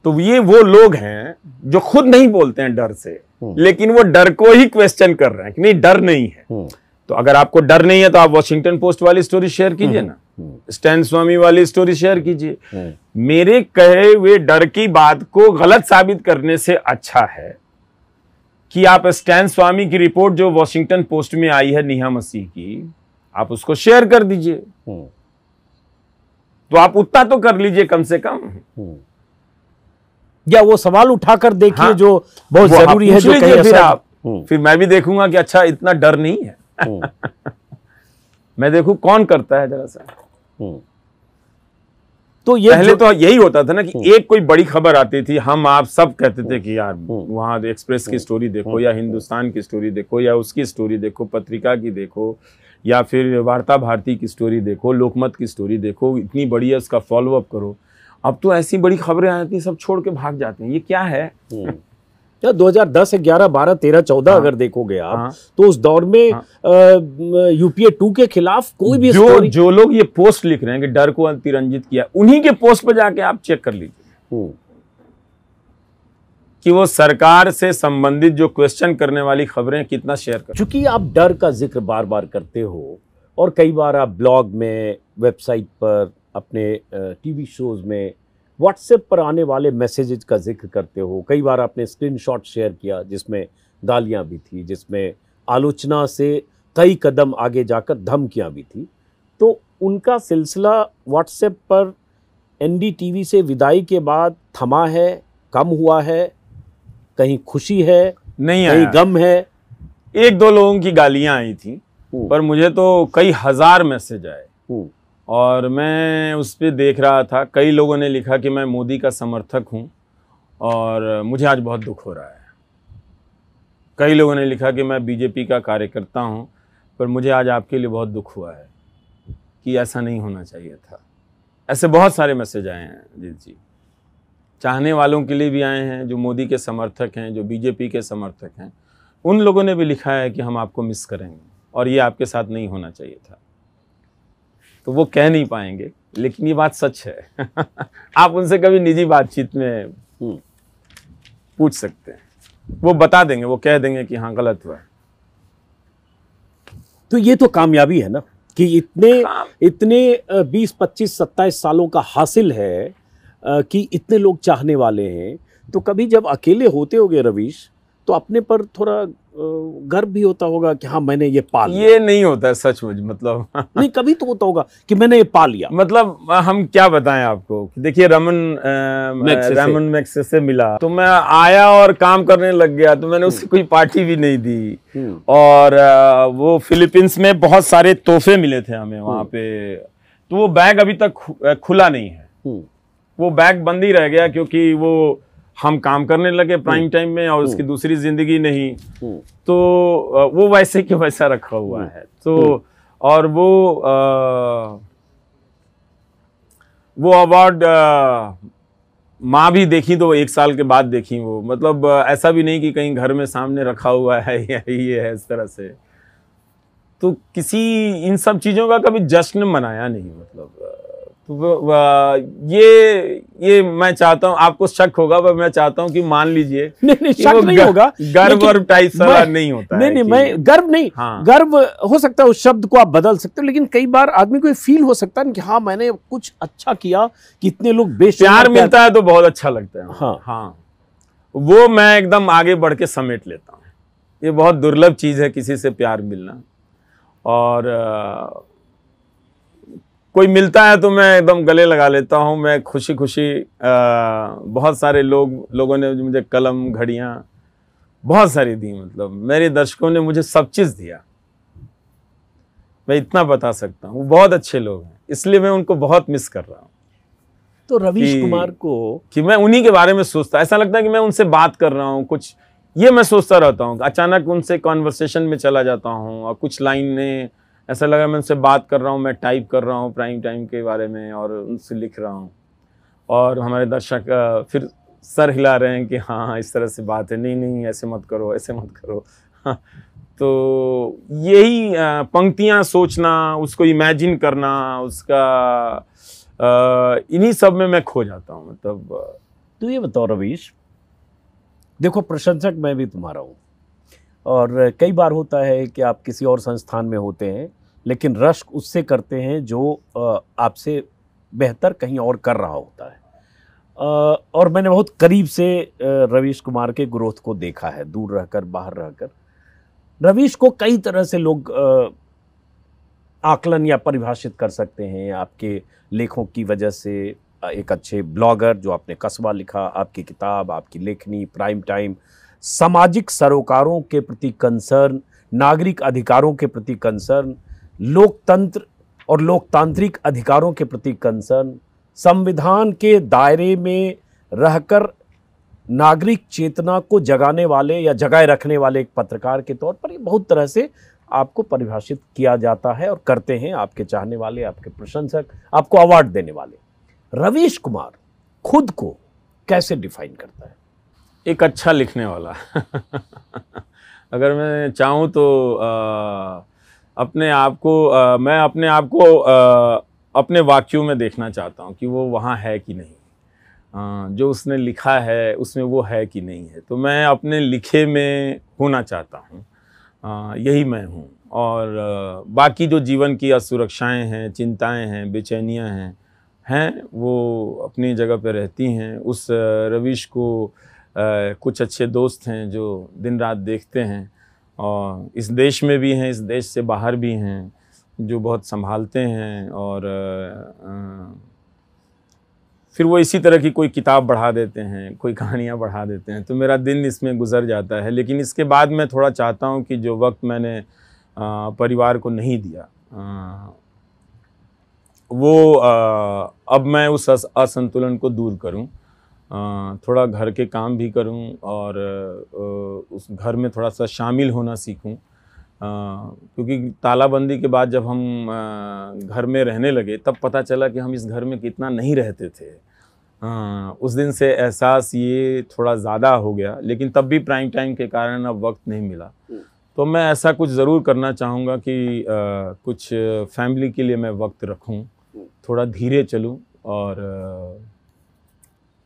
तो ये वो लोग हैं जो खुद नहीं बोलते हैं डर से हम्म। लेकिन वो डर को ही क्वेश्चन कर रहे हैं कि नहीं डर नहीं है हम्म। तो अगर आपको डर नहीं है तो आप वॉशिंगटन पोस्ट वाली स्टोरी शेयर कीजिए ना स्टैन हम्म, स्वामी हम्म। वाली स्टोरी शेयर कीजिए हम्म। मेरे कहे हुए डर की बात को गलत साबित करने से अच्छा है कि आप स्टैन स्वामी की रिपोर्ट जो वॉशिंगटन पोस्ट में आई है नेहा मसीह की आप उसको शेयर कर दीजिए तो आप उतना तो कर लीजिए कम से कम या वो सवाल उठाकर देखिए हाँ, जो बहुत जरूरी है जो फिर आप फिर मैं भी देखूंगा कि अच्छा इतना डर नहीं है हम्म। मैं देखू कौन करता है जरा सा हम्म। तो ये पहले तो यही होता था ना कि हम्म। एक कोई बड़ी खबर आती थी हम आप सब कहते थे कि यार वहां एक्सप्रेस की स्टोरी देखो या हिंदुस्तान की स्टोरी देखो या उसकी स्टोरी देखो पत्रिका की देखो या फिर वार्ता भारती की स्टोरी देखो लोकमत की स्टोरी देखो इतनी बड़ी है उसका फॉलोअप करो अब तो ऐसी बड़ी खबरें आती सब छोड़ के भाग जाते हैं ये क्या है या 2010 11 12 13 14 हाँ, अगर देखोगे आप हाँ, तो उस दौर में हाँ, यूपीए टू के खिलाफ कोई भी जो जो लोग ये पोस्ट लिख रहे हैं कि डर को अंतिरंजित किया उन्हीं के पोस्ट पर जाके आप चेक कर लीजिए हम्म। कि वो सरकार से संबंधित जो क्वेश्चन करने वाली खबरें कितना शेयर कर चूंकि आप डर का जिक्र बार बार करते हो और कई बार आप ब्लॉग में वेबसाइट पर अपने टीवी शोज में व्हाट्सएप पर आने वाले मैसेजेज का जिक्र करते हो कई बार आपने स्क्रीनशॉट शेयर किया जिसमें गालियाँ भी थी जिसमें आलोचना से कई कदम आगे जाकर धमकियाँ भी थी तो उनका सिलसिला व्हाट्सएप पर एनडीटीवी से विदाई के बाद थमा है कम हुआ है कहीं खुशी है नहीं कहीं गम है एक दो लोगों की गालियाँ आई थी हम्म। पर मुझे तो कई हजार मैसेज आए हम्म। और मैं उस पर देख रहा था कई लोगों ने लिखा कि मैं मोदी का समर्थक हूँ और मुझे आज बहुत दुख हो रहा है कई लोगों ने लिखा कि मैं बीजेपी का कार्यकर्ता हूँ पर मुझे आज आपके लिए बहुत दुख हुआ है कि ऐसा नहीं होना चाहिए था ऐसे बहुत सारे मैसेज आए हैं अजीत जी चाहने वालों के लिए भी आए हैं जो मोदी के समर्थक हैं जो बीजेपी के समर्थक हैं उन लोगों ने भी लिखा है कि हम आपको मिस करेंगे और ये आपके साथ नहीं होना चाहिए था तो वो कह नहीं पाएंगे लेकिन ये बात सच है <laughs> आप उनसे कभी निजी बातचीत में हम्म। पूछ सकते हैं वो बता देंगे वो कह देंगे कि हाँ गलत हुआ तो ये तो कामयाबी है ना कि इतने इतने 20 25 सत्ताईस सालों का हासिल है कि इतने लोग चाहने वाले हैं तो कभी जब अकेले होते होगे रवीश तो अपने पर थोड़ा गर्व भी होता होगा कि हाँ मैंने ये पाल ये नहीं होता है सचमुच मतलब नहीं कभी तो होता होगा कि मैंने ये पा लिया मतलब हम क्या बताएं आपको देखिए रमन रमन मैक्स से मिला तो मैं आया और काम करने लग गया तो मैंने उसे हम्म। कोई पार्टी भी नहीं दी हम्म। और वो फिलीपींस में बहुत सारे तोहफे मिले थे हमें वहां हम्म। पे तो वो बैग अभी तक खुला नहीं है वो बैग बंद ही रह गया क्योंकि वो हम काम करने लगे प्राइम हम्म। टाइम में और उसकी हम्म। दूसरी जिंदगी नहीं हम्म। तो वो वैसे के वैसा रखा हुआ है तो और वो आ, वो अवार्ड माँ भी देखी तो एक साल के बाद देखी वो मतलब ऐसा भी नहीं कि कहीं घर में सामने रखा हुआ है <laughs> या ये है इस तरह से तो किसी इन सब चीज़ों का कभी जश्न मनाया नहीं मतलब ये ये मैं चाहता हूँ आपको शक होगा पर मैं चाहता हूँ कि मान लीजिए <laughs> नहीं नहीं शक नहीं होगा गर्व और टाइप नहीं होता नहीं नहीं मैं गर्व नहीं हाँ। गर्व हो सकता है उस शब्द को आप बदल सकते हो लेकिन कई बार आदमी को ये फील हो सकता है कि हाँ मैंने कुछ अच्छा किया कि लोग बेश प्यार मिलता है तो बहुत अच्छा लगता है हाँ हाँ वो मैं एकदम आगे बढ़ के समेट लेता हूँ ये बहुत दुर्लभ चीज़ है किसी से प्यार मिलना और कोई मिलता है तो मैं एकदम गले लगा लेता हूँ मैं खुशी खुशी बहुत सारे लोग लोगों ने मुझे कलम घड़ियाँ बहुत सारी दी मतलब मेरे दर्शकों ने मुझे सब चीज़ दिया मैं इतना बता सकता हूँ बहुत अच्छे लोग हैं इसलिए मैं उनको बहुत मिस कर रहा हूँ तो रवीश कुमार को कि मैं उन्हीं के बारे में सोचता ऐसा लगता है कि मैं उनसे बात कर रहा हूँ कुछ ये मैं सोचता रहता हूँ अचानक उनसे कॉन्वर्सेशन में चला जाता हूँ और कुछ लाइनें ऐसा लगा मैं उनसे बात कर रहा हूँ मैं टाइप कर रहा हूँ प्राइम टाइम के बारे में और उनसे लिख रहा हूँ और हमारे दर्शक फिर सर हिला रहे हैं कि हाँ हाँ इस तरह से बात है नहीं नहीं ऐसे मत करो ऐसे मत करो हाँ, तो यही पंक्तियाँ सोचना उसको इमेजिन करना उसका इन्हीं सब में मैं खो जाता हूँ मतलब तो ये बताओ रवीश देखो प्रशंसक मैं भी तुम्हारा हूँ और कई बार होता है कि आप किसी और संस्थान में होते हैं लेकिन रश्क उससे करते हैं जो आपसे बेहतर कहीं और कर रहा होता है और मैंने बहुत करीब से रवीश कुमार के ग्रोथ को देखा है दूर रहकर बाहर रहकर रवीश को कई तरह से लोग आकलन या परिभाषित कर सकते हैं आपके लेखों की वजह से एक अच्छे ब्लॉगर जो आपने कस्बा लिखा आपकी किताब आपकी लेखनी प्राइम टाइम सामाजिक सरोकारों के प्रति कंसर्न नागरिक अधिकारों के प्रति कंसर्न लोकतंत्र और लोकतांत्रिक अधिकारों के प्रति कंसर्न संविधान के दायरे में रहकर नागरिक चेतना को जगाने वाले या जगाए रखने वाले एक पत्रकार के तौर पर ये बहुत तरह से आपको परिभाषित किया जाता है और करते हैं आपके चाहने वाले आपके प्रशंसक आपको अवार्ड देने वाले रवीश कुमार खुद को कैसे डिफाइन करता है एक अच्छा लिखने वाला <laughs> अगर मैं चाहूँ तो आ, अपने आप को मैं अपने आप को अपने वाक्यों में देखना चाहता हूँ कि वो वहाँ है कि नहीं जो उसने लिखा है उसमें वो है कि नहीं है तो मैं अपने लिखे में होना चाहता हूँ यही मैं हूँ और बाकी जो जीवन की असुरक्षाएँ हैं चिंताएं हैं बेचैनियाँ हैं हैं वो अपनी जगह पर रहती हैं उस रविश को कुछ अच्छे दोस्त हैं जो दिन रात देखते हैं और इस देश में भी हैं इस देश से बाहर भी हैं जो बहुत संभालते हैं और फिर वो इसी तरह की कोई किताब बढ़ा देते हैं कोई कहानियाँ बढ़ा देते हैं तो मेरा दिन इसमें गुजर जाता है लेकिन इसके बाद मैं थोड़ा चाहता हूँ कि जो वक्त मैंने परिवार को नहीं दिया वो अब मैं उस असंतुलन को दूर करूँ थोड़ा घर के काम भी करूं और उस घर में थोड़ा सा शामिल होना सीखूं क्योंकि तालाबंदी के बाद जब हम घर में रहने लगे तब पता चला कि हम इस घर में कितना नहीं रहते थे उस दिन से एहसास ये थोड़ा ज़्यादा हो गया लेकिन तब भी प्राइम टाइम के कारण अब वक्त नहीं मिला हम्म। तो मैं ऐसा कुछ ज़रूर करना चाहूँगा कि कुछ फैमिली के लिए मैं वक्त रखूँ हम्म। थोड़ा धीरे चलूँ और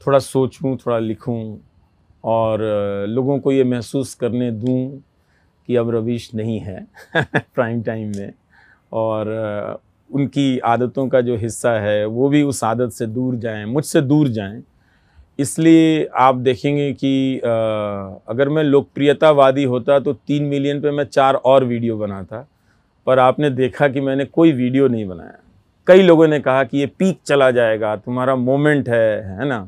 थोड़ा सोचूं थोड़ा लिखूं और लोगों को ये महसूस करने दूं कि अब रवीश नहीं है <laughs> प्राइम टाइम में और उनकी आदतों का जो हिस्सा है वो भी उस आदत से दूर जाएं मुझसे दूर जाएं इसलिए आप देखेंगे कि अगर मैं लोकप्रियतावादी होता तो तीन मिलियन पे मैं चार और वीडियो बनाता पर आपने देखा कि मैंने कोई वीडियो नहीं बनाया कई लोगों ने कहा कि ये पीक चला जाएगा तुम्हारा मोमेंट है है ना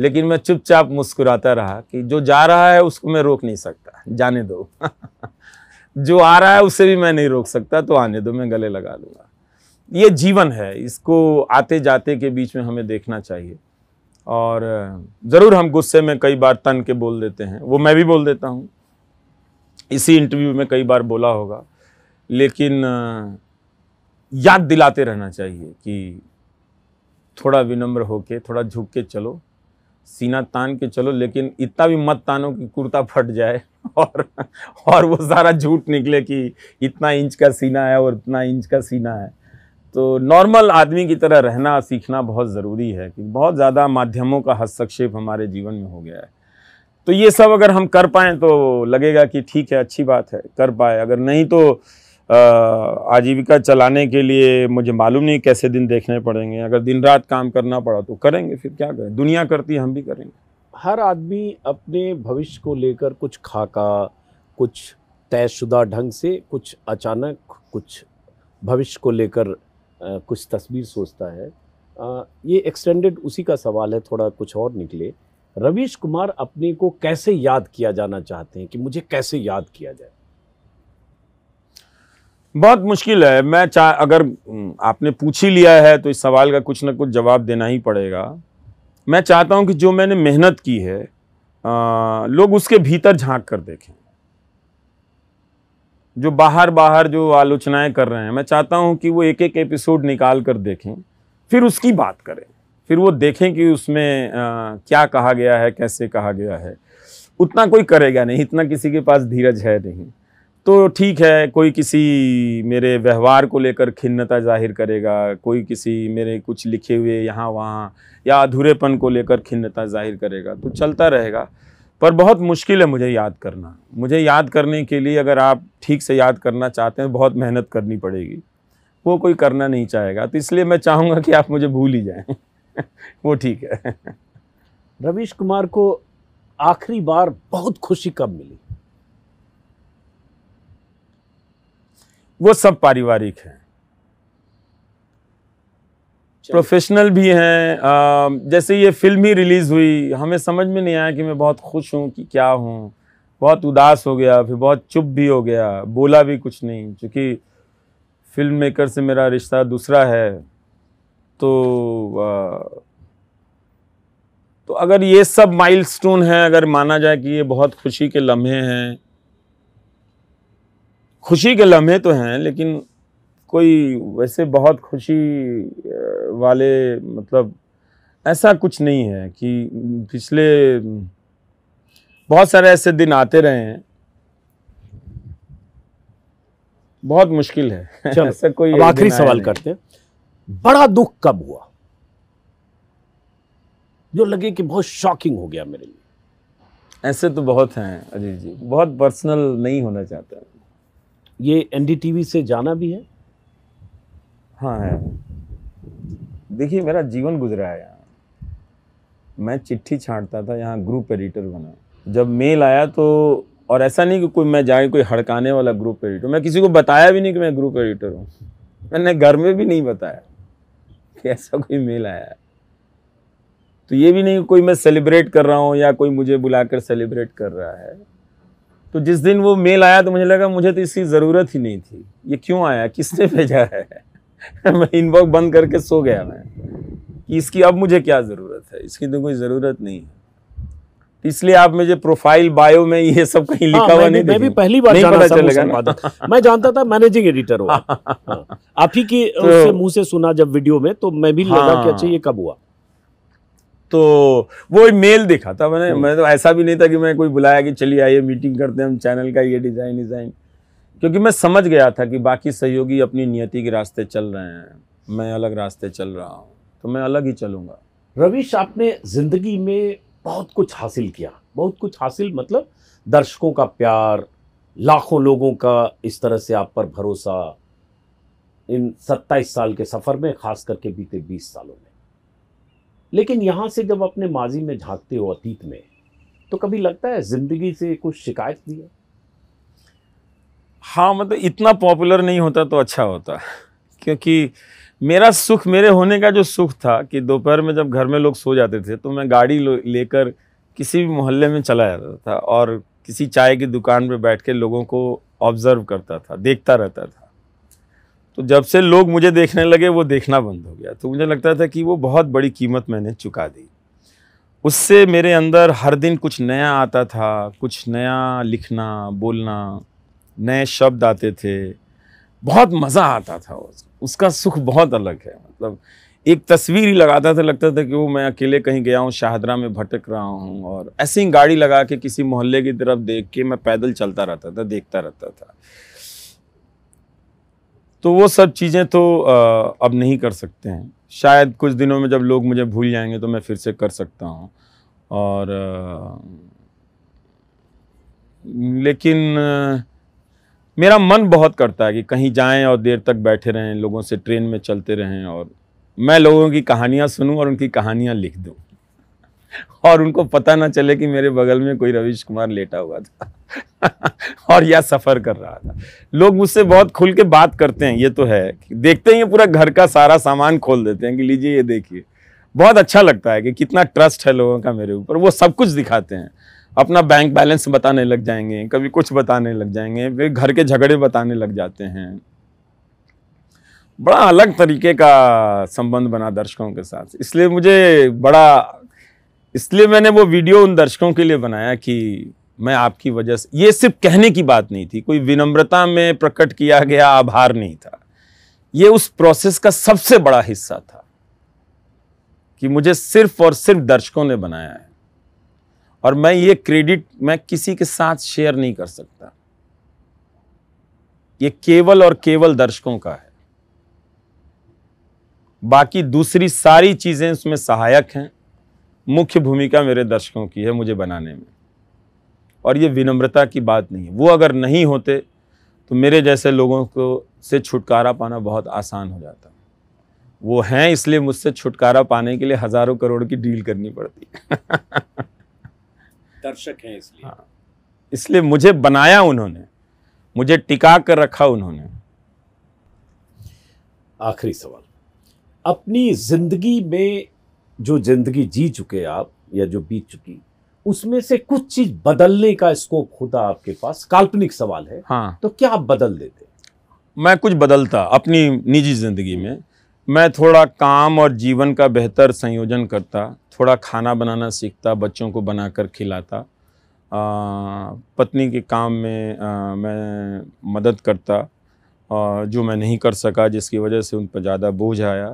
लेकिन मैं चुपचाप मुस्कुराता रहा कि जो जा रहा है उसको मैं रोक नहीं सकता जाने दो <laughs> जो आ रहा है उसे भी मैं नहीं रोक सकता तो आने दो मैं गले लगा लूँगा ये जीवन है इसको आते जाते के बीच में हमें देखना चाहिए और ज़रूर हम गुस्से में कई बार तन के बोल देते हैं वो मैं भी बोल देता हूँ इसी इंटरव्यू में कई बार बोला होगा लेकिन याद दिलाते रहना चाहिए कि थोड़ा विनम्र होके थोड़ा झुक के चलो सीना तान के चलो लेकिन इतना भी मत तानो कि कुर्ता फट जाए <laughs> और और वो सारा झूठ निकले कि इतना इंच का सीना है और इतना इंच का सीना है तो नॉर्मल आदमी की तरह रहना सीखना बहुत ज़रूरी है कि बहुत ज़्यादा माध्यमों का हस्तक्षेप हमारे जीवन में हो गया है तो ये सब अगर हम कर पाएँ तो लगेगा कि ठीक है अच्छी बात है कर पाए अगर नहीं तो आजीविका चलाने के लिए मुझे मालूम नहीं कैसे दिन देखने पड़ेंगे अगर दिन रात काम करना पड़ा तो करेंगे फिर क्या करें दुनिया करती है हम भी करेंगे हर आदमी अपने भविष्य को लेकर कुछ खाका कुछ तयशुदा ढंग से कुछ अचानक कुछ भविष्य को लेकर कुछ तस्वीर सोचता है आ, ये एक्सटेंडेड उसी का सवाल है थोड़ा कुछ और निकले रवीश कुमार अपने को कैसे याद किया जाना चाहते हैं कि मुझे कैसे याद किया जाए बहुत मुश्किल है मैं चाह अगर आपने पूछ ही लिया है तो इस सवाल का कुछ ना कुछ जवाब देना ही पड़ेगा मैं चाहता हूं कि जो मैंने मेहनत की है आ, लोग उसके भीतर झांक कर देखें जो बाहर बाहर जो आलोचनाएं कर रहे हैं मैं चाहता हूं कि वो एक एक एपिसोड निकाल कर देखें फिर उसकी बात करें फिर वो देखें कि उसमें आ, क्या कहा गया है कैसे कहा गया है उतना कोई करेगा नहीं इतना किसी के पास धीरज है नहीं तो ठीक है कोई किसी मेरे व्यवहार को लेकर खिन्नता जाहिर करेगा कोई किसी मेरे कुछ लिखे हुए यहाँ वहाँ या अधूरेपन को लेकर खिन्नता जाहिर करेगा तो चलता रहेगा पर बहुत मुश्किल है मुझे याद करना मुझे याद करने के लिए अगर आप ठीक से याद करना चाहते हैं बहुत मेहनत करनी पड़ेगी वो कोई करना नहीं चाहेगा तो इसलिए मैं चाहूँगा कि आप मुझे भूल ही जाएँ <laughs> वो ठीक है रवीश कुमार को आखिरी बार बहुत खुशी कब मिली वो सब पारिवारिक हैं प्रोफेशनल भी हैं जैसे ये फिल्म ही रिलीज़ हुई हमें समझ में नहीं आया कि मैं बहुत खुश हूँ कि क्या हूँ बहुत उदास हो गया फिर बहुत चुप भी हो गया बोला भी कुछ नहीं क्योंकि फिल्म मेकर से मेरा रिश्ता दूसरा है तो आ, तो अगर ये सब माइलस्टोन हैं अगर माना जाए कि ये बहुत खुशी के लम्हे हैं खुशी के लम्हे तो हैं लेकिन कोई वैसे बहुत खुशी वाले मतलब ऐसा कुछ नहीं है कि पिछले बहुत सारे ऐसे दिन आते रहे हैं बहुत मुश्किल है <laughs> ऐसा कोई आखिरी सवाल करते हैं बड़ा दुख कब हुआ जो लगे कि बहुत शॉकिंग हो गया मेरे लिए ऐसे तो बहुत हैं अजीत जी बहुत पर्सनल नहीं होना चाहता ये एनडीटीवी से जाना भी है हाँ है देखिए मेरा जीवन गुजरा है यहाँ मैं चिट्ठी छाटता था यहाँ ग्रुप एडिटर बना जब मेल आया तो और ऐसा नहीं कि कोई मैं जाए कोई हड़काने वाला ग्रुप एडिटर मैं किसी को बताया भी नहीं कि मैं ग्रुप एडिटर हूँ मैंने घर में भी नहीं बताया कि ऐसा कोई मेल आया तो ये भी नहीं कोई मैं सेलिब्रेट कर रहा हूँ या कोई मुझे बुलाकर सेलिब्रेट कर रहा है तो जिस दिन वो मेल आया तो मुझे लगा मुझे तो इसकी ज़रूरत ही नहीं थी ये क्यों आया किसने <laughs> भेजा है <laughs> मैं इनबॉक्स बंद करके सो गया मैं कि इसकी अब मुझे क्या ज़रूरत है इसकी तो कोई ज़रूरत नहीं है तो इसलिए आप मुझे प्रोफाइल बायो में ये सब कहीं हाँ, लिखा हुआ नहीं मैं भी पहली बार जाना चलेगा मैं जानता था मैनेजिंग एडिटर हुआ आप ही की तो मुंह से सुना जब वीडियो में तो मैं भी हाँ। लगा कि अच्छा ये कब हुआ तो वो मेल देखा था मैंने हम्म। मैं तो ऐसा भी नहीं था कि मैं कोई बुलाया कि चलिए आइए मीटिंग करते हैं हम चैनल का ये डिज़ाइन डिज़ाइन क्योंकि मैं समझ गया था कि बाकी सहयोगी अपनी नियति के रास्ते चल रहे हैं मैं अलग रास्ते चल रहा हूँ तो मैं अलग ही चलूँगा रवीश आपने ज़िंदगी में बहुत कुछ हासिल किया बहुत कुछ हासिल मतलब दर्शकों का प्यार लाखों लोगों का इस तरह से आप पर भरोसा इन सत्ताईस साल के सफ़र में खास करके बीते बीस सालों में लेकिन यहाँ से जब अपने माजी में झांकते हो अतीत में तो कभी लगता है ज़िंदगी से कुछ शिकायत भी है हाँ मतलब इतना पॉपुलर नहीं होता तो अच्छा होता क्योंकि मेरा सुख मेरे होने का जो सुख था कि दोपहर में जब घर में लोग सो जाते थे तो मैं गाड़ी लेकर किसी भी मोहल्ले में चला जाता था और किसी चाय की दुकान पर बैठ के लोगों को ऑब्ज़र्व करता था देखता रहता था तो जब से लोग मुझे देखने लगे वो देखना बंद हो गया तो मुझे लगता था कि वो बहुत बड़ी कीमत मैंने चुका दी उससे मेरे अंदर हर दिन कुछ नया आता था कुछ नया लिखना बोलना नए शब्द आते थे बहुत मज़ा आता था उसका सुख बहुत अलग है मतलब एक तस्वीर ही लगाता था लगता था कि वो मैं अकेले कहीं गया हूँ शाहदरा में भटक रहा हूँ और ऐसे ही गाड़ी लगा के किसी मोहल्ले की तरफ देख के मैं पैदल चलता रहता था देखता रहता था तो वो सब चीज़ें तो आ, अब नहीं कर सकते हैं शायद कुछ दिनों में जब लोग मुझे भूल जाएंगे तो मैं फिर से कर सकता हूँ और आ, लेकिन आ, मेरा मन बहुत करता है कि कहीं जाएं और देर तक बैठे रहें लोगों से ट्रेन में चलते रहें और मैं लोगों की कहानियाँ सुनूं और उनकी कहानियाँ लिख दूँ और उनको पता ना चले कि मेरे बगल में कोई रविश कुमार लेटा हुआ था <laughs> और या सफ़र कर रहा था लोग मुझसे बहुत खुल के बात करते हैं ये तो है देखते ही पूरा घर का सारा सामान खोल देते हैं कि लीजिए ये देखिए बहुत अच्छा लगता है कि कितना ट्रस्ट है लोगों का मेरे ऊपर वो सब कुछ दिखाते हैं अपना बैंक बैलेंस बताने लग जाएंगे कभी कुछ बताने लग जाएंगे फिर घर के झगड़े बताने लग जाते हैं बड़ा अलग तरीके का संबंध बना दर्शकों के साथ इसलिए मुझे बड़ा इसलिए मैंने वो वीडियो उन दर्शकों के लिए बनाया कि मैं आपकी वजह से ये सिर्फ कहने की बात नहीं थी कोई विनम्रता में प्रकट किया गया आभार नहीं था ये उस प्रोसेस का सबसे बड़ा हिस्सा था कि मुझे सिर्फ और सिर्फ दर्शकों ने बनाया है और मैं ये क्रेडिट मैं किसी के साथ शेयर नहीं कर सकता ये केवल और केवल दर्शकों का है बाकी दूसरी सारी चीज़ें उसमें सहायक हैं मुख्य भूमिका मेरे दर्शकों की है मुझे बनाने में और ये विनम्रता की बात नहीं है वो अगर नहीं होते तो मेरे जैसे लोगों को से छुटकारा पाना बहुत आसान हो जाता वो हैं इसलिए मुझसे छुटकारा पाने के लिए हज़ारों करोड़ की डील करनी पड़ती दर्शक हैं इसलिए हाँ इसलिए मुझे बनाया उन्होंने मुझे टिका कर रखा उन्होंने आखिरी सवाल अपनी जिंदगी में जो ज़िंदगी जी चुके आप या जो बीत चुकी उसमें से कुछ चीज़ बदलने का स्कोप होता आपके पास काल्पनिक सवाल है हाँ तो क्या आप बदल देते मैं कुछ बदलता अपनी निजी ज़िंदगी में मैं थोड़ा काम और जीवन का बेहतर संयोजन करता थोड़ा खाना बनाना सीखता बच्चों को बना कर खिलाता आ, पत्नी के काम में आ, मैं मदद करता आ, जो मैं नहीं कर सका जिसकी वजह से उन पर ज़्यादा बोझ आया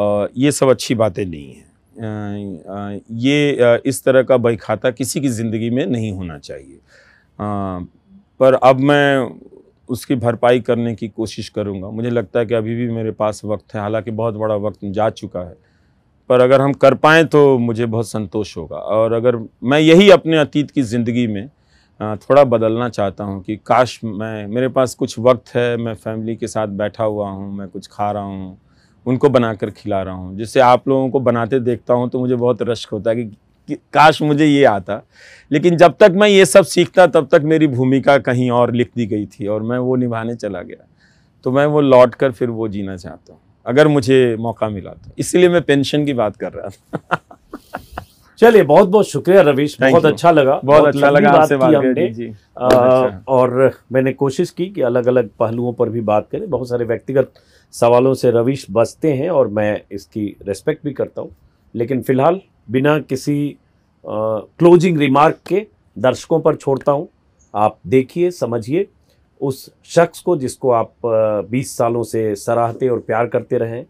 आ, ये सब अच्छी बातें नहीं हैं ये इस तरह का बही खाता किसी की ज़िंदगी में नहीं होना चाहिए पर अब मैं उसकी भरपाई करने की कोशिश करूँगा मुझे लगता है कि अभी भी मेरे पास वक्त है हालांकि बहुत बड़ा वक्त जा चुका है पर अगर हम कर पाएँ तो मुझे बहुत संतोष होगा और अगर मैं यही अपने अतीत की ज़िंदगी में थोड़ा बदलना चाहता हूँ कि काश मैं मेरे पास कुछ वक्त है मैं फैमिली के साथ बैठा हुआ हूँ मैं कुछ खा रहा हूँ उनको बनाकर खिला रहा हूँ जिससे आप लोगों को बनाते देखता हूँ तो मुझे बहुत रश्क होता है कि, काश मुझे ये आता लेकिन जब तक मैं ये सब सीखता तब तक मेरी भूमिका कहीं और लिख दी गई थी और मैं वो निभाने चला गया तो मैं वो लौट कर फिर वो जीना चाहता हूँ अगर मुझे मौका मिला तो इसलिए मैं पेंशन की बात कर रहा था चलिए बहुत बहुत शुक्रिया रवीश बहुत अच्छा लगा बहुत, अच्छा लगा आपसे बात हमने अच्छा। और मैंने कोशिश की कि अलग अलग पहलुओं पर भी बात करें बहुत सारे व्यक्तिगत सवालों से रविश बचते हैं और मैं इसकी रेस्पेक्ट भी करता हूँ लेकिन फ़िलहाल बिना किसी क्लोजिंग रिमार्क के दर्शकों पर छोड़ता हूँ आप देखिए समझिए उस शख्स को जिसको आप बीस सालों से सराहते और प्यार करते रहें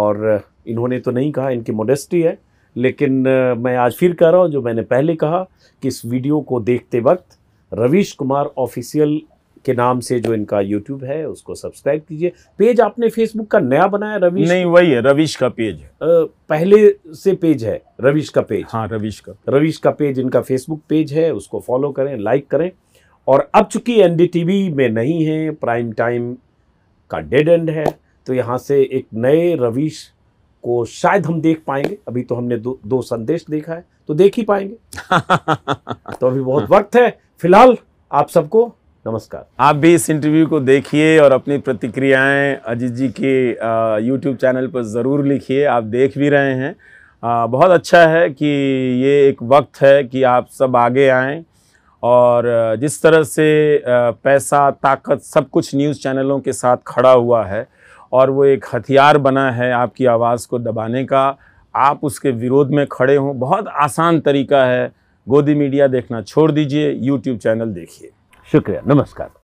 और इन्होंने तो नहीं कहा इनकी मोडेस्टी है लेकिन मैं आज फिर कह रहा हूँ जो मैंने पहले कहा कि इस वीडियो को देखते वक्त रवीश कुमार ऑफिशियल के नाम से जो इनका यूट्यूब है उसको सब्सक्राइब कीजिए पेज आपने फेसबुक का नया बनाया रविश नहीं वही है रविश का पेज है पहले से पेज है रविश का पेज हाँ रविश का रविश का पेज इनका फेसबुक पेज है उसको फॉलो करें लाइक करें और अब चूंकि एन में नहीं है प्राइम टाइम का डेड एंड है तो यहाँ से एक नए रविश को शायद हम देख पाएंगे अभी तो हमने दो, दो संदेश देखा है तो देख ही पाएंगे <laughs> तो अभी बहुत वक्त है फिलहाल आप सबको नमस्कार आप भी इस इंटरव्यू को देखिए और अपनी प्रतिक्रियाएं अजीत जी के यूट्यूब चैनल पर ज़रूर लिखिए आप देख भी रहे हैं आ, बहुत अच्छा है कि ये एक वक्त है कि आप सब आगे आएं और जिस तरह से पैसा ताकत सब कुछ न्यूज़ चैनलों के साथ खड़ा हुआ है और वो एक हथियार बना है आपकी आवाज़ को दबाने का आप उसके विरोध में खड़े हों बहुत आसान तरीका है गोदी मीडिया देखना छोड़ दीजिए यूट्यूब चैनल देखिए शुक्रिया नमस्कार